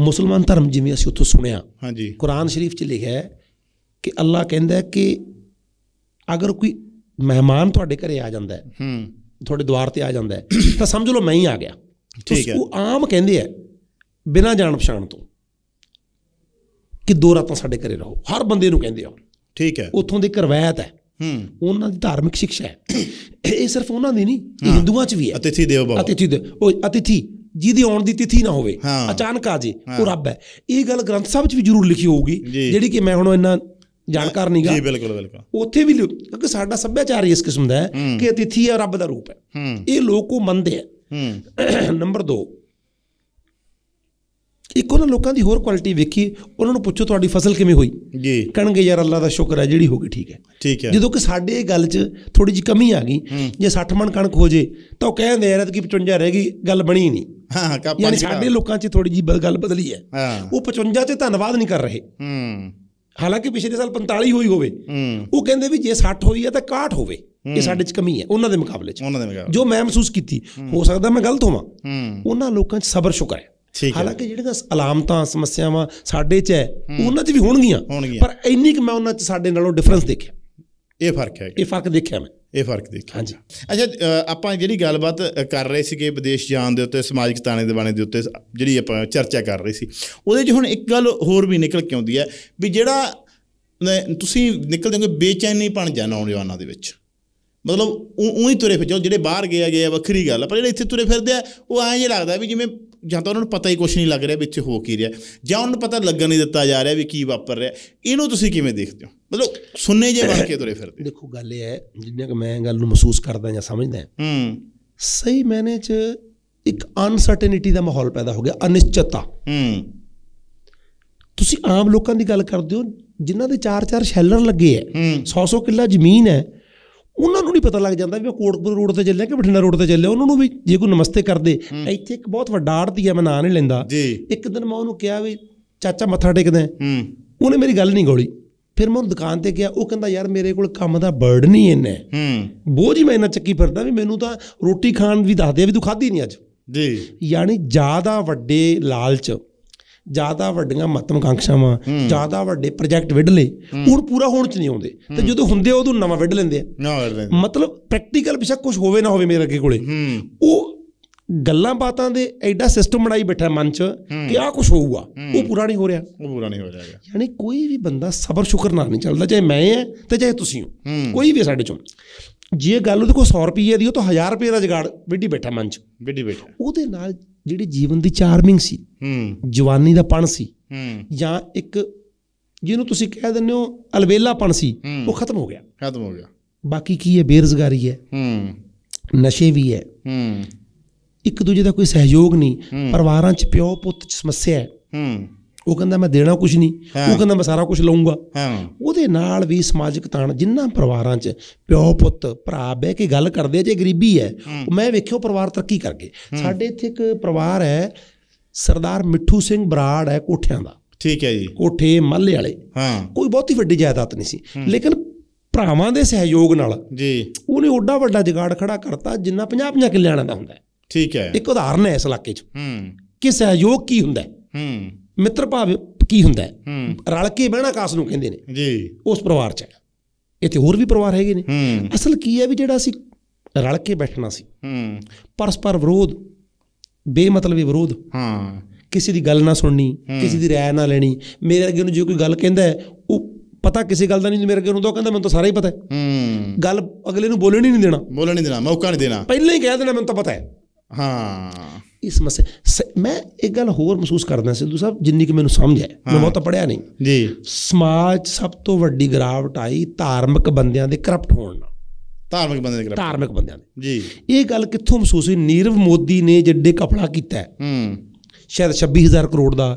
ਮੁਸਲਮਾਨ ਧਰਮ ਜਿਵੇਂ ਅਸੀਂ ਉੱਥੋਂ ਸੁਣਿਆ ਹਾਂਜੀ ਕੁਰਾਨ ਸ਼ਰੀਫ 'ਚ ਲਿਖਿਆ ਹੈ ਕਿ ਅੱਲਾ ਕਹਿੰਦਾ ਹੈ ਕਿ ਅਗਰ ਕੋਈ ਮਹਿਮਾਨ ਤੁਹਾਡੇ ਘਰੇ ਆ ਜਾਂਦਾ ਹੈ ਹੂੰ ਤੁਹਾਡੇ ਦਵਾਰ ਤੇ ਆ ਜਾਂਦਾ ਹੈ ਤਾਂ ਸਮਝ ਲਓ ਮੈਂ ਹੀ ਆ ਗਿਆ ਠੀਕ ਹੈ ਉਹ ਆਮ ਕਹਿੰਦੇ ਆ ਬਿਨਾਂ ਜਾਣ ਪਛਾਣ ਤੋਂ ਕਿ ਦੋ ਰਾਤਾਂ ਸਾਡੇ ਘਰੇ ਰਹੋ ਹਰ ਬੰਦੇ ਨੂੰ ਕਹਿੰਦੇ ਆ ਠੀਕ ਹੈ ਉੱਥੋਂ ਦੀ ਕਰਵਾਇਤ ਹੈ ਹੂੰ ਉਹਨਾਂ ਦੀ ਧਾਰਮਿਕ ਸਿੱਖਿਆ ਹੈ ਇਹ ਸਿਰਫ ਉਹਨਾਂ ਦੀ ਨਹੀਂ ਇਹ ਹਿੰਦੂਆਂ 'ਚ ਵੀ ਹੈ ਅਤਿਥੀ ਦੇਵ ਬਾਬਾ ਅਤਿਥੀ ਦੇ ਉਹ ਅਤਿਥੀ ਜਿਹਦੀ ਆਉਣ ਦੀ ਤਿਥੀ ਨਾ ਹੋਵੇ ਅਚਾਨਕ ਆ ਜੇ ਉਹ ਰੱਬ ਹੈ ਇਹ ਗੱਲ ਗ੍ਰੰਥ ਸਾਹਿਬ 'ਚ ਵੀ ਜ਼ਰੂਰ ਲਿਖੀ ਹੋਊਗੀ ਜਿਹੜੀ ਕਿ ਮੈਂ ਹੁਣ ਇੰਨਾ ਜਾਣਕਾਰ ਨਹੀਂਗਾ ਜੀ ਬਿਲਕੁਲ ਬਿਲਕੁਲ ਉੱਥੇ ਵੀ ਕਿਉਂਕਿ ਸਾਡਾ ਸੱਭਿਆਚਾਰ ਇਸ ਕਿਸਮ ਦਾ ਹੈ ਕਿ ਅਤਿਥੀ ਹੈ ਰੱਬ ਦਾ ਰੂਪ ਹੈ ਇਹ ਲੋਕ ਉਹ ਮੰਨਦੇ ਆ ਨੰਬਰ 2 ਇੱਕ ਉਹਨਾਂ ਲੋਕਾਂ ਦੀ ਹੋਰ ਕੁਆਲਿਟੀ ਵੇਖੀ ਉਹਨਾਂ ਨੂੰ ਪੁੱਛੋ ਤੁਹਾਡੀ ਫਸਲ ਕਿਵੇਂ ਹੋਈ ਜੀ ਕਹਣਗੇ ਯਾਰ ਅੱਲਾ ਦਾ ਸ਼ੁਕਰ ਹੈ ਜਿਹੜੀ ਹੋ ਗਈ ਠੀਕ ਹੈ ਠੀਕ ਹੈ ਜਦੋਂ ਕਿ ਸਾਡੇ ਇਹ ਗੱਲ 'ਚ ਥੋੜੀ ਜਿਹੀ ਕਮੀ ਆ ਗਈ ਜੇ 60 ਮਣ ਕਣਕ ਹੋ ਜੇ ਤਾਂ ਉਹ ਕਹਿੰਦੇ ਯਾਰ ਕਿ 55 ਰਹਿ ਗਈ ਗੱਲ ਬਣੀ ਨਹੀਂ ਹਾਂ ਕਾ ਯਾਨੀ ਸਾਡੇ ਲੋਕਾਂ 'ਚ ਥੋੜੀ ਜੀ ਗੱਲ ਬਦਲੀ ਹੈ ਉਹ 55 ਤੇ ਧੰਨਵਾਦ ਨਹੀਂ ਕਰ ਰਹੇ ਹੂੰ ਹਾਲਾਂਕਿ ਪਿਛਲੇ ਸਾਲ 45 ਹੋਈ ਹੋਵੇ ਉਹ ਕਹਿੰਦੇ ਵੀ ਜੇ 60 ਹੋਈ ਹੈ ਤਾਂ 61 ਹੋਵੇ ਇਹ ਸਾਡੇ 'ਚ ਕਮੀ ਹੈ ਉਹਨਾਂ ਦੇ ਮੁਕਾਬਲੇ 'ਚ ਉਹਨਾਂ ਦੇ ਮੁਕਾਬਲੇ ਜੋ ਮੈਂ ਮਹਿਸੂਸ ਕੀਤੀ ਹੋ ਸਕਦਾ ਮੈਂ ਗਲਤ ਹੋਵਾਂ ਉਹਨਾਂ ਲੋਕਾਂ 'ਚ ਸਬਰ ਸ਼ੁਕਰ ਹੈ ਹਾਲਾਂਕਿ ਜਿਹੜੀਆਂ ਅਲਾਮਤਾਂ ਸਮੱਸਿਆਵਾਂ ਸਾਡੇ 'ਚ ਹੈ ਉਹਨਾਂ 'ਚ ਵੀ ਹੋਣਗੀਆਂ ਪਰ ਇੰਨੀ ਕਿ ਮੈਂ ਉਹਨਾਂ 'ਚ ਸਾਡੇ ਨਾਲੋਂ ਡਿਫਰੈਂਸ ਦੇਖਿਆ ਇਹ ਫਰਕ ਹੈ ਇਹ ਫਰਕ ਦੇਖਿਆ ਮੈਂ ਇਹ ਫਰਕ ਦੇਖਿਆ ਹਾਂਜੀ ਅੱਛਾ ਆਪਾਂ ਜਿਹੜੀ ਗੱਲਬਾਤ ਕਰ ਰਹੇ ਸੀਗੇ ਵਿਦੇਸ਼ ਜਾਣ ਦੇ ਉੱਤੇ ਸਮਾਜਿਕ ਤਾਣੇ ਦੇ ਬਾਣੇ ਦੇ ਉੱਤੇ ਜਿਹੜੀ ਆਪਾਂ ਚਰਚਾ ਕਰ ਰਹੇ ਸੀ ਉਹਦੇ 'ਚ ਹੁਣ ਇੱਕ ਗੱਲ ਹੋਰ ਵੀ ਨਿਕਲ ਕੇ ਆਉਂਦੀ ਹੈ ਵੀ ਜਿਹੜਾ ਤੁਸੀਂ ਨਿਕਲਦੇ ਹੋਗੇ ਬੇਚੈਨੀ ਬਣ ਜਾਣਾ ਨੌਜਵਾਨਾਂ ਦੇ ਵਿੱਚ ਮਤਲਬ ਉਹੀ ਤੁਰੇ ਫਿਰਦੇ ਜਿਹੜੇ ਬਾਹਰ ਗਏ ਆ ਗਏ ਆ ਵੱਖਰੀ ਗੱਲ ਪਰ ਜਿਹੜੇ ਇੱਥੇ ਤੁਰੇ ਫਿਰਦੇ ਆ ਉਹ ਐਂ ਜੇ ਲੱਗਦਾ ਵੀ ਜਿਵੇਂ ਜਾਂ ਤਾਂ ਉਹਨਾਂ ਨੂੰ ਪਤਾ ਹੀ ਕੁਝ ਨਹੀਂ ਲੱਗ ਰਿਹਾ ਵਿੱਚ ਹੋ ਕੀ ਰਿਹਾ ਜਾਂ ਉਹਨਾਂ ਨੂੰ ਪਤਾ ਲੱਗਣ ਨਹੀਂ ਦਿੱਤਾ ਜਾ ਰਿਹਾ ਵੀ ਕੀ ਵਾਪਰ ਰਿਹਾ ਇਹਨੂੰ ਤੁਸੀਂ ਕਿਵੇਂ ਦੇਖਦੇ ਹੋ ਮਤਲਬ ਸੁਣਨੇ ਜੇ ਬਣ ਕੇ ਤੁਰੇ ਫਿਰਦੇ ਦੇਖੋ ਗੱਲ ਇਹ ਹੈ ਜਿੰਨੇ ਕਿ ਮੈਂ ਗੱਲ ਨੂੰ ਮਹਿਸੂਸ ਕਰਦਾ ਜਾਂ ਸਮਝਦਾ ਹੂੰ ਸਹੀ ਮੈਨੇ ਚ ਇੱਕ ਅਨਸਰਟਨਿਟੀ ਦਾ ਮਾਹੌਲ ਪੈਦਾ ਹੋ ਗਿਆ ਅਨਿਸ਼ਚਿਤਤਾ ਹੂੰ ਤੁਸੀਂ ਆਮ ਲੋਕਾਂ ਦੀ ਗੱਲ ਕਰਦੇ ਹੋ ਜਿਨ੍ਹਾਂ ਦੇ 4-4 ਸ਼ੈਲਰ ਲੱਗੇ ਐ 100-100 ਕਿੱਲਾ ਜ਼ਮੀਨ ਐ ਉਹਨਾਂ ਨੂੰ ਨਹੀਂ ਪਤਾ ਲੱਗ ਜਾਂਦਾ ਵੀ ਉਹ ਕੋਟਕਪੁਰ ਰੋਡ ਤੇ ਚੱਲਿਆ ਕਿ ਬਠਿੰਡਾ ਰੋਡ ਤੇ ਚੱਲਿਆ ਉਹਨਾਂ ਨੂੰ ਵੀ ਜੇ ਕੋਈ ਨਮਸਤੇ ਕਰਦੇ ਇੱਥੇ ਇੱਕ ਬਹੁਤ ਵੱਡਾ ਆੜਤੀ ਹੈ ਮੈਂ ਨਾਂ ਨਹੀਂ ਲੈਂਦਾ ਇੱਕ ਦਿਨ ਮੈਂ ਉਹਨੂੰ ਕਿਹਾ ਵੀ ਚਾਚਾ ਮੱਥਾ ਟੇਕਦਾ ਉਹਨੇ ਮੇਰੀ ਗੱਲ ਨਹੀਂ ਗੋਲੀ ਫਿਰ ਮੈਂ ਉਹਨੂੰ ਦੁਕਾਨ ਤੇ ਗਿਆ ਉਹ ਕਹਿੰਦਾ ਯਾਰ ਮੇਰੇ ਕੋਲ ਕੰਮ ਦਾ ਬਰਡ ਨਹੀਂ ਇੰਨਾ ਹੂੰ ਬੋਝ ਹੀ ਮੈਂ ਇੰਨਾ ਚੱਕੀ ਫਿਰਦਾ ਵੀ ਮੈਨੂੰ ਤਾਂ ਰੋਟੀ ਖਾਣ ਵੀ ਦੱਸਦੇ ਆ ਵੀ ਤੂੰ ਖਾਧੀ ਨਹੀਂ ਅੱਜ ਜੀ ਯਾਨੀ ਜ਼ਿਆਦਾ ਵੱਡੇ ਲਾਲਚ ਜ਼ਿਆਦਾ ਵੱਡੀਆਂ ਮਹੱਤਵਕਾਂਕਸ਼ਾਵਾਂ ਜ਼ਿਆਦਾ ਵੱਡੇ ਪ੍ਰੋਜੈਕਟ ਵਿੱਢ ਲੇ ਹੁਣ ਪੂਰਾ ਹੋਣ ਚ ਨਹੀਂ ਆਉਂਦੇ ਤੇ ਜਦੋਂ ਹੁੰਦੇ ਉਹਦੋਂ ਨਵਾਂ ਵਿੱਢ ਲੈਂਦੇ ਆ ਮਤਲਬ ਪ੍ਰੈਕਟੀਕਲ ਪਿਛਾ ਕੁਝ ਹੋਵੇ ਨਾ ਹੋਵੇ ਮੇਰੇ ਅੱਗੇ ਕੋਲੇ ਉਹ ਗੱਲਾਂ ਬਾਤਾਂ ਦੇ ਐਡਾ ਸਿਸਟਮ ਬਣਾਈ ਬੈਠਾ ਮਨ ਚ ਕਿ ਆ ਕੁਝ ਹੋਊਗਾ ਉਹ ਪੂਰਾ ਨਹੀਂ ਹੋ ਰਿਹਾ ਉਹ ਪੂਰਾ ਨਹੀਂ ਹੋ ਰਿਹਾ ਯਾਨੀ ਕੋਈ ਵੀ ਬੰਦਾ ਸਬਰ ਸ਼ੁਕਰ ਨਾਲ ਨਹੀਂ ਚੱਲਦਾ ਚਾਹੇ ਮੈਂ ਐ ਤੇ ਚਾਹੇ ਤੁਸੀਂ ਹੋ ਕੋਈ ਵੀ ਸਾਡੇ ਚੋਂ ਜੇ ਗੱਲ ਉਹਦੇ ਕੋਲ 100 ਰੁਪਏ ਦੀ ਉਹ ਤਾਂ 1000 ਰੁਪਏ ਦਾ ਜਗਾੜ ਵਿੱਢੀ ਬੈਠਾ ਮਨ ਚ ਵਿੱਢੀ ਬੈਠਾ ਉਹਦੇ ਨਾਲ ਜਿਹੜੀ ਜੀਵਨ ਦੀ ਚਾਰਮਿੰਗ ਸੀ ਹੂੰ ਜਵਾਨੀ ਦਾ ਪਣ ਸੀ ਹੂੰ ਜਾਂ ਇੱਕ ਜਿਹਨੂੰ ਤੁਸੀਂ ਕਹਿ ਦਿੰਦੇ ਹੋ ਅਲਵੇਲਾਪਣ ਸੀ ਉਹ ਖਤਮ ਹੋ ਗਿਆ ਖਤਮ ਹੋ ਗਿਆ ਬਾਕੀ ਕੀ ਹੈ ਬੇਰਜ਼ਗਾਰੀ ਹੈ ਹੂੰ ਨਸ਼ੇ ਵੀ ਹੈ ਹੂੰ ਇੱਕ ਦੂਜੇ ਦਾ ਕੋਈ ਸਹਿਯੋਗ ਨਹੀਂ ਪਰਿਵਾਰਾਂ 'ਚ ਪਿਓ ਪੁੱਤ 'ਚ ਸਮੱਸਿਆ ਹੈ ਹੂੰ ਉਹ ਕਹਿੰਦਾ ਮੈਂ ਦੇਣਾ ਕੁਝ ਨਹੀਂ ਉਹ ਕਹਿੰਦਾ ਮੈਂ ਸਾਰਾ ਕੁਝ ਲਵਾਂਗਾ ਉਹਦੇ ਨਾਲ ਵੀ ਸਮਾਜਿਕ ਤਾਣ ਜਿੰਨਾ ਪਰਿਵਾਰਾਂ 'ਚ ਪਿਓ ਪੁੱਤ ਭਰਾ ਬਹਿ ਕੇ ਗੱਲ ਕਰਦੇ ਜੇ ਗਰੀਬੀ ਹੈ ਮੈਂ ਵੇਖਿਓ ਪਰਿਵਾਰ ਤਰੱਕੀ ਕਰ ਗਏ ਸਾਡੇ ਇੱਥੇ ਇੱਕ ਪਰਿਵਾਰ ਹੈ ਸਰਦਾਰ ਮਿੱਠੂ ਸਿੰਘ ਬਰਾੜ ਹੈ ਕੋਠਿਆਂ ਦਾ ਠੀਕ ਹੈ ਜੀ ਕੋਠੇ ਮੱਲੇ ਵਾਲੇ ਹਾਂ ਕੋਈ ਬਹੁਤੀ ਵੱਡੀ ਜਾਇਦਾਦ ਨਹੀਂ ਸੀ ਲੇਕਿਨ ਭਰਾਵਾਂ ਦੇ ਸਹਿਯੋਗ ਨਾਲ ਜੀ ਉਹਨੇ ਓਡਾ ਵੱਡਾ ਜਗਾੜ ਖੜਾ ਕਰਤਾ ਜਿੰਨਾ 50 50 ਕਿੱਲਿਆਂ ਦਾ ਹੁੰਦਾ ਠੀਕ ਹੈ ਇੱਕ ਉਦਾਹਰਨ ਹੈ ਇਸ ਇਲਾਕੇ 'ਚ ਹੂੰ ਕਿ ਸਹਿਯੋਗ ਕੀ ਹੁੰਦਾ ਹੂੰ ਮਿੱਤਰ ਭਾਵ ਕੀ ਹੁੰਦਾ ਹੈ ਰਲ ਕੇ ਬਹਿਣਾ ਕਾਸ ਨੂੰ ਕਹਿੰਦੇ ਨੇ ਜੀ ਉਸ ਪਰਿਵਾਰ 'ਚ ਇੱਥੇ ਹੋਰ ਵੀ ਪਰਿਵਾਰ ਹੈਗੇ ਨੇ ਅਸਲ ਕੀ ਹੈ ਵੀ ਜਿਹੜਾ ਅਸੀਂ ਰਲ ਕੇ ਬੈਠਣਾ ਸੀ ਹੂੰ ਪਰਸਪਰ ਵਿਰੋਧ ਬੇਮਤਲਬੀ ਵਿਰੋਧ ਹਾਂ ਕਿਸੇ ਦੀ ਗੱਲ ਨਾ ਸੁਣਨੀ ਕਿਸੇ ਦੀ ਰਾਏ ਨਾ ਲੈਣੀ ਮੇਰੇ ਅੱਗੇ ਨੂੰ ਜੇ ਕੋਈ ਗੱਲ ਕਹਿੰਦਾ ਹੈ ਉਹ ਪਤਾ ਕਿਸੇ ਗੱਲ ਦਾ ਨਹੀਂ ਮੇਰੇ ਅੱਗੇ ਨੂੰ ਤਾਂ ਕਹਿੰਦਾ ਮੈਨੂੰ ਤਾਂ ਸਾਰਾ ਹੀ ਪਤਾ ਹੈ ਹੂੰ ਗੱਲ ਅਗਲੇ ਨੂੰ ਬੋਲਣ ਹੀ ਨਹੀਂ ਦੇਣਾ ਬੋਲਣ ਨਹੀਂ ਦੇਣਾ ਮੌਕਾ ਨਹੀਂ ਦੇਣਾ ਪਹਿਲਾਂ ਹੀ ਕਹਿ ਦੇਣਾ ਮੈਨੂੰ ਤਾਂ ਪਤਾ ਹੈ ਹਾਂ ਇਸ ਮਸੇ ਮੈਂ ਇੱਕ ਗੱਲ ਹੋਰ ਮਹਿਸੂਸ ਕਰਦਾ ਸਿੱਧੂ ਸਾਹਿਬ ਜਿੰਨੀ ਕਿ ਮੈਨੂੰ ਸਮਝ ਹੈ ਮੈਂ ਬਹੁਤਾ ਪੜਿਆ ਨਹੀਂ ਜੀ ਸਮਾਜ ਸਭ ਤੋਂ ਵੱਡੀ ਗਰਾਵਟ ਆਈ ਧਾਰਮਿਕ ਬੰਦਿਆਂ ਦੇ ਕਰਪਟ ਹੋਣ ਨਾਲ ਧਾਰਮਿਕ ਬੰਦਿਆਂ ਦੇ ਕਰਪਟ ਧਾਰਮਿਕ ਬੰਦਿਆਂ ਦੇ ਜੀ ਇਹ ਗੱਲ ਕਿੱਥੋਂ ਮਹਿਸੂਸ ਹੋਈ ਨੀਰਵ ਮੋਦੀ ਨੇ ਜਿੱਡੇ ਕਪੜਾ ਕੀਤਾ ਹੂੰ ਸ਼ਾਇਦ 26000 ਕਰੋੜ ਦਾ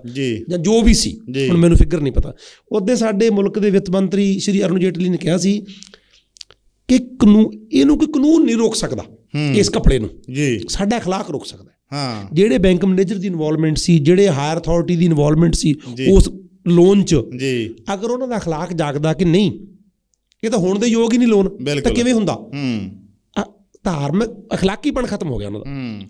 ਜਾਂ ਜੋ ਵੀ ਸੀ ਹੁਣ ਮੈਨੂੰ ਫਿਗਰ ਨਹੀਂ ਪਤਾ ਉਹਦੇ ਸਾਡੇ ਮੁਲਕ ਦੇ ਵਿੱਤ ਮੰਤਰੀ ਸ਼੍ਰੀ ਅਰੁਣ ਜੇਟਲੀ ਨੇ ਕਿਹਾ ਸੀ ਕਿ ਕਾਨੂੰਨ ਇਹਨੂੰ ਕੋਈ ਕਾਨੂੰਨ ਨਹੀਂ ਰੋਕ ਸਕਦਾ ਇਸ ਕਪੜੇ ਨੂੰ ਜੀ ਸਾਡਾ اخلاق ਰੋਕ ਸਕਦਾ ਹਾਂ ਜਿਹੜੇ ਬੈਂਕ ਮੈਨੇਜਰ ਦੀ ਇਨਵੋਲਵਮੈਂਟ ਸੀ ਜਿਹੜੇ ਹਾਇਰ ਅਥਾਰਟੀ ਦੀ ਇਨਵੋਲਵਮੈਂਟ ਸੀ ਉਸ ਲੋਨ 'ਚ ਜੀ ਅਗਰ ਉਹਨਾਂ ਦਾ اخلاق ਜਾਗਦਾ ਕਿ ਨਹੀਂ ਇਹ ਤਾਂ ਹੋਣ ਦੇ ਯੋਗ ਹੀ ਨਹੀਂ ਲੋਨ ਤਾਂ ਕਿਵੇਂ ਹੁੰਦਾ ਹੂੰ ਧਾਰਮਿਕ اخلاقੀਪਣ ਖਤਮ ਹੋ ਗਿਆ ਉਹਨਾਂ ਦਾ ਹੂੰ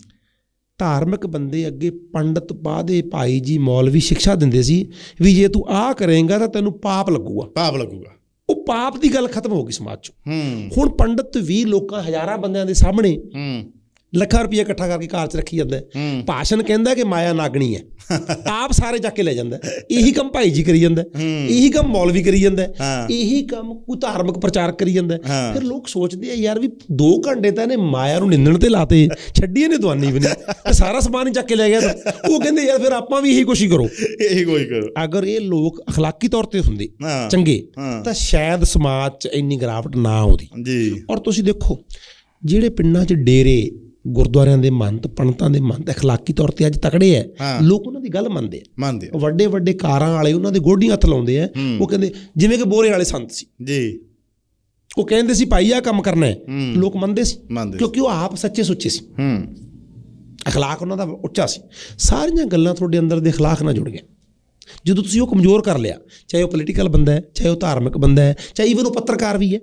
ਧਾਰਮਿਕ ਬੰਦੇ ਅੱਗੇ ਪੰਡਤ ਬਾਦੇ ਭਾਈ ਜੀ ਮੌਲਵੀ ਸਿੱਖਿਆ ਦਿੰਦੇ ਸੀ ਵੀ ਜੇ ਤੂੰ ਆਹ ਕਰੇਂਗਾ ਤਾਂ ਤੈਨੂੰ ਪਾਪ ਲੱਗੂਗਾ ਪਾਪ ਲੱਗੂਗਾ ਉਹ ਪਾਪ ਦੀ ਗੱਲ ਖਤਮ ਹੋ ਗਈ ਸਮਾਜ 'ਚ ਹੂੰ ਹੁਣ ਪੰਡਤ ਵੀ ਲੋਕਾਂ ਹਜ਼ਾਰਾਂ ਬੰਦਿਆਂ ਦੇ ਸਾਹਮਣੇ ਹੂੰ ਲੱਖਾਂ ਰੁਪਏ ਇਕੱਠਾ ਕਰਕੇ ਕਾਰ 'ਚ ਰੱਖੀ ਜਾਂਦਾ ਭਾਸ਼ਣ ਕਹਿੰਦਾ ਕਿ ਮਾਇਆ ਨਾਗਣੀ ਹੈ ਆਪ ਸਾਰੇ ਜਾ ਕੇ ਲੈ ਜਾਂਦਾ ਇਹੀ ਕੰਮ ਭਾਈ ਜੀ ਕਰੀ ਜਾਂਦਾ ਇਹੀ ਕੰਮ ਮੌਲਵੀ ਕਰੀ ਜਾਂਦਾ ਇਹੀ ਕੰਮ ਕੋਈ ਧਾਰਮਿਕ ਪ੍ਰਚਾਰ ਕਰੀ ਜਾਂਦਾ ਫਿਰ ਲੋਕ ਸੋਚਦੇ ਆ ਯਾਰ ਵੀ 2 ਘੰਟੇ ਤਾਂ ਇਹਨੇ ਮਾਇਆ ਨੂੰ ਨਿੰਦਣ ਤੇ ਲਾਤੇ ਛੱਡੀ ਇਹਨੇ ਦਵਾਨੀ ਵੀ ਨਹੀਂ ਤੇ ਸਾਰਾ ਸਮਾਨ ਚੱਕ ਕੇ ਲੈ ਗਿਆ ਉਹ ਕਹਿੰਦੇ ਯਾਰ ਫਿਰ ਆਪਾਂ ਵੀ ਇਹੀ ਕੋਸ਼ਿਸ਼ ਕਰੋ ਇਹੀ ਕੋਸ਼ਿਸ਼ ਕਰੋ ਅਗਰ ਇਹ ਲੋਕ اخلاقی ਤੌਰ ਤੇ ਹੁੰਦੇ ਚੰਗੇ ਤਾਂ ਸ਼ਾਇਦ ਸਮਾਜ 'ਚ ਇੰਨੀ ਗਰਾਵਟ ਨਾ ਆਉਂਦੀ ਜੀ ਔਰ ਤੁਸੀਂ ਦੇਖੋ ਜਿਹੜੇ ਪਿੰਡਾਂ 'ਚ ਡੇਰੇ ਗੁਰਦੁਆਰਿਆਂ ਦੇ ਮੰਤ ਪੰਡਤਾਂ ਦੇ ਮੰਤ اخਲਾਕੀ ਤੌਰ ਤੇ ਅੱਜ ਤਕੜੇ ਐ ਲੋਕ ਉਹਨਾਂ ਦੀ ਗੱਲ ਮੰਨਦੇ ਆ ਮੰਨਦੇ ਵੱਡੇ ਵੱਡੇ ਕਾਰਾਂ ਵਾਲੇ ਉਹਨਾਂ ਦੇ ਗੋਡੀਆਂ ਹੱਥ ਲਾਉਂਦੇ ਆ ਉਹ ਕਹਿੰਦੇ ਜਿਵੇਂ ਕਿ ਬੋਰੇ ਵਾਲੇ ਸੰਤ ਸੀ ਜੀ ਉਹ ਕਹਿੰਦੇ ਸੀ ਭਾਈ ਆ ਕੰਮ ਕਰਨਾ ਹੈ ਲੋਕ ਮੰਨਦੇ ਸੀ ਕਿਉਂਕਿ ਉਹ ਆਪ ਸੱਚੇ ਸੁੱਚੇ ਸੀ ਹੂੰ اخلاق ਉਹਨਾਂ ਦਾ ਉੱਚਾ ਸੀ ਸਾਰੀਆਂ ਗੱਲਾਂ ਤੁਹਾਡੇ ਅੰਦਰ ਦੇ اخلاق ਨਾਲ ਜੁੜ ਗਏ ਜਦੋਂ ਤੁਸੀਂ ਉਹ ਕਮਜ਼ੋਰ ਕਰ ਲਿਆ ਚਾਹੇ ਉਹ ਪੋਲੀਟੀਕਲ ਬੰਦਾ ਹੈ ਚਾਹੇ ਉਹ ਧਾਰਮਿਕ ਬੰਦਾ ਹੈ ਚਾਹੇ ਇਵਨ ਉਹ ਪੱਤਰਕਾਰ ਵੀ ਹੈ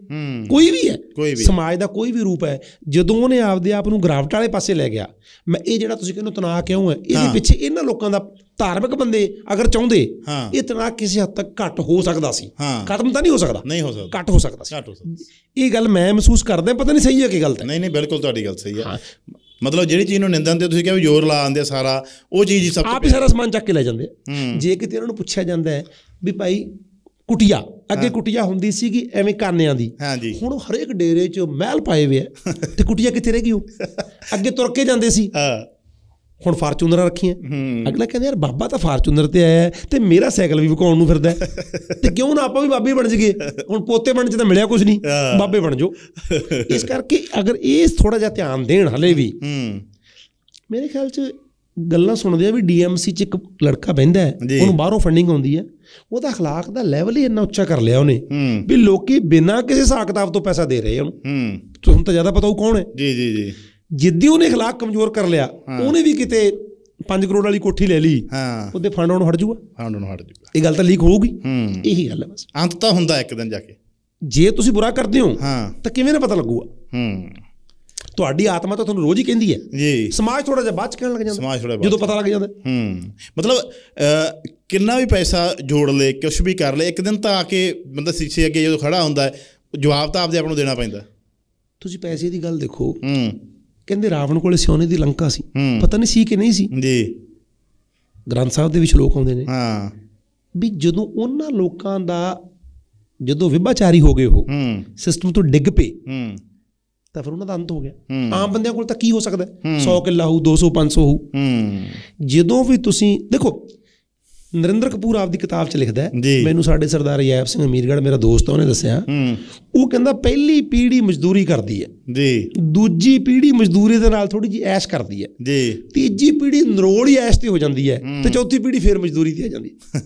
ਕੋਈ ਵੀ ਹੈ ਸਮਾਜ ਦਾ ਕੋਈ ਵੀ ਰੂਪ ਹੈ ਜਦੋਂ ਉਹਨੇ ਆਪਦੇ ਆਪ ਨੂੰ ਗ੍ਰਾਫਟ ਵਾਲੇ ਪਾਸੇ ਲੈ ਗਿਆ ਮੈਂ ਇਹ ਜਿਹੜਾ ਤੁਸੀਂ ਕਹਿੰਦੇ ਤਨਾਅ ਕਿਉਂ ਹੈ ਇਹਦੇ ਪਿੱਛੇ ਇਹਨਾਂ ਲੋਕਾਂ ਦਾ ਧਾਰਮਿਕ ਬੰਦੇ ਅਗਰ ਚਾਹੁੰਦੇ ਇਹ ਤਨਾਅ ਕਿਸੇ ਹੱਦ ਤੱਕ ਘੱਟ ਹੋ ਸਕਦਾ ਸੀ ਖਤਮ ਤਾਂ ਨਹੀਂ ਹੋ ਸਕਦਾ ਨਹੀਂ ਹੋ ਸਕਦਾ ਘੱਟ ਹੋ ਸਕਦਾ ਸੀ ਇਹ ਗੱਲ ਮੈਂ ਮਹਿਸੂਸ ਕਰਦਾ ਪਤਾ ਨਹੀਂ ਸਹੀ ਹੈ ਕਿ ਗਲਤ ਹੈ ਨਹੀਂ ਨਹੀਂ ਬਿਲਕੁਲ ਤੁਹਾਡੀ ਗੱਲ ਸਹੀ ਹੈ ਮਤਲਬ ਜਿਹੜੀ ਚੀਜ਼ ਨੂੰ ਨਿੰਦਣ ਤੇ ਤੁਸੀਂ ਕਿਹਾ ਵੀ ਜ਼ੋਰ ਲਾ ਆਂਦੇ ਸਾਰਾ ਉਹ ਚੀਜ਼ ਹੀ ਸਭ ਆਪ ਹੀ ਸਾਰਾ ਸਮਾਨ ਚੱਕ ਕੇ ਲੈ ਜਾਂਦੇ ਜੇ ਕਿਤੇ ਉਹਨਾਂ ਨੂੰ ਪੁੱਛਿਆ ਜਾਂਦਾ ਹੈ ਵੀ ਭਾਈ ਕੁਟਿਆ ਅੱਗੇ ਕੁਟਿਆ ਹੁੰਦੀ ਸੀਗੀ ਐਵੇਂ ਕਾਨਿਆਂ ਦੀ ਹੁਣ ਹਰੇਕ ਡੇਰੇ 'ਚ ਮਹਿਲ ਪਾਏ ਹੋਏ ਆ ਤੇ ਕੁਟਿਆ ਕਿੱਥੇ ਰਹਿ ਗਈ ਉਹ ਅੱਗੇ ਤੁਰ ਕੇ ਜਾਂਦੇ ਸੀ ਹਾਂ ਹੁਣ ਫਾਰਚੂਨਰ ਰੱਖੀਆਂ ਅਗਲਾ ਕਹਿੰਦਾ ਯਾਰ ਬਾਬਾ ਤਾਂ ਫਾਰਚੂਨਰ ਤੇ ਆਇਆ ਤੇ ਮੇਰਾ ਸਾਈਕਲ ਵੀ ਵਿਕਾਉਣ ਨੂੰ ਫਿਰਦਾ ਤੇ ਕਿਉਂ ਨਾ ਆਪਾਂ ਵੀ ਬਾਬੇ ਬਣ ਜਗੇ ਹੁਣ ਪੋਤੇ ਬਣਨ ਚ ਤਾਂ ਮਿਲਿਆ ਕੁਝ ਨਹੀਂ ਬਾਬੇ ਬਣ ਜੋ ਇਸ ਕਰਕੇ ਅਗਰ ਇਹ ਥੋੜਾ ਜਿਹਾ ਧਿਆਨ ਦੇਣ ਹਲੇ ਵੀ ਮੇਰੇ ਖਿਆਲ ਚ ਗੱਲਾਂ ਸੁਣਦੇ ਆ ਵੀ ਡੀਐਮਸੀ ਚ ਇੱਕ ਲੜਕਾ ਬੈੰਦਾ ਹੈ ਉਹਨੂੰ ਬਾਹਰੋਂ ਫੰਡਿੰਗ ਆਉਂਦੀ ਹੈ ਉਹਦਾ اخلاق ਦਾ ਲੈਵਲ ਹੀ ਇੰਨਾ ਉੱਚਾ ਕਰ ਲਿਆ ਉਹਨੇ ਵੀ ਲੋਕੀ ਬਿਨਾਂ ਕਿਸੇ ਹਿਸਾਬ ਤੋਂ ਪੈਸਾ ਦੇ ਰਹੇ ਉਹਨੂੰ ਤੁਹਾਨੂੰ ਤਾਂ ਜ਼ਿਆਦਾ ਪਤਾ ਉਹ ਕੌਣ ਹੈ ਜੀ ਜੀ ਜੀ ਜਿੱਦੀ ਉਹਨੇ اخلاق ਕਮਜ਼ੋਰ ਕਰ ਲਿਆ ਉਹਨੇ ਵੀ ਕਿਤੇ 5 ਕਰੋੜ ਵਾਲੀ ਕੋਠੀ ਲੈ ਲਈ ਹਾਂ ਉਹਦੇ ਫੰਡ ਉਹਨੂੰ ਹਟ ਜੂਗਾ ਫੰਡ ਉਹਨੂੰ ਹਟ ਜੂਗਾ ਇਹ ਗੱਲ ਤਾਂ ਲੀਕ ਹੋਊਗੀ ਹੂੰ ਇਹੀ ਗੱਲ ਹੈ ਬਸ ਅੰਤ ਤਾਂ ਹੁੰਦਾ ਇੱਕ ਦਿਨ ਜਾ ਕੇ ਜੇ ਤੁਸੀਂ ਬੁਰਾ ਕਰਦੇ ਹੋ ਤਾਂ ਕਿਵੇਂ ਨਾ ਪਤਾ ਲੱਗੂਗਾ ਹੂੰ ਤੁਹਾਡੀ ਆਤਮਾ ਤਾਂ ਤੁਹਾਨੂੰ ਰੋਜ਼ ਹੀ ਕਹਿੰਦੀ ਹੈ ਜੀ ਸਮਾਜ ਥੋੜਾ ਜਿਹਾ ਬਾਅਦ ਚ ਕਹਿਣ ਲੱਗ ਜਾਂਦਾ ਸਮਾਜ ਥੋੜਾ ਜਦੋਂ ਪਤਾ ਲੱਗ ਜਾਂਦਾ ਹੂੰ ਮਤਲਬ ਕਿੰਨਾ ਵੀ ਪੈਸਾ ਜੋੜ ਲੇ ਕੁਝ ਵੀ ਕਰ ਲੇ ਇੱਕ ਦਿਨ ਤਾਂ ਆ ਕੇ ਬੰਦਾ ਸ਼ੀਸ਼ੇ ਅੱਗੇ ਜਦੋਂ ਖੜਾ ਹੁੰਦਾ ਹੈ ਜਵਾਬ ਤਾਂ ਆਪਦੇ ਆਪ ਨੂੰ ਦੇਣਾ ਪੈਂਦਾ ਤੁਸੀਂ ਪੈਸੇ ਦੀ ਗੱਲ ਦੇਖੋ ਹੂੰ ਕਹਿੰਦੇ ਰਾਵਣ ਕੋਲੇ ਸੋਨੇ ਦੀ ਲੰਕਾ ਸੀ ਪਤਾ ਨਹੀਂ ਸੀ ਕਿ ਨਹੀਂ ਸੀ ਜੀ ਗ੍ਰੰਥ ਸਾਹਿਬ ਦੇ ਵਿੱਚ ਲੋਕ ਆਉਂਦੇ ਨੇ ਹਾਂ ਵੀ ਜਦੋਂ ਉਹਨਾਂ ਲੋਕਾਂ ਦਾ ਜਦੋਂ ਵਿਭਾਚਾਰੀ ਹੋ ਗਏ ਉਹ ਸਿਸਟਮ ਤੋਂ ਡਿੱਗ ਪਏ ਹੂੰ ਤਾਂ ਫਿਰ ਉਹਨਾਂ ਦਾ ਅੰਤ ਹੋ ਗਿਆ ਆਮ ਬੰਦਿਆਂ ਕੋਲ ਤਾਂ ਕੀ ਹੋ ਸਕਦਾ 100 ਕਿੱਲਾ ਹੋਊ 200 500 ਹੋਊ ਜਦੋਂ ਵੀ ਤੁਸੀਂ ਦੇਖੋ ਨਰਿੰਦਰ ਕਪੂਰ ਆਪਦੀ ਕਿਤਾਬ 'ਚ ਲਿਖਦਾ ਮੈਨੂੰ ਸਾਡੇ ਸਰਦਾਰ ਯਾਬ ਸਿੰਘ ਅਮੀਰਗੜ ਮੇਰਾ ਦੋਸਤ ਆ ਉਹਨੇ ਦੱਸਿਆ ਉਹ ਕਹਿੰਦਾ ਪਹਿਲੀ ਪੀੜ੍ਹੀ ਮਜ਼ਦੂਰੀ ਕਰਦੀ ਹੈ ਜੀ ਦੂਜੀ ਪੀੜ੍ਹੀ ਮਜ਼ਦੂਰੀ ਦੇ ਨਾਲ ਥੋੜੀ ਜੀ ਐਸ਼ ਕਰਦੀ ਹੈ ਜੀ ਤੀਜੀ ਪੀੜ੍ਹੀ ਨਰੋਲ ਹੀ ਐਸ਼ ਤੇ ਹੋ ਜਾਂਦੀ ਹੈ ਤੇ ਚੌਥੀ ਪੀੜ੍ਹੀ ਫੇਰ ਮਜ਼ਦੂਰੀ ਤੇ ਆ ਜਾਂਦੀ ਹੈ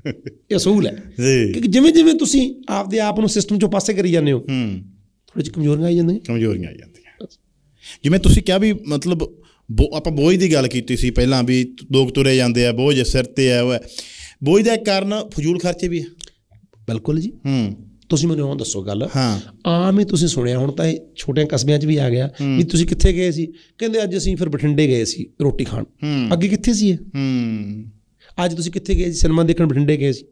ਇਹ ਸਹੂਲ ਹੈ ਜੀ ਕਿ ਜਿਵੇਂ ਜਿਵੇਂ ਤੁਸੀਂ ਆਪਦੇ ਆਪ ਨੂੰ ਸਿਸਟਮ 'ਚੋਂ ਪਾਸੇ ਕਰੀ ਜਾਂਦੇ ਹੋ ਹੂੰ ਥੋੜੀ ਜਿਹੀ ਕਮਜ਼ੋਰੀਆਂ ਆ ਜਾਂਦੀਆਂ ਕਮਜ਼ੋਰੀਆਂ ਆ ਜਾਂਦੀਆਂ ਜਿਵੇਂ ਤੁਸੀਂ ਕਿਹਾ ਵੀ ਮਤਲਬ ਬੋ ਆਪਾਂ ਬੋਝ ਦੀ ਗੱਲ ਕੀਤੀ ਸੀ ਪਹਿਲਾਂ ਵੀ ਲੋਕ ਤੁਰੇ ਜਾਂਦੇ ਆ ਬੋਝ ਸਿਰ ਤੇ ਆ ਉਹ ਬੋਝ ਦਾ ਕਾਰਨ ਫਜ਼ੂਲ ਖਰਚੇ ਵੀ ਹੈ ਬਿਲਕੁਲ ਜੀ ਹੂੰ ਤੁਸੀਂ ਮੈਨੂੰ ਉਹ ਦੱਸੋ ਗੱਲ ਹਾਂ ਆਮ ਹੀ ਤੁਸੀਂ ਸੁਣਿਆ ਹੁਣ ਤਾਂ ਇਹ ਛੋਟੇ ਕਸਬਿਆਂ 'ਚ ਵੀ ਆ ਗਿਆ ਵੀ ਤੁਸੀਂ ਕਿੱਥੇ ਗਏ ਸੀ ਕਹਿੰਦੇ ਅੱਜ ਅਸੀਂ ਫਿਰ ਬਠਿੰਡੇ ਗਏ ਸੀ ਰੋਟੀ ਖਾਣ ਅੱਗੇ ਕਿੱਥੇ ਸੀ ਇਹ ਹੂੰ ਅੱਜ ਤੁਸੀਂ ਕਿੱਥੇ ਗਏ ਸੀ ਸਿਨੇਮਾ ਦੇਖਣ ਬਠਿੰਡੇ ਗਏ ਸੀ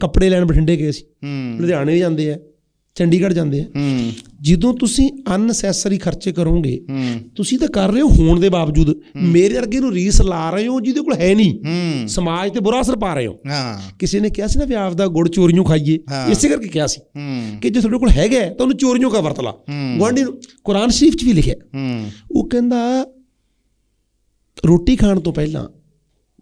ਕੱਪੜੇ ਲੈਣ ਬਠਿੰਡੇ ਗਏ ਸੀ ਲੁਧਿਆਣੇ ਵੀ ਜਾਂਦੇ ਆ ਚੰਡੀਗੜ੍ਹ ਜਾਂਦੇ ਆ ਜਦੋਂ ਤੁਸੀਂ ਅਨਸੈਸਰੀ ਖਰਚੇ ਕਰੋਗੇ ਤੁਸੀਂ ਤਾਂ ਕਰ ਰਹੇ ਹੋ ਹੋਣ ਦੇ ਬਾਵਜੂਦ ਮੇਰੇ ਵਰਗੇ ਨੂੰ ਰੀਸ ਲਾ ਰਹੇ ਹੋ ਜਿਹਦੇ ਕੋਲ ਹੈ ਨਹੀਂ ਸਮਾਜ ਤੇ ਬੁਰਾ ਅਸਰ ਪਾ ਰਹੇ ਹੋ ਕਿਸੇ ਨੇ ਕਿਹਾ ਸੀ ਨਾ ਵੀ ਆਪ ਦਾ ਗੁੜ ਚੋਰੀਆਂ ਖਾਈਏ ਇਸੇ ਕਰਕੇ ਕਿਹਾ ਸੀ ਕਿ ਜੇ ਤੁਹਾਡੇ ਕੋਲ ਹੈਗਾ ਤਾਂ ਉਹਨੂੰ ਚੋਰੀਆਂ ਕਾ ਵਰਤਲਾ ਗਵਾਂਢੀ ਨੂੰ ਕੁਰਾਨ ਸ਼ਰੀਫ 'ਚ ਵੀ ਲਿਖਿਆ ਉਹ ਕਹਿੰਦਾ ਰੋਟੀ ਖਾਣ ਤੋਂ ਪਹਿਲਾਂ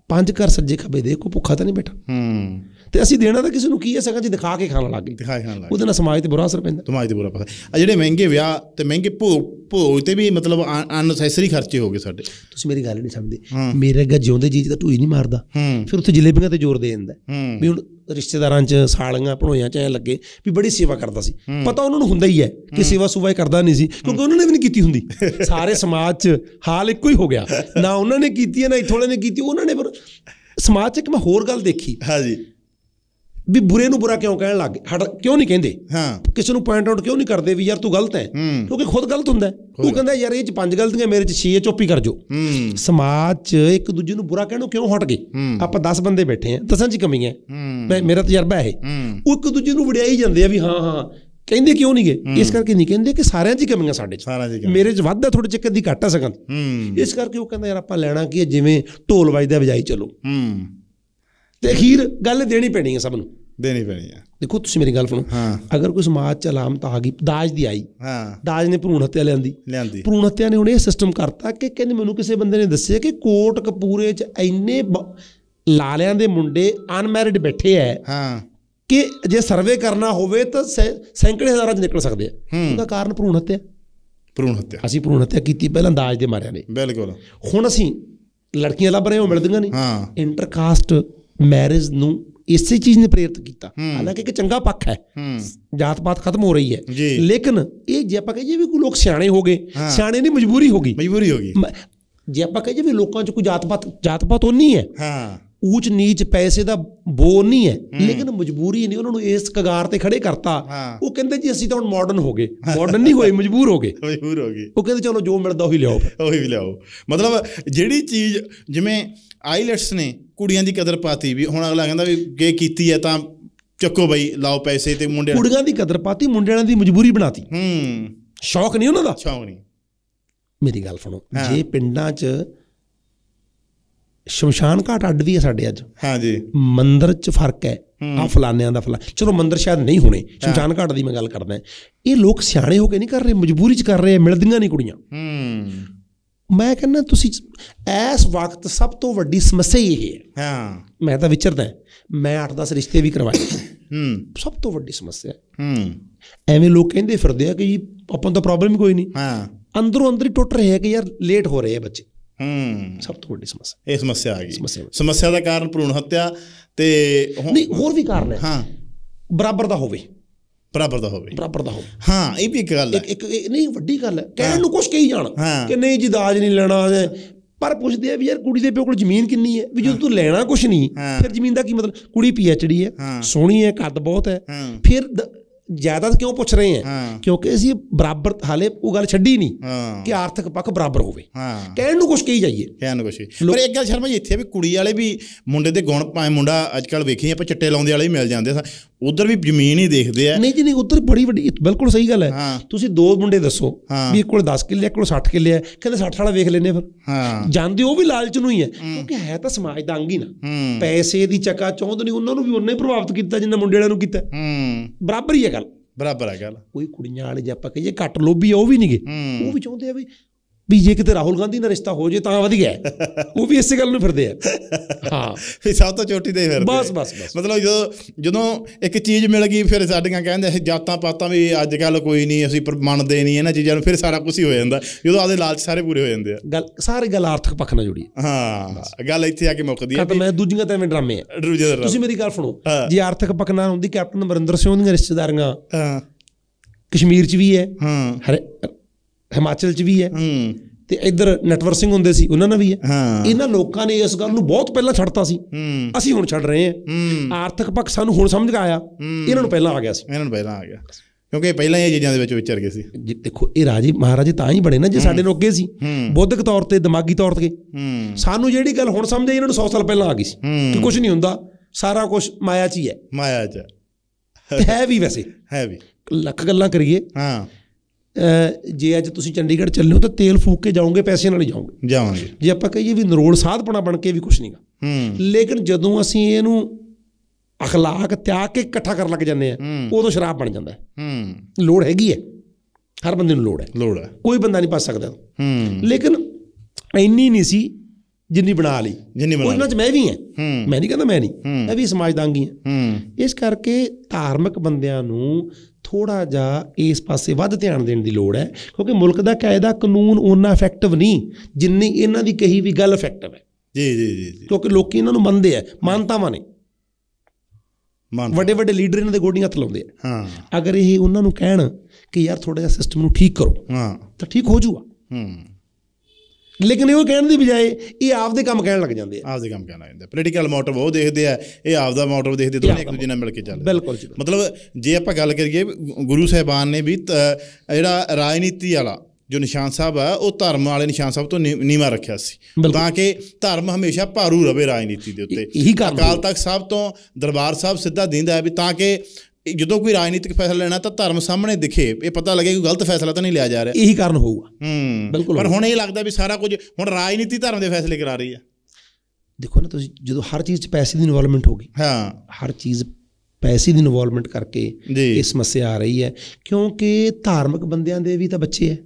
ਪੰਜ ਕਰ ਸੱਜੇ ਖੱਬੇ ਦੇਖੋ ਭੁੱਖਾ ਤਾਂ ਨਹੀਂ ਬੈਠਾ ਹੂੰ ਤੇ ਅਸੀਂ ਦੇਣਾ ਤਾਂ ਕਿਸੇ ਨੂੰ ਕੀ ਹੈ ਸਕਾਂ ਜੀ ਦਿਖਾ ਕੇ ਖਾਣ ਲੱਗ ਦਿਖਾ ਕੇ ਖਾਣ ਲੱਗ ਉਹਦੇ ਨਾਲ ਸਮਾਜ ਤੇ ਬੁਰਾ ਅਸਰ ਪੈਂਦਾ ਸਮਾਜ ਤੇ ਬੁਰਾ ਅਸਰ ਆ ਜਿਹੜੇ ਮਹਿੰਗੇ ਵਿਆਹ ਤੇ ਮਹਿੰਗੇ ਭੋਗ ਭੋਗ ਤੇ ਵੀ ਮਤਲਬ ਅਨਸੈਸਰੀ ਖਰਚੇ ਹੋ ਗਏ ਸਾਡੇ ਤੁਸੀਂ ਮੇਰੀ ਗੱਲ ਨਹੀਂ ਸਮਝਦੇ ਮੇਰੇ ਅੱਗੇ ਜਿਉਂਦੇ ਜੀ ਤਾਂ ਢੂਈ ਨਹੀਂ ਮਾਰਦਾ ਫਿਰ ਉੱਥੇ ਜਲੇਬੀਆਂ ਤੇ ਜ਼ੋਰ ਦੇ ਦਿੰਦਾ ਵੀ ਹੁਣ ਰਿਸ਼ਤੇਦਾਰਾਂ 'ਚ ਸਾਲੀਆਂ ਭਣੋਆਂ 'ਚ ਐ ਲੱਗੇ ਵੀ ਬੜੀ ਸੇਵਾ ਕਰਦਾ ਸੀ ਪਤਾ ਉਹਨਾਂ ਨੂੰ ਹੁੰਦਾ ਹੀ ਹੈ ਕਿ ਸੇਵਾ ਸੁਭਾ ਕਰਦਾ ਨਹੀਂ ਸੀ ਕਿਉਂਕਿ ਉਹਨਾਂ ਨੇ ਵੀ ਨਹੀਂ ਕੀਤੀ ਹੁੰਦੀ ਸਾਰੇ ਸਮਾਜ 'ਚ ਹਾਲ ਇੱਕੋ ਹੀ ਹੋ ਗਿਆ ਨਾ ਉਹਨਾਂ ਨੇ ਕੀਤੀ ਹੈ ਨਾ ਇਥੋਂ ਵਾਲੇ ਨੇ ਕੀਤੀ ਉਹਨਾਂ ਨੇ ਪਰ ਸਮਾਜ 'ਚ ਇੱਕ ਮੈਂ ਹੋਰ ਗੱਲ ਦੇਖੀ ਹਾਂਜੀ ਵੀ ਬੁਰੇ ਨੂੰ ਬੁਰਾ ਕਿਉਂ ਕਹਿਣ ਲੱਗ ਗਏ ਕਿਉਂ ਨਹੀਂ ਕਹਿੰਦੇ ਹਾਂ ਕਿਸੇ ਨੂੰ ਪੁਆਇੰਟ ਆਊਟ ਕਿਉਂ ਨਹੀਂ ਕਰਦੇ ਵੀ ਯਾਰ ਤੂੰ ਗਲਤ ਹੈ ਕਿਉਂਕਿ ਖੁਦ ਗਲਤ ਹੁੰਦਾ ਤੂੰ ਕਹਿੰਦਾ ਯਾਰ ਇਹ ਚ ਪੰਜ ਗਲਤੀਆਂ ਮੇਰੇ ਚ 6 ਚੋਪੀ ਕਰ ਜੋ ਸਮਾਜ ਚ ਇੱਕ ਦੂਜੇ ਨੂੰ ਬੁਰਾ ਕਹਿਣੋਂ ਕਿਉਂ ਹਟ ਗਏ ਆਪਾਂ 10 ਬੰਦੇ ਬੈਠੇ ਆ ਦਸਾਂ ਚ ਕਮੀਆਂ ਮੈਂ ਮੇਰਾ ਤਜਰਬਾ ਇਹ ਉਹ ਇੱਕ ਦੂਜੇ ਨੂੰ ਵਡਿਆਈ ਜਾਂਦੇ ਆ ਵੀ ਹਾਂ ਹਾਂ ਕਹਿੰਦੇ ਕਿਉਂ ਨਹੀਂ ਗਏ ਇਸ ਕਰਕੇ ਨਹੀਂ ਕਹਿੰਦੇ ਕਿ ਸਾਰਿਆਂ 'ਚ ਕਮੀਆਂ ਸਾਡੇ 'ਚ ਮੇਰੇ 'ਚ ਵੱਧ ਹੈ ਥੋੜੇ ਚੱਕਰ ਦੀ ਘੱਟ ਆ ਸਕਣ ਇਸ ਕਰਕੇ ਉਹ ਕਹਿੰਦਾ ਯਾਰ ਆਪਾਂ ਲੈਣਾ ਕੀ ਹੈ ਜਿਵੇਂ ਢੋਲ ਵੱਜਦਾ ਵਜਾਈ ਚਲੋ ਤੇ ਅਖੀਰ ਗੱਲ ਦੇਣੀ ਪੈਣੀ ਹੈ ਸਭ ਨੂੰ ਦੇਣੀ ਪੈਣੀ ਹੈ ਦੇਖੋ ਤੁਸੀਂ ਮੇਰੀ ਗੱਲ ਸੁਣੋ ਹਾਂ ਅਗਰ ਕੋਈ ਸਮਾਜ ਚ ਅਲਾਮਤ ਆ ਗਈ ਦਾਜ ਦੀ ਆਈ ਹਾਂ ਦਾਜ ਨੇ ਭਰੂਣ ਹੱਤਿਆ ਲਿਆਂਦੀ ਲਿਆਂਦੀ ਭਰੂਣ ਹੱਤਿਆ ਨੇ ਹੁਣ ਇਹ ਸਿਸਟਮ ਕਰਤਾ ਕਿ ਕਹਿੰਦੇ ਮੈਨੂੰ ਕਿਸੇ ਬੰਦੇ ਨੇ ਦੱਸਿਆ ਕਿ ਕੋਟ ਕਪੂਰੇ ਚ ਐਨੇ ਲਾਲਿਆਂ ਦੇ ਮੁੰਡੇ ਅਨਮੈਰਿਡ ਬੈਠੇ ਐ ਹਾਂ ਕਿ ਜੇ ਸਰਵੇ ਕਰਨਾ ਹੋਵੇ ਤਾਂ ਸੈਂਕੜੇ ਹਜ਼ਾਰਾਂ ਚ ਨਿਕਲ ਸਕਦੇ ਆ ਉਹਦਾ ਕਾਰਨ ਭਰੂਣ ਹੱਤਿਆ ਭਰੂਣ ਹੱਤਿਆ ਅਸੀਂ ਭਰੂਣ ਹੱਤਿਆ ਕੀਤੀ ਪਹਿਲਾਂ ਦਾਜ ਦੇ ਮਾਰਿਆ ਨੇ ਬਿਲਕੁਲ ਹੁਣ ਅਸੀਂ ਲੜਕੀਆਂ ਲੱਭ ਰਹੇ ਹਾਂ ਮਿਲਦੀਆਂ ਨਹੀਂ ਹਾਂ ਇੰਟਰਕਾਸਟ ਮੈਰਿਜ ਨੂੰ ਇਸੇ ਚੀਜ਼ ਨੇ ਪ੍ਰੇਰਿਤ ਕੀਤਾ ਹਾਲਾਂਕਿ ਇੱਕ ਚੰਗਾ ਪੱਖ ਹੈ ਜਾਤ ਪਾਤ ਖਤਮ ਹੋ ਰਹੀ ਹੈ ਲੇਕਿਨ ਇਹ ਜੇ ਆਪਾਂ ਕਹੀਏ ਵੀ ਕੋਈ ਲੋਕ ਸਿਆਣੇ ਹੋ ਗਏ ਸਿਆਣੇ ਨਹੀਂ ਮਜਬੂਰੀ ਹੋ ਗਈ ਮਜਬੂਰੀ ਹੋ ਗਈ ਜੇ ਆਪਾਂ ਕਹੀਏ ਵੀ ਲੋਕਾਂ 'ਚ ਕੋਈ ਜਾਤ ਪਾਤ ਜਾਤ ਪਾਤ ਉਨੀ ਹੈ ਹਾਂ ਊਚ ਨੀਚ ਪੈਸੇ ਦਾ ਬੋ ਨਹੀਂ ਹੈ ਲੇਕਿਨ ਮਜਬੂਰੀ ਨਹੀਂ ਉਹਨਾਂ ਨੂੰ ਇਸ ਕਗਾਰ ਤੇ ਖੜੇ ਕਰਤਾ ਉਹ ਕਹਿੰਦੇ ਜੀ ਅਸੀਂ ਤਾਂ ਹੁਣ ਮਾਡਰਨ ਹੋ ਗਏ ਮਾਡਰਨ ਨਹੀਂ ਹੋਏ ਮਜਬੂਰ ਹੋ ਗਏ ਮਜਬੂਰ ਹੋ ਗਏ ਉਹ ਕਹਿੰਦੇ ਚਲੋ ਜੋ ਮਿਲਦਾ ਉਹੀ ਲਿਆਓ ਉਹੀ ਲਿਆਓ ਮਤਲਬ ਜਿਹੜੀ ਚੀਜ਼ ਜਿਵੇਂ ਆਈਲੈਟਸ ਨੇ ਕੁੜੀਆਂ ਦੀ ਕਦਰ ਪਾਤੀ ਵੀ ਹੁਣ ਅਗਲਾ ਕਹਿੰਦਾ ਵੀ ਗੇ ਕੀਤੀ ਹੈ ਤਾਂ ਚੱਕੋ ਬਈ ਲਾਓ ਪੈਸੇ ਤੇ ਮੁੰਡੇ ਕੁੜੀਆਂ ਦੀ ਕਦਰ ਪਾਤੀ ਮੁੰਡਿਆਂ ਦੀ ਮਜਬੂਰੀ ਬਣਾਤੀ ਹੂੰ ਸ਼ੌਕ ਨਹੀਂ ਉਹਨਾਂ ਦਾ ਸ਼ੌਕ ਨਹੀਂ ਮੇਰੀ ਗੱਲ ਸੁਣੋ ਜੇ ਪਿੰਡਾਂ 'ਚ ਸ਼ਮਸ਼ਾਨ ਘਾਟ ਅੱਡ ਵੀ ਹੈ ਸਾਡੇ ਅੱਜ ਹਾਂਜੀ ਮੰਦਰ 'ਚ ਫਰਕ ਹੈ ਆ ਫਲਾਨਿਆਂ ਦਾ ਫਲਾ ਚਲੋ ਮੰਦਰ ਸ਼ਾਇਦ ਨਹੀਂ ਹੋਣੇ ਸ਼ਮਸ਼ਾਨ ਘਾਟ ਦੀ ਮੈਂ ਗੱਲ ਕਰਦਾ ਇਹ ਲੋਕ ਸਿਆਣੇ ਹੋ ਕੇ ਨਹੀਂ ਕਰ ਰਹੇ ਮਜਬੂਰੀ 'ਚ ਕਰ ਰਹੇ ਮਿਲਦੀਆਂ ਨਹੀਂ ਕੁੜੀਆਂ ਹੂੰ ਮੈਂ ਕਹਿੰਦਾ ਤੁਸੀਂ ਇਸ ਵਕਤ ਸਭ ਤੋਂ ਵੱਡੀ ਸਮੱਸਿਆ ਇਹ ਹੈ ਹਾਂ ਮੈਂ ਤਾਂ ਵਿਚਰਦਾ ਮੈਂ 8-10 ਰਿਸ਼ਤੇ ਵੀ ਕਰਵਾਏ ਹੂੰ ਸਭ ਤੋਂ ਵੱਡੀ ਸਮੱਸਿਆ ਹੂੰ ਐਵੇਂ ਲੋਕ ਕਹਿੰਦੇ ਫਿਰਦੇ ਆ ਕਿ ਜੀ ਆਪਾਂ ਤਾਂ ਪ੍ਰੋਬਲਮ ਹੀ ਕੋਈ ਨਹੀਂ ਹਾਂ ਅੰਦਰੋਂ ਅੰਦਰ ਹੀ ਟੁੱਟ ਰਹੇ ਹੈ ਕਿ ਯਾਰ ਲੇਟ ਹੋ ਰਹੇ ਆ ਬੱਚੇ ਹੂੰ ਸਭ ਤੋਂ ਵੱਡੀ ਸਮੱਸਿਆ ਇਹ ਸਮੱਸਿਆ ਆ ਗਈ ਸਮੱਸਿਆ ਦਾ ਕਾਰਨ ਭਰੂਣ ਹੱਤਿਆ ਤੇ ਨਹੀਂ ਹੋਰ ਵੀ ਕਾਰਨ ਹੈ ਹਾਂ ਬਰਾਬਰ ਦਾ ਹੋਵੇ ਬਰਾਬਰ ਦਾ ਹੋਵੇ ਬਰਾਬਰ ਦਾ ਹੋਵੇ ਹਾਂ ਇਹ ਵੀ ਇੱਕ ਗੱਲ ਹੈ ਇੱਕ ਨਹੀਂ ਵੱਡੀ ਗੱਲ ਹੈ ਕਹਿਣ ਨੂੰ ਕੁਝ ਕਹੀ ਜਾਣ ਕਿ ਨਹੀਂ ਜੀ ਦਾਜ ਨਹੀਂ ਲੈਣਾ ਪਰ ਪੁੱਛਦੇ ਆ ਵੀ ਯਾਰ ਕੁੜੀ ਦੇ ਪਿਓ ਕੋਲ ਜ਼ਮੀਨ ਕਿੰਨੀ ਹੈ ਵੀ ਜਦੋਂ ਤੂੰ ਲੈਣਾ ਕੁਝ ਨਹੀਂ ਫਿਰ ਜ਼ਮੀਨ ਦਾ ਕੀ ਮਤਲਬ ਕੁੜੀ ਪੀਐਚਡੀ ਹੈ ਸੋਹਣੀ ਹੈ ਕੱਦ ਬਹੁਤ ਹੈ ਫਿਰ ਜਾਇਦਾਦ ਕਿਉਂ ਪੁੱਛ ਰਹੇ ਹਾਂ ਕਿਉਂਕਿ ਅਸੀਂ ਬਰਾਬਰ ਹਾਲੇ ਉਹ ਗੱਲ ਛੱਡੀ ਨਹੀਂ ਕਿ ਆਰਥਿਕ ਪੱਖ ਬਰਾਬਰ ਹੋਵੇ ਕਹਿਣ ਨੂੰ ਕੁਝ ਕਹੀ ਜਾਈਏ ਕਹਿਣ ਨੂੰ ਕੁਝ ਪਰ ਇੱਕ ਗੱਲ ਸ਼ਰਮਾ ਜੀ ਇੱਥੇ ਵੀ ਕੁੜੀ ਵਾਲੇ ਵੀ ਮੁੰਡੇ ਦੇ ਗੁਣ ਪਾਏ ਮੁੰਡਾ ਅੱਜ ਕੱਲ ਵੇਖੀ ਆਪਾਂ ਚਿੱਟੇ ਲਾਉਂਦੇ ਵਾਲੇ ਹੀ ਮਿਲ ਜਾਂਦੇ ਆ ਉਧਰ ਵੀ ਜ਼ਮੀਨ ਹੀ ਦੇਖਦੇ ਆ ਨਹੀਂ ਜੀ ਨਹੀਂ ਉਧਰ ਬੜੀ ਵੱਡੀ ਬਿਲਕੁਲ ਸਹੀ ਗੱਲ ਹੈ ਤੁਸੀਂ ਦੋ ਮੁੰਡੇ ਦੱਸੋ ਵੀ ਇੱਕ ਕੋਲ 10 ਕਿੱਲੇ ਇੱਕ ਕੋਲ 60 ਕਿੱਲੇ ਆ ਕਹਿੰਦੇ 60 ਵਾਲਾ ਵੇਖ ਲੈਨੇ ਫਿਰ ਜਾਂਦੇ ਉਹ ਵੀ ਲਾਲਚ ਨੂੰ ਹੀ ਹੈ ਕਿਉਂਕਿ ਹੈ ਤਾਂ ਸਮਾਜ ਦਾ ਅੰਗ ਹੀ ਨਾ ਪੈਸੇ ਦੀ ਚੱਕਾ ਚੌਂਦ ਨਹੀਂ ਉਹਨਾਂ ਨੂੰ ਵੀ ਉਹਨੇ ਪ੍ਰਭਾਵਿਤ ਕੀਤਾ ਜਿੰਨਾ ਮੁੰਡੇ ਵਾਲਿਆਂ ਨੂੰ ਕੀਤਾ ਬਰਾਬਰ ਹੀ ਹੈ ਗੱਲ ਬਰਾਬਰ ਹੈ ਗੱਲ ਕੋਈ ਕੁੜੀਆਂ ਵਾਲੇ ਜੇ ਆਪਾਂ ਕਹੀਏ ਘੱਟ ਲੋਭੀ ਆ ਉਹ ਵੀ ਨਹੀਂਗੇ ਉਹ ਵੀ ਚਾਹੁੰਦੇ ਆ ਵੀ ਵੀ ਜੇ ਕਿਤੇ ਰਾਹੁਲ ਗਾਂਧੀ ਨਾਲ ਰਿਸ਼ਤਾ ਹੋ ਜੇ ਤਾਂ ਵਧੀਆ ਉਹ ਵੀ ਇਸੇ ਗੱਲ ਨੂੰ ਫਿਰਦੇ ਆ ਹਾਂ ਫਿਰ ਸਭ ਤੋਂ ਚੋਟੀ ਦੇ ਫਿਰਦੇ ਬਸ ਬਸ ਬਸ ਮਤਲਬ ਜਦੋਂ ਜਦੋਂ ਇੱਕ ਚੀਜ਼ ਮਿਲ ਗਈ ਫਿਰ ਸਾਡੀਆਂ ਕਹਿੰਦੇ ਅਸੀਂ ਜਾਤਾਂ ਪਾਤਾਂ ਵੀ ਅੱਜ ਕੱਲ ਕੋਈ ਨਹੀਂ ਅਸੀਂ ਮੰਨਦੇ ਨਹੀਂ ਇਹਨਾਂ ਚੀਜ਼ਾਂ ਨੂੰ ਫਿਰ ਸਾਰਾ ਕੁਝ ਹੀ ਹੋ ਜਾਂਦਾ ਜਦੋਂ ਆਦੇ ਲਾਲਚ ਸਾਰੇ ਪੂਰੇ ਹੋ ਜਾਂਦੇ ਆ ਗੱਲ ਸਾਰੇ ਗੱਲ ਆਰਥਿਕ ਪੱਖ ਨਾਲ ਜੁੜੀ ਹੈ ਹਾਂ ਗੱਲ ਇੱਥੇ ਆ ਕੇ ਮੁੱਕਦੀ ਹੈ ਕਿ ਮੈਂ ਦੂਜੀਆਂ ਤਾਂ ਐਵੇਂ ਡਰਾਮੇ ਆ ਤੁਸੀਂ ਮੇਰੀ ਗੱਲ ਸੁਣੋ ਜੀ ਆਰਥਿਕ ਪੱਖ ਨਾਲ ਹੁੰਦੀ ਕੈਪਟਨ ਮਰਿੰਦਰ ਸਿੰਘ ਦੀਆਂ ਰਿਸ਼ਤੇਦਾਰੀਆਂ ਹਾਂ ਕਸ਼ਮੀਰ 'ਚ ਵੀ ਹੈ ਹਾਂ ਹਰੇ ਹਿਮਾਚਲ 'ਚ ਵੀ ਹੈ ਤੇ ਇੱਧਰ ਨਟਵਰ ਸਿੰਘ ਹੁੰਦੇ ਸੀ ਉਹਨਾਂ ਨਾਲ ਵੀ ਹੈ ਇਹਨਾਂ ਲੋਕਾਂ ਨੇ ਇਸ ਗੱਲ ਨੂੰ ਬਹੁਤ ਪਹਿਲਾਂ ਛੱਡਤਾ ਸੀ ਅਸੀਂ ਹੁਣ ਛੱਡ ਰਹੇ ਹਾਂ ਆਰਥਿਕ ਪੱਖ ਸਾਨੂੰ ਹੁਣ ਸਮਝ ਆਇਆ ਇਹਨਾਂ ਨੂੰ ਪਹਿਲਾਂ ਆ ਗਿਆ ਸੀ ਇਹਨਾਂ ਨੂੰ ਪਹਿਲਾਂ ਆ ਗਿਆ ਕਿਉਂਕਿ ਪਹਿਲਾਂ ਇਹ ਚੀਜ਼ਾਂ ਦੇ ਵਿੱਚ ਵਿਚਰ ਗਏ ਸੀ ਦੇਖੋ ਇਹ ਰਾਜੇ ਮਹਾਰਾਜੇ ਤਾਂ ਹੀ ਬਣੇ ਨਾ ਜੇ ਸਾਡੇ ਨੂੰ ਅੱਗੇ ਸੀ ਬੁੱਧਿਕ ਤੌਰ ਤੇ ਦਿਮਾਗੀ ਤੌਰ ਤੇ ਸਾਨੂੰ ਜਿਹੜੀ ਗੱਲ ਹੁਣ ਸਮਝ ਆਈ ਇਹਨਾਂ ਨੂੰ 100 ਸਾਲ ਪਹਿਲਾਂ ਆ ਗਈ ਸੀ ਕਿ ਕੁਝ ਨਹੀਂ ਹੁੰਦਾ ਸਾਰਾ ਕੁਝ ਮਾਇਆ 'ਚ ਹੀ ਹੈ ਮਾਇਆ 'ਚ ਹੈ ਵੀ ਵੈਸੇ ਹੈ ਵੀ ਲੱਖ ਗੱਲਾਂ ਕਰੀਏ ਹਾਂ ਜੇ ਅੱਜ ਤੁਸੀਂ ਚੰਡੀਗੜ੍ਹ ਚੱਲੇ ਹੋ ਤਾਂ ਤੇਲ ਫੂਕ ਕੇ ਜਾਓਗੇ ਪੈਸੇ ਨਾਲ ਹੀ ਜਾਓਗੇ ਜਾਵਾਂਗੇ ਜੇ ਆਪਾਂ ਕਹੀਏ ਵੀ ਨਰੋਲ ਸਾਧਪਣਾ ਬਣ ਕੇ ਵੀ ਕੁਝ ਨਹੀਂਗਾ ਹੂੰ ਲੇਕਿਨ ਜਦੋਂ ਅਸੀਂ ਇਹਨੂੰ اخلاق ਤਿਆਗ ਕੇ ਇਕੱਠਾ ਕਰਨ ਲੱਗ ਜਾਂਦੇ ਆ ਉਦੋਂ ਸ਼ਰਾਬ ਬਣ ਜਾਂਦਾ ਹੂੰ ਲੋੜ ਹੈਗੀ ਹੈ ਹਰ ਬੰਦੇ ਨੂੰ ਲੋੜ ਹੈ ਲੋੜ ਹੈ ਕੋਈ ਬੰਦਾ ਨਹੀਂ ਪਾ ਸਕਦਾ ਹੂੰ ਲੇਕਿਨ ਇੰਨੀ ਨਹੀਂ ਸੀ ਜਿੰਨੀ ਬਣਾ ਲਈ ਜਿੰਨੀ ਬਣਾ ਲਈ ਉਹਨਾਂ ਚ ਮੈਂ ਵੀ ਹਾਂ ਮੈਂ ਨਹੀਂ ਕਹਿੰਦਾ ਮੈਂ ਨਹੀਂ ਮੈਂ ਵੀ ਸਮਾਜਦਾਂਗੀ ਹਾਂ ਇਸ ਕਰਕੇ ਧਾਰਮਿਕ ਬੰਦਿਆਂ ਨੂੰ ਥੋੜਾ ਜਿਹਾ ਇਸ ਪਾਸੇ ਵੱਧ ਧਿਆਨ ਦੇਣ ਦੀ ਲੋੜ ਹੈ ਕਿਉਂਕਿ ਮੁਲਕ ਦਾ ਕਾਇਦਾ ਕਾਨੂੰਨ ਉਹਨਾਂ ਇਫੈਕਟਿਵ ਨਹੀਂ ਜਿੰਨੀ ਇਹਨਾਂ ਦੀ ਕਹੀ ਵੀ ਗੱਲ ਇਫੈਕਟਿਵ ਹੈ ਜੀ ਜੀ ਜੀ ਕਿਉਂਕਿ ਲੋਕੀ ਇਹਨਾਂ ਨੂੰ ਮੰਨਦੇ ਆ ਮਾਨਤਾਵਾਂ ਨੇ ਵੱਡੇ ਵੱਡੇ ਲੀਡਰ ਇਹਨਾਂ ਦੇ ਗੋਡੀਆਂ ਹੱਥ ਲਾਉਂਦੇ ਆ ਹਾਂ ਅਗਰ ਇਹ ਉਹਨਾਂ ਨੂੰ ਕਹਿਣ ਕਿ ਯਾਰ ਥੋੜਾ ਜਿਹਾ ਸਿਸਟਮ ਨੂੰ ਠੀਕ ਕਰੋ ਹਾਂ ਤਾਂ ਠੀਕ ਹੋ ਜੂਗਾ ਹੂੰ ਲੇਕਿਨ ਇਹ ਉਹ ਕਹਿਣ ਦੀ ਬਜਾਏ ਇਹ ਆਪਦੇ ਕੰਮ ਕਹਿਣ ਲੱਗ ਜਾਂਦੇ ਆ ਆਪਦੇ ਕੰਮ ਕਹਿਣ ਲੱਗ ਜਾਂਦੇ ਪੋਲੀਟੀਕਲ ਮੋਟਿਵ ਉਹ ਦੇਖਦੇ ਆ ਇਹ ਆਪਦਾ ਮੋਟਿਵ ਦੇਖਦੇ ਦੋਨੇ ਇੱਕ ਦੂਜੇ ਨਾਲ ਮਿਲ ਕੇ ਚੱਲਦੇ ਬਿਲਕੁਲ ਮਤਲਬ ਜੇ ਆਪਾਂ ਗੱਲ ਕਰੀਏ ਗੁਰੂ ਸਾਹਿਬਾਨ ਨੇ ਵੀ ਜਿਹੜਾ ਰਾਜਨੀਤੀ ਵਾਲਾ ਜੋ ਨਿਸ਼ਾਨ ਸਾਹਿਬ ਆ ਉਹ ਧਰਮ ਵਾਲੇ ਨਿਸ਼ਾਨ ਸਾਹਿਬ ਤੋਂ ਨੀਵਾਂ ਰੱਖਿਆ ਸੀ ਤਾਂ ਕਿ ਧਰਮ ਹਮੇਸ਼ਾ ਭਾਰੂ ਰਵੇ ਰਾਜਨੀਤੀ ਦੇ ਉੱਤੇ ਅਕਾਲ ਤਖਤ ਸਾਹਿਬ ਤੋਂ ਦਰਬਾਰ ਸਾਹਿਬ ਸਿੱਧਾ ਦਿੰਦਾ ਵੀ ਤਾਂ ਕਿ ਜਦੋਂ ਕੋਈ ਰਾਜਨੀਤਿਕ ਫੈਸਲਾ ਲੈਣਾ ਤਾਂ ਧਰਮ ਸਾਹਮਣੇ ਦਿਖੇ ਇਹ ਪਤਾ ਲੱਗੇ ਕੋਈ ਗਲਤ ਫੈਸਲਾ ਤਾਂ ਨਹੀਂ ਲਿਆ ਜਾ ਰਿਹਾ ਇਹੀ ਕਾਰਨ ਹੋਊਗਾ ਹੂੰ ਬਿਲਕੁਲ ਪਰ ਹੁਣ ਇਹ ਲੱਗਦਾ ਵੀ ਸਾਰਾ ਕੁਝ ਹੁਣ ਰਾਜਨੀਤੀ ਧਰਮ ਦੇ ਫੈਸਲੇ ਕਰਾ ਰਹੀ ਆ ਦੇਖੋ ਨਾ ਤੁਸੀਂ ਜਦੋਂ ਹਰ ਚੀਜ਼ 'ਚ ਪੈਸੇ ਦੀ ਇਨਵੋਲਵਮੈਂਟ ਹੋ ਗਈ ਹਾਂ ਹਰ ਚੀਜ਼ ਪੈਸੇ ਦੀ ਇਨਵੋਲਵਮੈਂਟ ਕਰਕੇ ਇਹ ਸਮੱਸਿਆ ਆ ਰਹੀ ਹੈ ਕਿਉਂਕਿ ਧਾਰਮਿਕ ਬੰਦਿਆਂ ਦੇ ਵੀ ਤਾਂ ਬੱਚੇ ਐ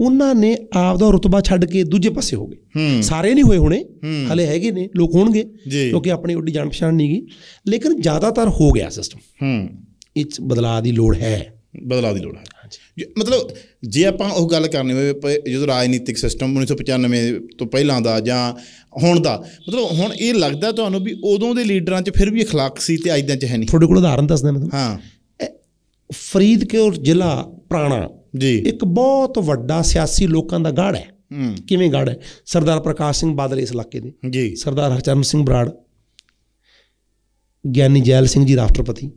ਉਹਨਾਂ ਨੇ ਆਪ ਦਾ ਰਤਬਾ ਛੱਡ ਕੇ ਦੂਜੇ ਪਾਸੇ ਹੋ ਗਏ ਸਾਰੇ ਨਹੀਂ ਹੋਏ ਹੁਣੇ ਹਲੇ ਹੈਗੇ ਨੇ ਲੋਕ ਹੋਣਗੇ ਕਿਉਂਕਿ ਆਪਣੀ ਉੱਡੀ ਜਾਣ ਪਛਾਣ ਨਹੀਂ ਗਈ ਲੇਕਿਨ ਜ਼ਿਆਦਾਤਰ ਹੋ ਗਿਆ ਸਿਸਟਮ ਇਹ ਬਦਲਾਅ ਦੀ ਲੋੜ ਹੈ ਬਦਲਾਅ ਦੀ ਲੋੜ ਹੈ ਮਤਲਬ ਜੇ ਆਪਾਂ ਉਹ ਗੱਲ ਕਰਨੀ ਹੋਵੇ ਜਦੋਂ ਰਾਜਨੀਤਿਕ ਸਿਸਟਮ 1995 ਤੋਂ ਪਹਿਲਾਂ ਦਾ ਜਾਂ ਹੁਣ ਦਾ ਮਤਲਬ ਹੁਣ ਇਹ ਲੱਗਦਾ ਤੁਹਾਨੂੰ ਵੀ ਉਦੋਂ ਦੇ ਲੀਡਰਾਂ 'ਚ ਫਿਰ ਵੀ اخلاق ਸੀ ਤੇ ਅੱਜ ਚ ਹੈ ਨਹੀਂ ਤੁਹਾਡੇ ਕੋਲ ਉਦਾਹਰਨ ਦੱਸ ਦੇਣਾ ਹਾਂ ਫਰੀਦਕੋਟ ਜ਼ਿਲ੍ਹਾ ਪ੍ਰਾਣਾ ਜੀ ਇੱਕ ਬਹੁਤ ਵੱਡਾ ਸਿਆਸੀ ਲੋਕਾਂ ਦਾ ਗੜ ਹੈ ਕਿਵੇਂ ਗੜ ਹੈ ਸਰਦਾਰ ਪ੍ਰਕਾਸ਼ ਸਿੰਘ ਬਾਦਲ ਇਸ ਇਲਾਕੇ ਦੇ ਜੀ ਸਰਦਾਰ ਹਰਚਰਨ ਸਿੰਘ ਬਰਾੜ ਗਿਆਨੀ ਜੈਲ ਸਿੰਘ ਜੀ ਰਾਸ਼ਟਰਪਤੀ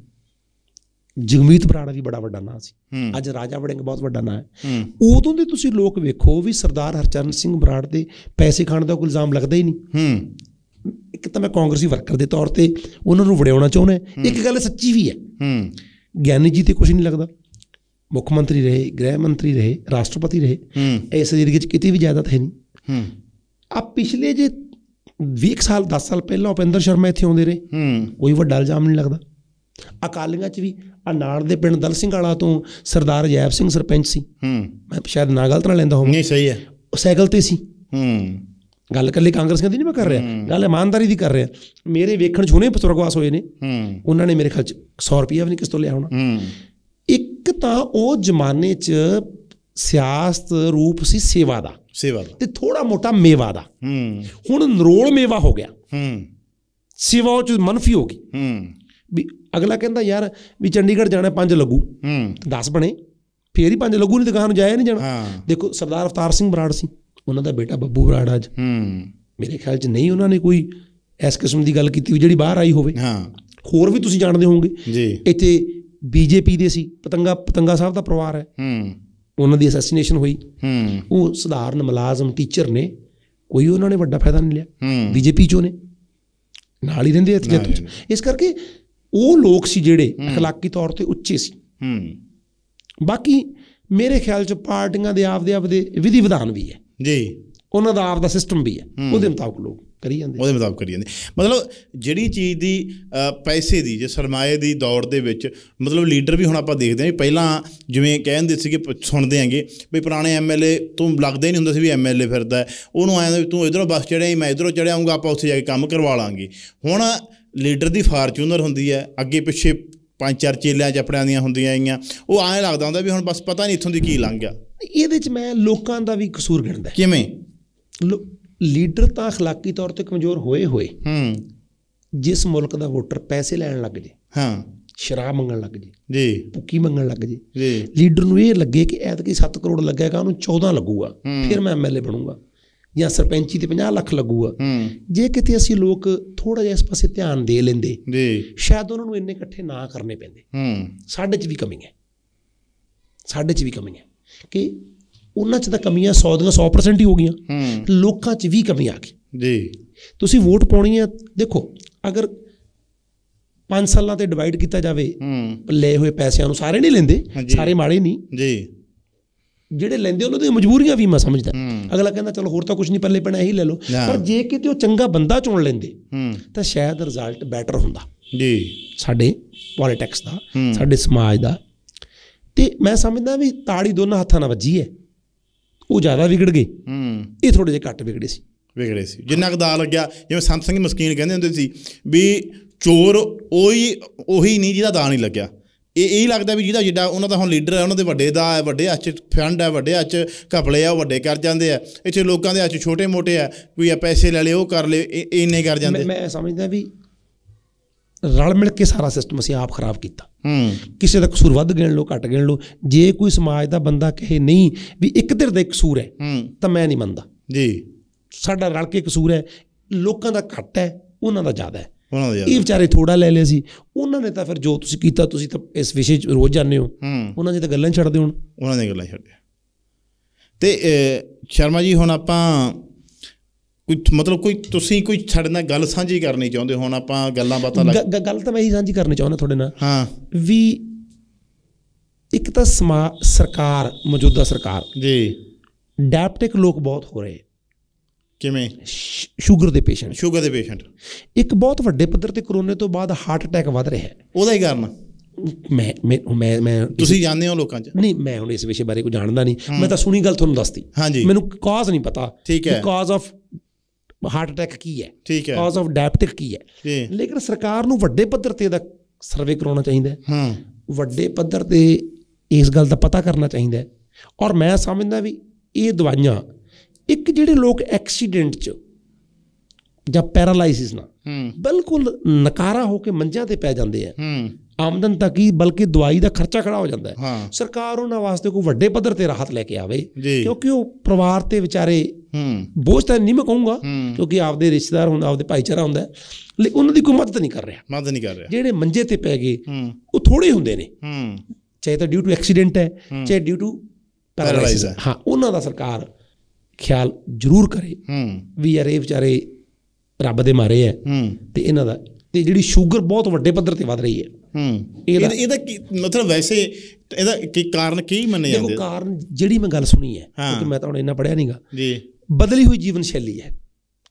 ਜਗਮੀਤ ਬਰਾੜਾ ਵੀ ਬੜਾ ਵੱਡਾ ਨਾਂ ਸੀ ਅੱਜ ਰਾਜਾ ਵੜਿੰਗ ਬਹੁਤ ਵੱਡਾ ਨਾਂ ਹੈ ਉਦੋਂ ਦੇ ਤੁਸੀਂ ਲੋਕ ਵੇਖੋ ਵੀ ਸਰਦਾਰ ਹਰਚਰਨ ਸਿੰਘ ਬਰਾੜ ਦੇ ਪੈਸੇ ਖਾਣ ਦਾ ਕੋਈ ਇਲਜ਼ਾਮ ਲੱਗਦਾ ਹੀ ਨਹੀਂ ਹੂੰ ਇੱਕ ਤਾਂ ਮੈਂ ਕਾਂਗਰਸੀ ਵਰਕਰ ਦੇ ਤੌਰ ਤੇ ਉਹਨਾਂ ਨੂੰ ਵੜਿਆਉਣਾ ਚਾਹੁੰਦਾ ਇੱਕ ਗੱਲ ਸੱਚੀ ਵੀ ਹੈ ਹੂੰ ਗਿਆਨੀ ਜੀ ਤੇ ਕੁਝ ਨਹੀਂ ਲੱਗਦਾ ਮੁੱਖ ਮੰਤਰੀ ਰਹੇ ਗ੍ਰਹਿ ਮੰਤਰੀ ਰਹੇ ਰਾਸ਼ਟਰਪਤੀ ਰਹੇ ਇਸ ਜ਼ਿਲ੍ਹੇ ਵਿੱਚ ਕਿਤੇ ਵੀ ਜਾਇਦਾਦ ਹੈ ਨਹੀਂ ਹੂੰ ਆ ਪਿਛਲੇ ਜੇ 20 ਸਾਲ 10 ਸਾਲ ਪਹਿਲਾਂ ਉਪਿੰਦਰ ਸ਼ਰਮਾ ਇੱਥੇ ਆਉਂਦੇ ਰਹੇ ਕੋਈ ਵੱਡਾ ਇਲਜ਼ਾਮ ਨਹੀਂ ਲੱਗਦਾ ਅਕਾਲੀਆਂ 'ਚ ਵੀ ਅਨਾੜ ਦੇ ਪਿੰਡ ਦਲ ਸਿੰਘ ਵਾਲਾ ਤੋਂ ਸਰਦਾਰ ਜੈਬ ਸਿੰਘ ਸਰਪੰਚ ਸੀ ਹੂੰ ਮੈਂ ਸ਼ਾਇਦ ਨਾ ਗਲਤ ਨਾ ਲੈਂਦਾ ਹੋਵਾਂ ਨਹੀਂ ਸਹੀ ਹੈ ਉਹ ਸਾਈਕਲ ਤੇ ਸੀ ਹੂੰ ਗੱਲ ਲਈ ਕਾਂਗਰਸੀਆਂ ਦੀ ਨਹੀਂ ਮੈਂ ਕਰ ਰਿਹਾ ਗੱਲ ਇਮਾਨਦਾਰੀ ਦੀ ਕਰ ਰਿਹਾ ਮੇਰੇ ਵੇਖਣ 'ਚ ਪਤਰਗਵਾਸ ਹੋਏ ਨੇ ਹੂੰ ਉਹਨਾਂ ਨੇ ਮੇਰੇ ਖਿਆਲ 'ਚ 100 ਰੁਪਏ ਵੀ ਨਹੀਂ ਕਿਸ ਤੋਂ ਲਿਆ ਹੋਣਾ ਹੂੰ ਇੱਕ ਤਾਂ ਉਹ ਜ਼ਮਾਨੇ 'ਚ ਸਿਆਸਤ ਰੂਪ ਸੀ ਸੇਵਾ ਦਾ ਸੇਵਾ ਦਾ ਤੇ ਥੋੜਾ ਮੋਟਾ ਮੇਵਾ ਦਾ ਹੂੰ ਹੁਣ ਨਰੋਲ ਮੇਵਾ ਹੋ ਗਿਆ ਹੂੰ ਸੇਵਾ 'ਚ ਮਨਫੀ ਹੋ ਗਈ ਹੂੰ ਵੀ ਅਗਲਾ ਕਹਿੰਦਾ ਯਾਰ ਵੀ ਚੰਡੀਗੜ੍ਹ ਜਾਣਾ ਪੰਜ ਲੱਗੂ ਹੂੰ 10 ਬਣੇ ਫੇਰ ਹੀ ਪੰਜ ਲੱਗੂ ਨਹੀਂ ਦੁਕਾਨ ਨੂੰ ਜਾਇਆ ਨਹੀਂ ਜਾਣਾ ਦੇਖੋ ਸਰਦਾਰ ਅਫਤਾਰ ਸਿੰਘ ਬਰਾੜ ਸੀ ਉਹਨਾਂ ਦਾ ਬੇਟਾ ਬੱਬੂ ਬਰਾੜ ਅੱਜ ਹੂੰ ਮੇਰੇ ਖਿਆਲ 'ਚ ਨਹੀਂ ਉਹਨਾਂ ਨੇ ਕੋਈ ਇਸ ਕਿਸਮ ਦੀ ਗੱਲ ਕੀਤੀ ਜਿਹੜੀ ਬਾਹਰ ਆਈ ਹੋਵੇ ਹਾਂ ਹੋਰ ਵੀ ਤੁਸੀਂ ਜਾਣਦੇ ਹੋਵੋਗੇ ਜੀ ਇੱਥੇ ਬੀਜੇਪੀ ਦੇ ਸੀ ਪਤੰਗਾ ਪਤੰਗਾ ਸਾਹਿਬ ਦਾ ਪਰਿਵਾਰ ਹੈ ਹੂੰ ਉਹਨਾਂ ਦੀ ਅਸੈਸੀਨੇਸ਼ਨ ਹੋਈ ਹੂੰ ਉਹ ਸਧਾਰਨ ਮੁਲਾਜ਼ਮ ਟੀਚਰ ਨੇ ਕੋਈ ਉਹਨਾਂ ਨੇ ਵੱਡਾ ਫਾਇਦਾ ਨਹੀਂ ਲਿਆ ਬੀਜੇਪੀ ਚੋਂ ਨੇ ਨਾਲ ਹੀ ਰਹਿੰਦੇ ਇੱਥੇ ਇਸ ਕਰਕੇ ਉਹ ਲੋਕ ਸੀ ਜਿਹੜੇ اخلاقی ਤੌਰ ਤੇ ਉੱਚੇ ਸੀ ਹੂੰ ਬਾਕੀ ਮੇਰੇ ਖਿਆਲ ਚ ਪਾਰਟੀਆਂ ਦੇ ਆਪਦੇ ਆਪਦੇ ਵਿਧੀ ਵਿਧਾਨ ਵੀ ਹੈ ਜੀ ਉਹਨਾਂ ਦਾ ਆਪਦਾ ਸਿਸਟਮ ਵੀ ਹੈ ਉਹਦੇ ਮੁਤਾਬਕ ਲੋਕ ਕਰੀ ਜਾਂਦੇ ਉਹਦੇ ਮੁਤਾਬਕ ਕਰੀ ਜਾਂਦੇ ਮਤਲਬ ਜਿਹੜੀ ਚੀਜ਼ ਦੀ ਪੈਸੇ ਦੀ ਜੇ ਸਰਮਾਏ ਦੀ ਦੌੜ ਦੇ ਵਿੱਚ ਮਤਲਬ ਲੀਡਰ ਵੀ ਹੁਣ ਆਪਾਂ ਦੇਖਦੇ ਆਂ ਪਹਿਲਾਂ ਜਿਵੇਂ ਕਹਿੰਦੇ ਸੀਗੇ ਸੁਣਦੇ ਆਂਗੇ ਵੀ ਪੁਰਾਣੇ ਐਮਐਲਏ ਤੋਂ ਲੱਗਦਾ ਨਹੀਂ ਹੁੰਦਾ ਸੀ ਵੀ ਐਮਐਲਏ ਫਿਰਦਾ ਉਹਨੂੰ ਆਇਆ ਤੂੰ ਇਧਰੋਂ ਬਸ ਚੜਿਆ ਮੈਂ ਇਧਰੋਂ ਚੜਿਆ ਆਉਂਗਾ ਆਪਾਂ ਉੱਥੇ ਜਾ ਕੇ ਕੰਮ ਕਰਵਾ ਲਾਂਗੇ ਹੁਣ ਲੀਡਰ ਦੀ ਫਾਰਚੂਨਰ ਹੁੰਦੀ ਹੈ ਅੱਗੇ ਪਿੱਛੇ ਪੰਜ ਚਾਰ ਚੇਲਿਆਂ ਚ ਆਪਣਿਆਂ ਦੀਆਂ ਹੁੰਦੀਆਂ ਆਈਆਂ ਉਹ ਐਂ ਲੱਗਦਾ ਹੁੰਦਾ ਵੀ ਹੁਣ ਬਸ ਪਤਾ ਨਹੀਂ ਇੱਥੋਂ ਦੀ ਕੀ ਲੰਘ ਗਿਆ ਇਹਦੇ ਚ ਮੈਂ ਲੋਕਾਂ ਦਾ ਵੀ ਕਸੂਰ ਗਿਣਦਾ ਕਿਵੇਂ ਲੀਡਰ ਤਾਂ اخلاقی ਤੌਰ ਤੇ ਕਮਜ਼ੋਰ ਹੋਏ ਹੋਏ ਹੂੰ ਜਿਸ ਮੁਲਕ ਦਾ ਵੋਟਰ ਪੈਸੇ ਲੈਣ ਲੱਗ ਜੇ ਹਾਂ ਸ਼ਰਾਬ ਮੰਗਣ ਲੱਗ ਜੇ ਜੀ ਭੁੱਕੀ ਮੰਗਣ ਲੱਗ ਜੇ ਜੀ ਲੀਡਰ ਨੂੰ ਇਹ ਲੱਗੇ ਕਿ ਐਤਕੀ 7 ਕਰੋੜ ਲੱਗੇਗਾ ਉਹਨੂੰ 14 ਲੱਗੂਗਾ ਫਿਰ ਮੈਂ ਐਮਐਲਏ ਬਣੂਗਾ ਜਾਂ ਸਰਪੰਚੀ ਤੇ 50 ਲੱਖ ਲੱਗੂਗਾ ਜੇ ਕਿਤੇ ਅਸੀਂ ਲੋਕ ਥੋੜਾ ਜਿਹਾ ਇਸ ਪਾਸੇ ਧਿਆਨ ਦੇ ਲੈਂਦੇ ਜੀ ਸ਼ਾਇਦ ਉਹਨਾਂ ਨੂੰ ਇੰਨੇ ਇਕੱਠੇ ਨਾ ਕਰਨੇ ਪੈਂਦੇ ਹੂੰ ਸਾਡੇ 'ਚ ਵੀ ਕਮੀ ਹੈ ਸਾਡੇ 'ਚ ਵੀ ਕਮੀ ਹੈ ਕਿ ਉਹਨਾਂ 'ਚ ਤਾਂ ਕਮੀਆਂ 100 ਦੀਆਂ 100% ਹੀ ਹੋ ਗਈਆਂ ਲੋਕਾਂ 'ਚ ਵੀ ਕਮੀ ਆ ਗਈ ਜੀ ਤੁਸੀਂ ਵੋਟ ਪਾਉਣੀ ਹੈ ਦੇਖੋ ਅਗਰ 5 ਸਾਲਾਂ ਤੇ ਡਿਵਾਈਡ ਕੀਤਾ ਜਾਵੇ ਲੈ ਹੋਏ ਪੈਸਿਆਂ ਨੂੰ ਸਾਰੇ ਨਹੀਂ ਲੈਂਦੇ ਸਾਰੇ ਮਾੜੇ ਨਹੀਂ ਜੀ ਜਿਹੜੇ ਲੈਂਦੇ ਉਹਨਾਂ ਦੀਆਂ ਮਜਬੂਰੀਆਂ ਵੀ ਮੈਂ ਸਮਝਦਾ ਅਗਲਾ ਕਹਿੰਦਾ ਚਲੋ ਹੋਰ ਤਾਂ ਕੁਝ ਨਹੀਂ ਪੱਲੇ ਪਣਾ ਇਹੀ ਲੈ ਲਓ ਪਰ ਜੇ ਕਿਤੇ ਉਹ ਚੰਗਾ ਬੰਦਾ ਚੁਣ ਲੈਂਦੇ ਤਾਂ ਸ਼ਾਇਦ ਰਿਜ਼ਲਟ ਬੈਟਰ ਹੁੰਦਾ ਜੀ ਸਾਡੇ ਪੋਲਿਟਿਕਸ ਦਾ ਸਾਡੇ ਸਮਾਜ ਦਾ ਤੇ ਮੈਂ ਸਮਝਦਾ ਵੀ ਤਾੜੀ ਦੋਨਾਂ ਹੱਥਾਂ ਨਾਲ ਵੱਜੀ ਹੈ ਉਹ ਜ਼ਿਆਦਾ ਵਿਗੜ ਗਏ ਇਹ ਥੋੜੇ ਜਿਹਾ ਘੱਟ ਵਿਗੜੇ ਸੀ ਵਿਗੜੇ ਸੀ ਜਿੰਨਾ ਕੁ ਦਾ ਲੱਗਿਆ ਜਿਵੇਂ ਸੰਤ ਸਿੰਘ ਮਸਕੀਨ ਕਹਿੰਦੇ ਹੁੰਦੇ ਸੀ ਵੀ ਚੋਰ ਉਹੀ ਉਹੀ ਨਹੀਂ ਜਿਹਦਾ ਦਾ ਨਹੀਂ ਲੱਗਿਆ ਇਹ ਇਹ ਲੱਗਦਾ ਵੀ ਜਿਹਦਾ ਜਿੱਡਾ ਉਹਨਾਂ ਦਾ ਹੁਣ ਲੀਡਰ ਹੈ ਉਹਨਾਂ ਦੇ ਵੱਡੇ ਦਾ ਹੈ ਵੱਡੇ ਹੱਥ ਫੰਡ ਹੈ ਵੱਡੇ ਹੱਥ ਘਪਲੇ ਆ ਉਹ ਵੱਡੇ ਕਰ ਜਾਂਦੇ ਆ ਇੱਥੇ ਲੋਕਾਂ ਦੇ ਹੱਥ ਛੋਟੇ ਮੋਟੇ ਆ ਕੋਈ ਆ ਪੈਸੇ ਲੈ ਲਏ ਉਹ ਕਰ ਲਏ ਇੰਨੇ ਕਰ ਜਾਂਦੇ ਮੈਂ ਸਮਝਦਾ ਵੀ ਰਲ ਮਿਲ ਕੇ ਸਾਰਾ ਸਿਸਟਮ ਅਸੀਂ ਆਪ ਖਰਾਬ ਕੀਤਾ ਹੂੰ ਕਿਸੇ ਦਾ ਕਸੂਰ ਵੱਧ ਗਿਣ ਲੋ ਘੱਟ ਗਿਣ ਲੋ ਜੇ ਕੋਈ ਸਮਾਜ ਦਾ ਬੰਦਾ ਕਹੇ ਨਹੀਂ ਵੀ ਇੱਕ ਧਿਰ ਦਾ ਕਸੂਰ ਹੈ ਹੂੰ ਤਾਂ ਮੈਂ ਨਹੀਂ ਮੰਨਦਾ ਜੀ ਸਾਡਾ ਰਲ ਕੇ ਕਸੂਰ ਹੈ ਲੋਕਾਂ ਦਾ ਘੱਟ ਹੈ ਉਹਨਾਂ ਦਾ ਜ਼ਿਆਦਾ ਹੈ ਉਹਨਾਂ ਦੇ ਇਹ ਵਿਚਾਰੇ ਥੋੜਾ ਲੈ ਲਿਆ ਸੀ ਉਹਨਾਂ ਨੇ ਤਾਂ ਫਿਰ ਜੋ ਤੁਸੀਂ ਕੀਤਾ ਤੁਸੀਂ ਤਾਂ ਇਸ ਵਿਸ਼ੇ 'ਚ ਰੋਜ਼ ਜਾਂਦੇ ਹੋ ਉਹਨਾਂ ਦੀ ਤਾਂ ਗੱਲਾਂ ਛੱਡਦੇ ਹੁਣ ਉਹਨਾਂ ਦੀ ਗੱਲਾਂ ਛੱਡਿਆ ਤੇ ਸ਼ਰਮਾ ਜੀ ਹੁਣ ਆਪਾਂ ਕੋਈ ਮਤਲਬ ਕੋਈ ਤੁਸੀਂ ਕੋਈ ਸਾਡੇ ਨਾਲ ਗੱਲ ਸਾਂਝੀ ਕਰਨੀ ਚਾਹੁੰਦੇ ਹੋ ਹੁਣ ਆਪਾਂ ਗੱਲਾਂ ਬਾਤਾਂ ਗੱਲ ਤਾਂ ਮੈਂ ਹੀ ਸਾਂਝੀ ਕਰਨੀ ਚਾਹੁੰਦਾ ਤੁਹਾਡੇ ਨਾਲ ਹਾਂ ਵੀ ਇੱਕ ਤਾਂ ਸਰਕਾਰ ਮੌਜੂਦਾ ਸਰਕਾਰ ਜੀ ਡੈਪਟਿਕ ਲੋਕ ਬਹੁਤ ਹੋ ਰਹੇ ਕਿਵੇਂ ਸ਼ੂਗਰ ਦੇ ਪੇਸ਼ੈਂਟ ਸ਼ੂਗਰ ਦੇ ਪੇਸ਼ੈਂਟ ਇੱਕ ਬਹੁਤ ਵੱਡੇ ਪੱਧਰ ਤੇ ਕਰੋਨੇ ਤੋਂ ਬਾਅਦ ਹਾਰਟ ਅਟੈਕ ਵਧ ਰਿਹਾ ਹੈ ਉਹਦਾ ਹੀ ਕਾਰਨ ਮੈਂ ਮੈਂ ਮੈਂ ਤੁਸੀਂ ਜਾਣਦੇ ਹੋ ਲੋਕਾਂ ਚ ਨਹੀਂ ਮੈਂ ਹੁਣ ਇਸ ਵਿਸ਼ੇ ਬਾਰੇ ਕੁਝ ਜਾਣਦਾ ਨਹੀਂ ਮੈਂ ਤਾਂ ਸੁਣੀ ਗੱਲ ਤੁਹਾਨੂੰ ਦੱਸਤੀ ਮੈਨੂੰ ਕਾਜ਼ ਨਹੀਂ ਪਤਾ ਕਿ ਕਾਜ਼ ਆਫ ਹਾਰਟ ਅਟੈਕ ਕੀ ਹੈ ਕਾਜ਼ ਆਫ ਡਾਇਬਟਿਕ ਕੀ ਹੈ ਲੇਕਿਨ ਸਰਕਾਰ ਨੂੰ ਵੱਡੇ ਪੱਧਰ ਤੇ ਦਾ ਸਰਵੇ ਕਰਾਉਣਾ ਚਾਹੀਦਾ ਹੈ ਹਾਂ ਵੱਡੇ ਪੱਧਰ ਤੇ ਇਸ ਗੱਲ ਦਾ ਪਤਾ ਕਰਨਾ ਚਾਹੀਦਾ ਹੈ ਔਰ ਮੈਂ ਸਮਝਦਾ ਵੀ ਇਹ ਦਵਾਈਆਂ ਇੱਕ ਜਿਹੜੇ ਲੋਕ ਐਕਸੀਡੈਂਟ 'ਚ ਜਾਂ ਪੈਰਾਲਾਈਸਿਸ ਨਾਲ ਬਿਲਕੁਲ ਨਕਾਰਾ ਹੋ ਕੇ ਮੰਝਾਂ ਤੇ ਪੈ ਜਾਂਦੇ ਆ ਆਮਦਨ ਤਾਂ ਕੀ ਬਲਕਿ ਦਵਾਈ ਦਾ ਖਰਚਾ ਖੜਾ ਹੋ ਜਾਂਦਾ ਹੈ ਸਰਕਾਰ ਉਹਨਾਂ ਵਾਸਤੇ ਕੋਈ ਵੱਡੇ ਪੱਧਰ ਤੇ ਰਾਹਤ ਲੈ ਕੇ ਆਵੇ ਕਿਉਂਕਿ ਉਹ ਪਰਿਵਾਰ ਤੇ ਵਿਚਾਰੇ ਬੋਝ ਤਾਂ ਨਹੀਂ ਮਕਾਉਂਗਾ ਕਿਉਂਕਿ ਆਪਦੇ ਰਿਸ਼ਤੇਦਾਰ ਹੁੰਦਾ ਆਪਦੇ ਭਾਈਚਾਰਾ ਹੁੰਦਾ ਲੇਕਿਨ ਉਹਨਾਂ ਦੀ ਕੋਈ ਮਦਦ ਨਹੀਂ ਕਰ ਰਿਹਾ ਮਦਦ ਨਹੀਂ ਕਰ ਰਿਹਾ ਜਿਹੜੇ ਮੰਜੇ ਤੇ ਪੈ ਗਏ ਉਹ ਥੋੜੇ ਹੁੰਦੇ ਨੇ ਚਾਹੇ ਤਾਂ ਡਿਊ ਟੂ ਐਕਸੀਡੈਂਟ ਹੈ ਚਾਹੇ ਡਿਊ ਟੂ ਪੈਰਾਲਾਈਸਿਸ ਹਾਂ ਉਹਨਾਂ ਦਾ ਸਰਕਾਰ ਖਿਆਲ ਜ਼ਰੂਰ ਕਰੇ ਵੀ ਯਾਰ ਇਹ ਵਿਚਾਰੇ ਰੱਬ ਦੇ ਮਾਰੇ ਐ ਤੇ ਇਹਨਾਂ ਦਾ ਤੇ ਜਿਹੜੀ ਸ਼ੂਗਰ ਬਹੁਤ ਵੱਡੇ ਪੱਧਰ ਤੇ ਵੱਧ ਰਹੀ ਹੈ ਹੂੰ ਇਹਦਾ ਇਹਦਾ ਕੀ ਮਤਲਬ ਵੈਸੇ ਇਹਦਾ ਕੀ ਕਾਰਨ ਕੀ ਮੰਨੇ ਜਾਂਦੇ ਦੇਖੋ ਕਾਰਨ ਜਿਹੜੀ ਮੈਂ ਗੱਲ ਸੁਣੀ ਹੈ ਕਿਉਂਕਿ ਮੈਂ ਤਾਂ ਹੁਣ ਇੰਨਾ ਪੜਿਆ ਨਹੀਂਗਾ ਜੀ ਬਦਲੀ ਹੋਈ ਜੀਵਨ ਸ਼ੈਲੀ ਹੈ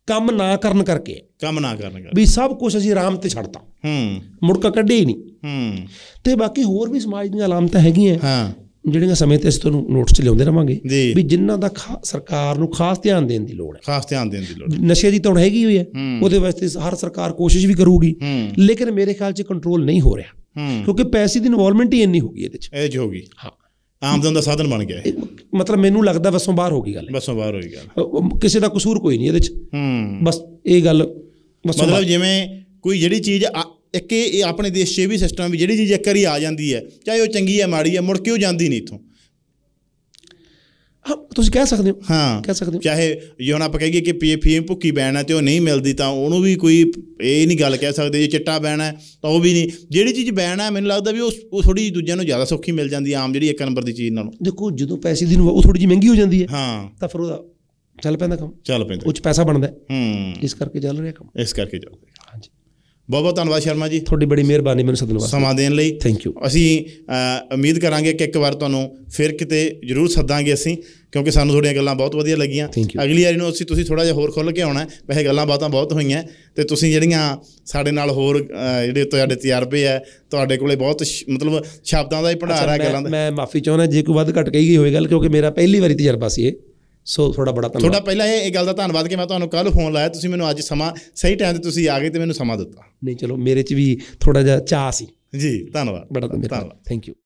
ਕੰਮ ਨਾ ਕਰਨ ਕਰਕੇ ਕੰਮ ਨਾ ਕਰਨ ਕਰਕੇ ਵੀ ਸਭ ਕੁਝ ਅਸੀਂ ਆਰਾਮ ਤੇ ਛੱਡਤਾ ਹੂੰ ਮੁੜਕਾ ਕੱਢੇ ਹੀ ਨਹੀਂ ਹੂੰ ਤੇ ਬਾਕੀ ਹੋਰ ਵੀ ਸਮਾਜ ਦੀਆਂ ਅਲਮਤਾਂ ਹੈਗੀਆਂ ਹਾਂ ਜਿਹੜੀਆਂ ਸਮੇਂ ਤੇ ਅਸੀਂ ਤੁਹਾਨੂੰ ਨੋਟਸ ਲਿਆਉਂਦੇ ਰਵਾਂਗੇ ਵੀ ਜਿਨ੍ਹਾਂ ਦਾ ਸਰਕਾਰ ਨੂੰ ਖਾਸ ਧਿਆਨ ਦੇਣ ਦੀ ਲੋੜ ਹੈ ਖਾਸ ਧਿਆਨ ਦੇਣ ਦੀ ਲੋੜ ਨਸ਼ੇ ਦੀ ਤਾਂ ਹੈਗੀ ਹੋਈ ਹੈ ਉਹਦੇ ਵਾਸਤੇ ਹਰ ਸਰਕਾਰ ਕੋਸ਼ਿਸ਼ ਵੀ ਕਰੂਗੀ ਲੇਕਿਨ ਮੇਰੇ ਖਿਆਲ 'ਚ ਕੰਟਰੋਲ ਨਹੀਂ ਹੋ ਰਿਹਾ ਕਿਉਂਕਿ ਪੈਸੇ ਦੀ ਇਨਵੋਲਵਮੈਂਟ ਹੀ ਇੰਨੀ ਹੋ ਗਈ ਇਹਦੇ 'ਚ ਇਹ ਹੋ ਗਈ ਹਾਂ ਆਮਦਨ ਦਾ ਸਾਧਨ ਬਣ ਗਿਆ ਇਹ ਮਤਲਬ ਮੈਨੂੰ ਲੱਗਦਾ ਬਸੋਂ ਬਾਹਰ ਹੋ ਗਈ ਗੱਲ ਬਸੋਂ ਬਾਹਰ ਹੋ ਗਈ ਗੱਲ ਕਿਸੇ ਦਾ ਕਸੂਰ ਕੋਈ ਨਹੀਂ ਇਹਦੇ 'ਚ ਬਸ ਇਹ ਗੱਲ ਮਤਲਬ ਜਿਵੇਂ ਕੋਈ ਜਿਹੜੀ ਚੀਜ਼ ਇੱਕ ਇਹ ਆਪਣੇ ਦੇਸ਼ 'ਚ ਵੀ ਸਿਸਟਮ ਵੀ ਜਿਹੜੀ ਚੀਜ਼ ਇੱਕ ਵਾਰੀ ਆ ਜਾਂਦੀ ਹੈ ਚਾਹੇ ਉਹ ਚੰਗੀ ਹੈ ਮਾੜੀ ਹੈ ਮੁੜ ਕੇ ਉਹ ਜਾਂਦੀ ਨਹੀਂ ਇਥੋਂ ਤੁਸੀਂ ਕਹਿ ਸਕਦੇ ਹੋ ਹਾਂ ਕਹਿ ਸਕਦੇ ਹੋ ਚਾਹੇ ਜੇ ਹੁਣ ਆਪਾਂ ਕਹੀਏ ਕਿ ਪੀਐਫਐਮ ਭੁੱਕੀ ਬੈਨ ਹੈ ਤੇ ਉਹ ਨਹੀਂ ਮਿਲਦੀ ਤਾਂ ਉਹਨੂੰ ਵੀ ਕੋਈ ਇਹ ਨਹੀਂ ਗੱਲ ਕਹਿ ਸਕਦੇ ਜੇ ਚਿੱਟਾ ਬੈਨ ਹੈ ਤਾਂ ਉਹ ਵੀ ਨਹੀਂ ਜਿਹੜੀ ਚੀਜ਼ ਬੈਨ ਹੈ ਮੈਨੂੰ ਲੱਗਦਾ ਵੀ ਉਹ ਥੋੜੀ ਦੂਜਿਆਂ ਨੂੰ ਜ਼ਿਆਦਾ ਸੌਖੀ ਮਿਲ ਜਾਂਦੀ ਆਮ ਜਿਹੜੀ ਇੱਕ ਨੰਬਰ ਦੀ ਚੀਜ਼ ਨਾਲੋਂ ਦੇਖੋ ਜਦੋਂ ਪੈਸੇ ਦੀ ਉਹ ਥੋੜੀ ਜਿਹੀ ਮਹਿੰਗੀ ਹੋ ਜਾਂਦੀ ਹੈ ਹਾਂ ਤਾਂ ਫਿਰ ਉਹਦਾ ਚੱਲ ਪੈਂਦਾ ਕੰਮ ਚੱਲ ਪੈਂਦਾ ਉਹ ਚ ਪੈਸਾ ਬਣਦਾ ਹੂੰ ਇਸ ਕਰਕੇ ਚੱਲ ਰਿਹਾ ਕੰਮ ਇਸ ਕਰਕੇ ਚੱਲ ਬਹੁਤ ਬਹੁਤ ਧੰਨਵਾਦ ਸ਼ਰਮਾ ਜੀ ਤੁਹਾਡੀ ਬੜੀ ਮਿਹਰਬਾਨੀ ਮੈਨੂੰ ਸੱਦਣ ਵਾਸਤੇ ਸਮਾਂ ਦੇਣ ਲਈ ਥੈਂਕ ਯੂ ਅਸੀਂ ਉਮੀਦ ਕਰਾਂਗੇ ਕਿ ਇੱਕ ਵਾਰ ਤੁਹਾਨੂੰ ਫਿਰ ਕਿਤੇ ਜ਼ਰੂਰ ਸੱਦਾਂਗੇ ਅਸੀਂ ਕਿਉਂਕਿ ਸਾਨੂੰ ਤੁਹਾਡੀਆਂ ਗੱਲਾਂ ਬਹੁਤ ਵਧੀਆ ਲੱਗੀਆਂ ਅਗਲੀ ਵਾਰੀ ਨੂੰ ਅਸੀਂ ਤੁਸੀਂ ਥੋੜਾ ਜਿਹਾ ਹੋਰ ਖੁੱਲ ਕੇ ਆਉਣਾ ਹੈ ਵੈਸੇ ਗੱਲਾਂ ਬਾਤਾਂ ਬਹੁਤ ਹੋਈਆਂ ਤੇ ਤੁਸੀਂ ਜਿਹੜੀਆਂ ਸਾਡੇ ਨਾਲ ਹੋਰ ਜਿਹੜੇ ਤੁਹਾਡੇ ਤਜਰਬੇ ਆ ਤੁਹਾਡੇ ਕੋਲੇ ਬਹੁਤ ਮਤਲਬ ਸ਼ਬਦਾਂ ਦਾ ਹੀ ਭੰਡਾਰ ਆ ਗੱਲਾਂ ਦਾ ਮੈਂ ਮਾਫੀ ਚਾਹੁੰਦਾ ਜੇ ਕੋਈ ਵੱਧ ਘਟ ਕਹੀ ਗਈ ਹੋਵੇ ਗੱਲ ਕਿਉਂਕਿ ਮੇਰਾ ਪਹਿਲੀ ਵਾਰੀ ਤਜਰਬਾ ਸੀ ਇਹ ਸੋ ਥੋੜਾ ਬੜਾ ਧੰਨਵਾਦ ਥੋੜਾ ਪਹਿਲਾਂ ਇਹ ਗੱਲ ਦਾ ਧੰਨਵਾਦ ਕਿ ਮੈਂ ਤੁਹਾਨੂੰ ਕੱਲ ਫੋਨ ਲਾਇਆ ਤੁਸੀਂ ਮੈਨੂੰ ਅੱਜ ਸਮਾਂ ਸਹੀ ਟਾਈਮ ਤੇ ਤੁਸੀਂ ਆ ਗਏ ਤੇ ਮੈਨੂੰ ਸਮਾਂ ਦਿੱਤਾ ਨਹੀਂ ਚਲੋ ਮੇਰੇ 'ਚ ਵੀ ਥੋੜਾ ਜਿਹਾ ਚਾਹ ਸੀ ਜੀ ਧੰਨਵਾਦ ਬੜਾ ਧੰਨਵਾਦ ਥੈਂਕ ਯੂ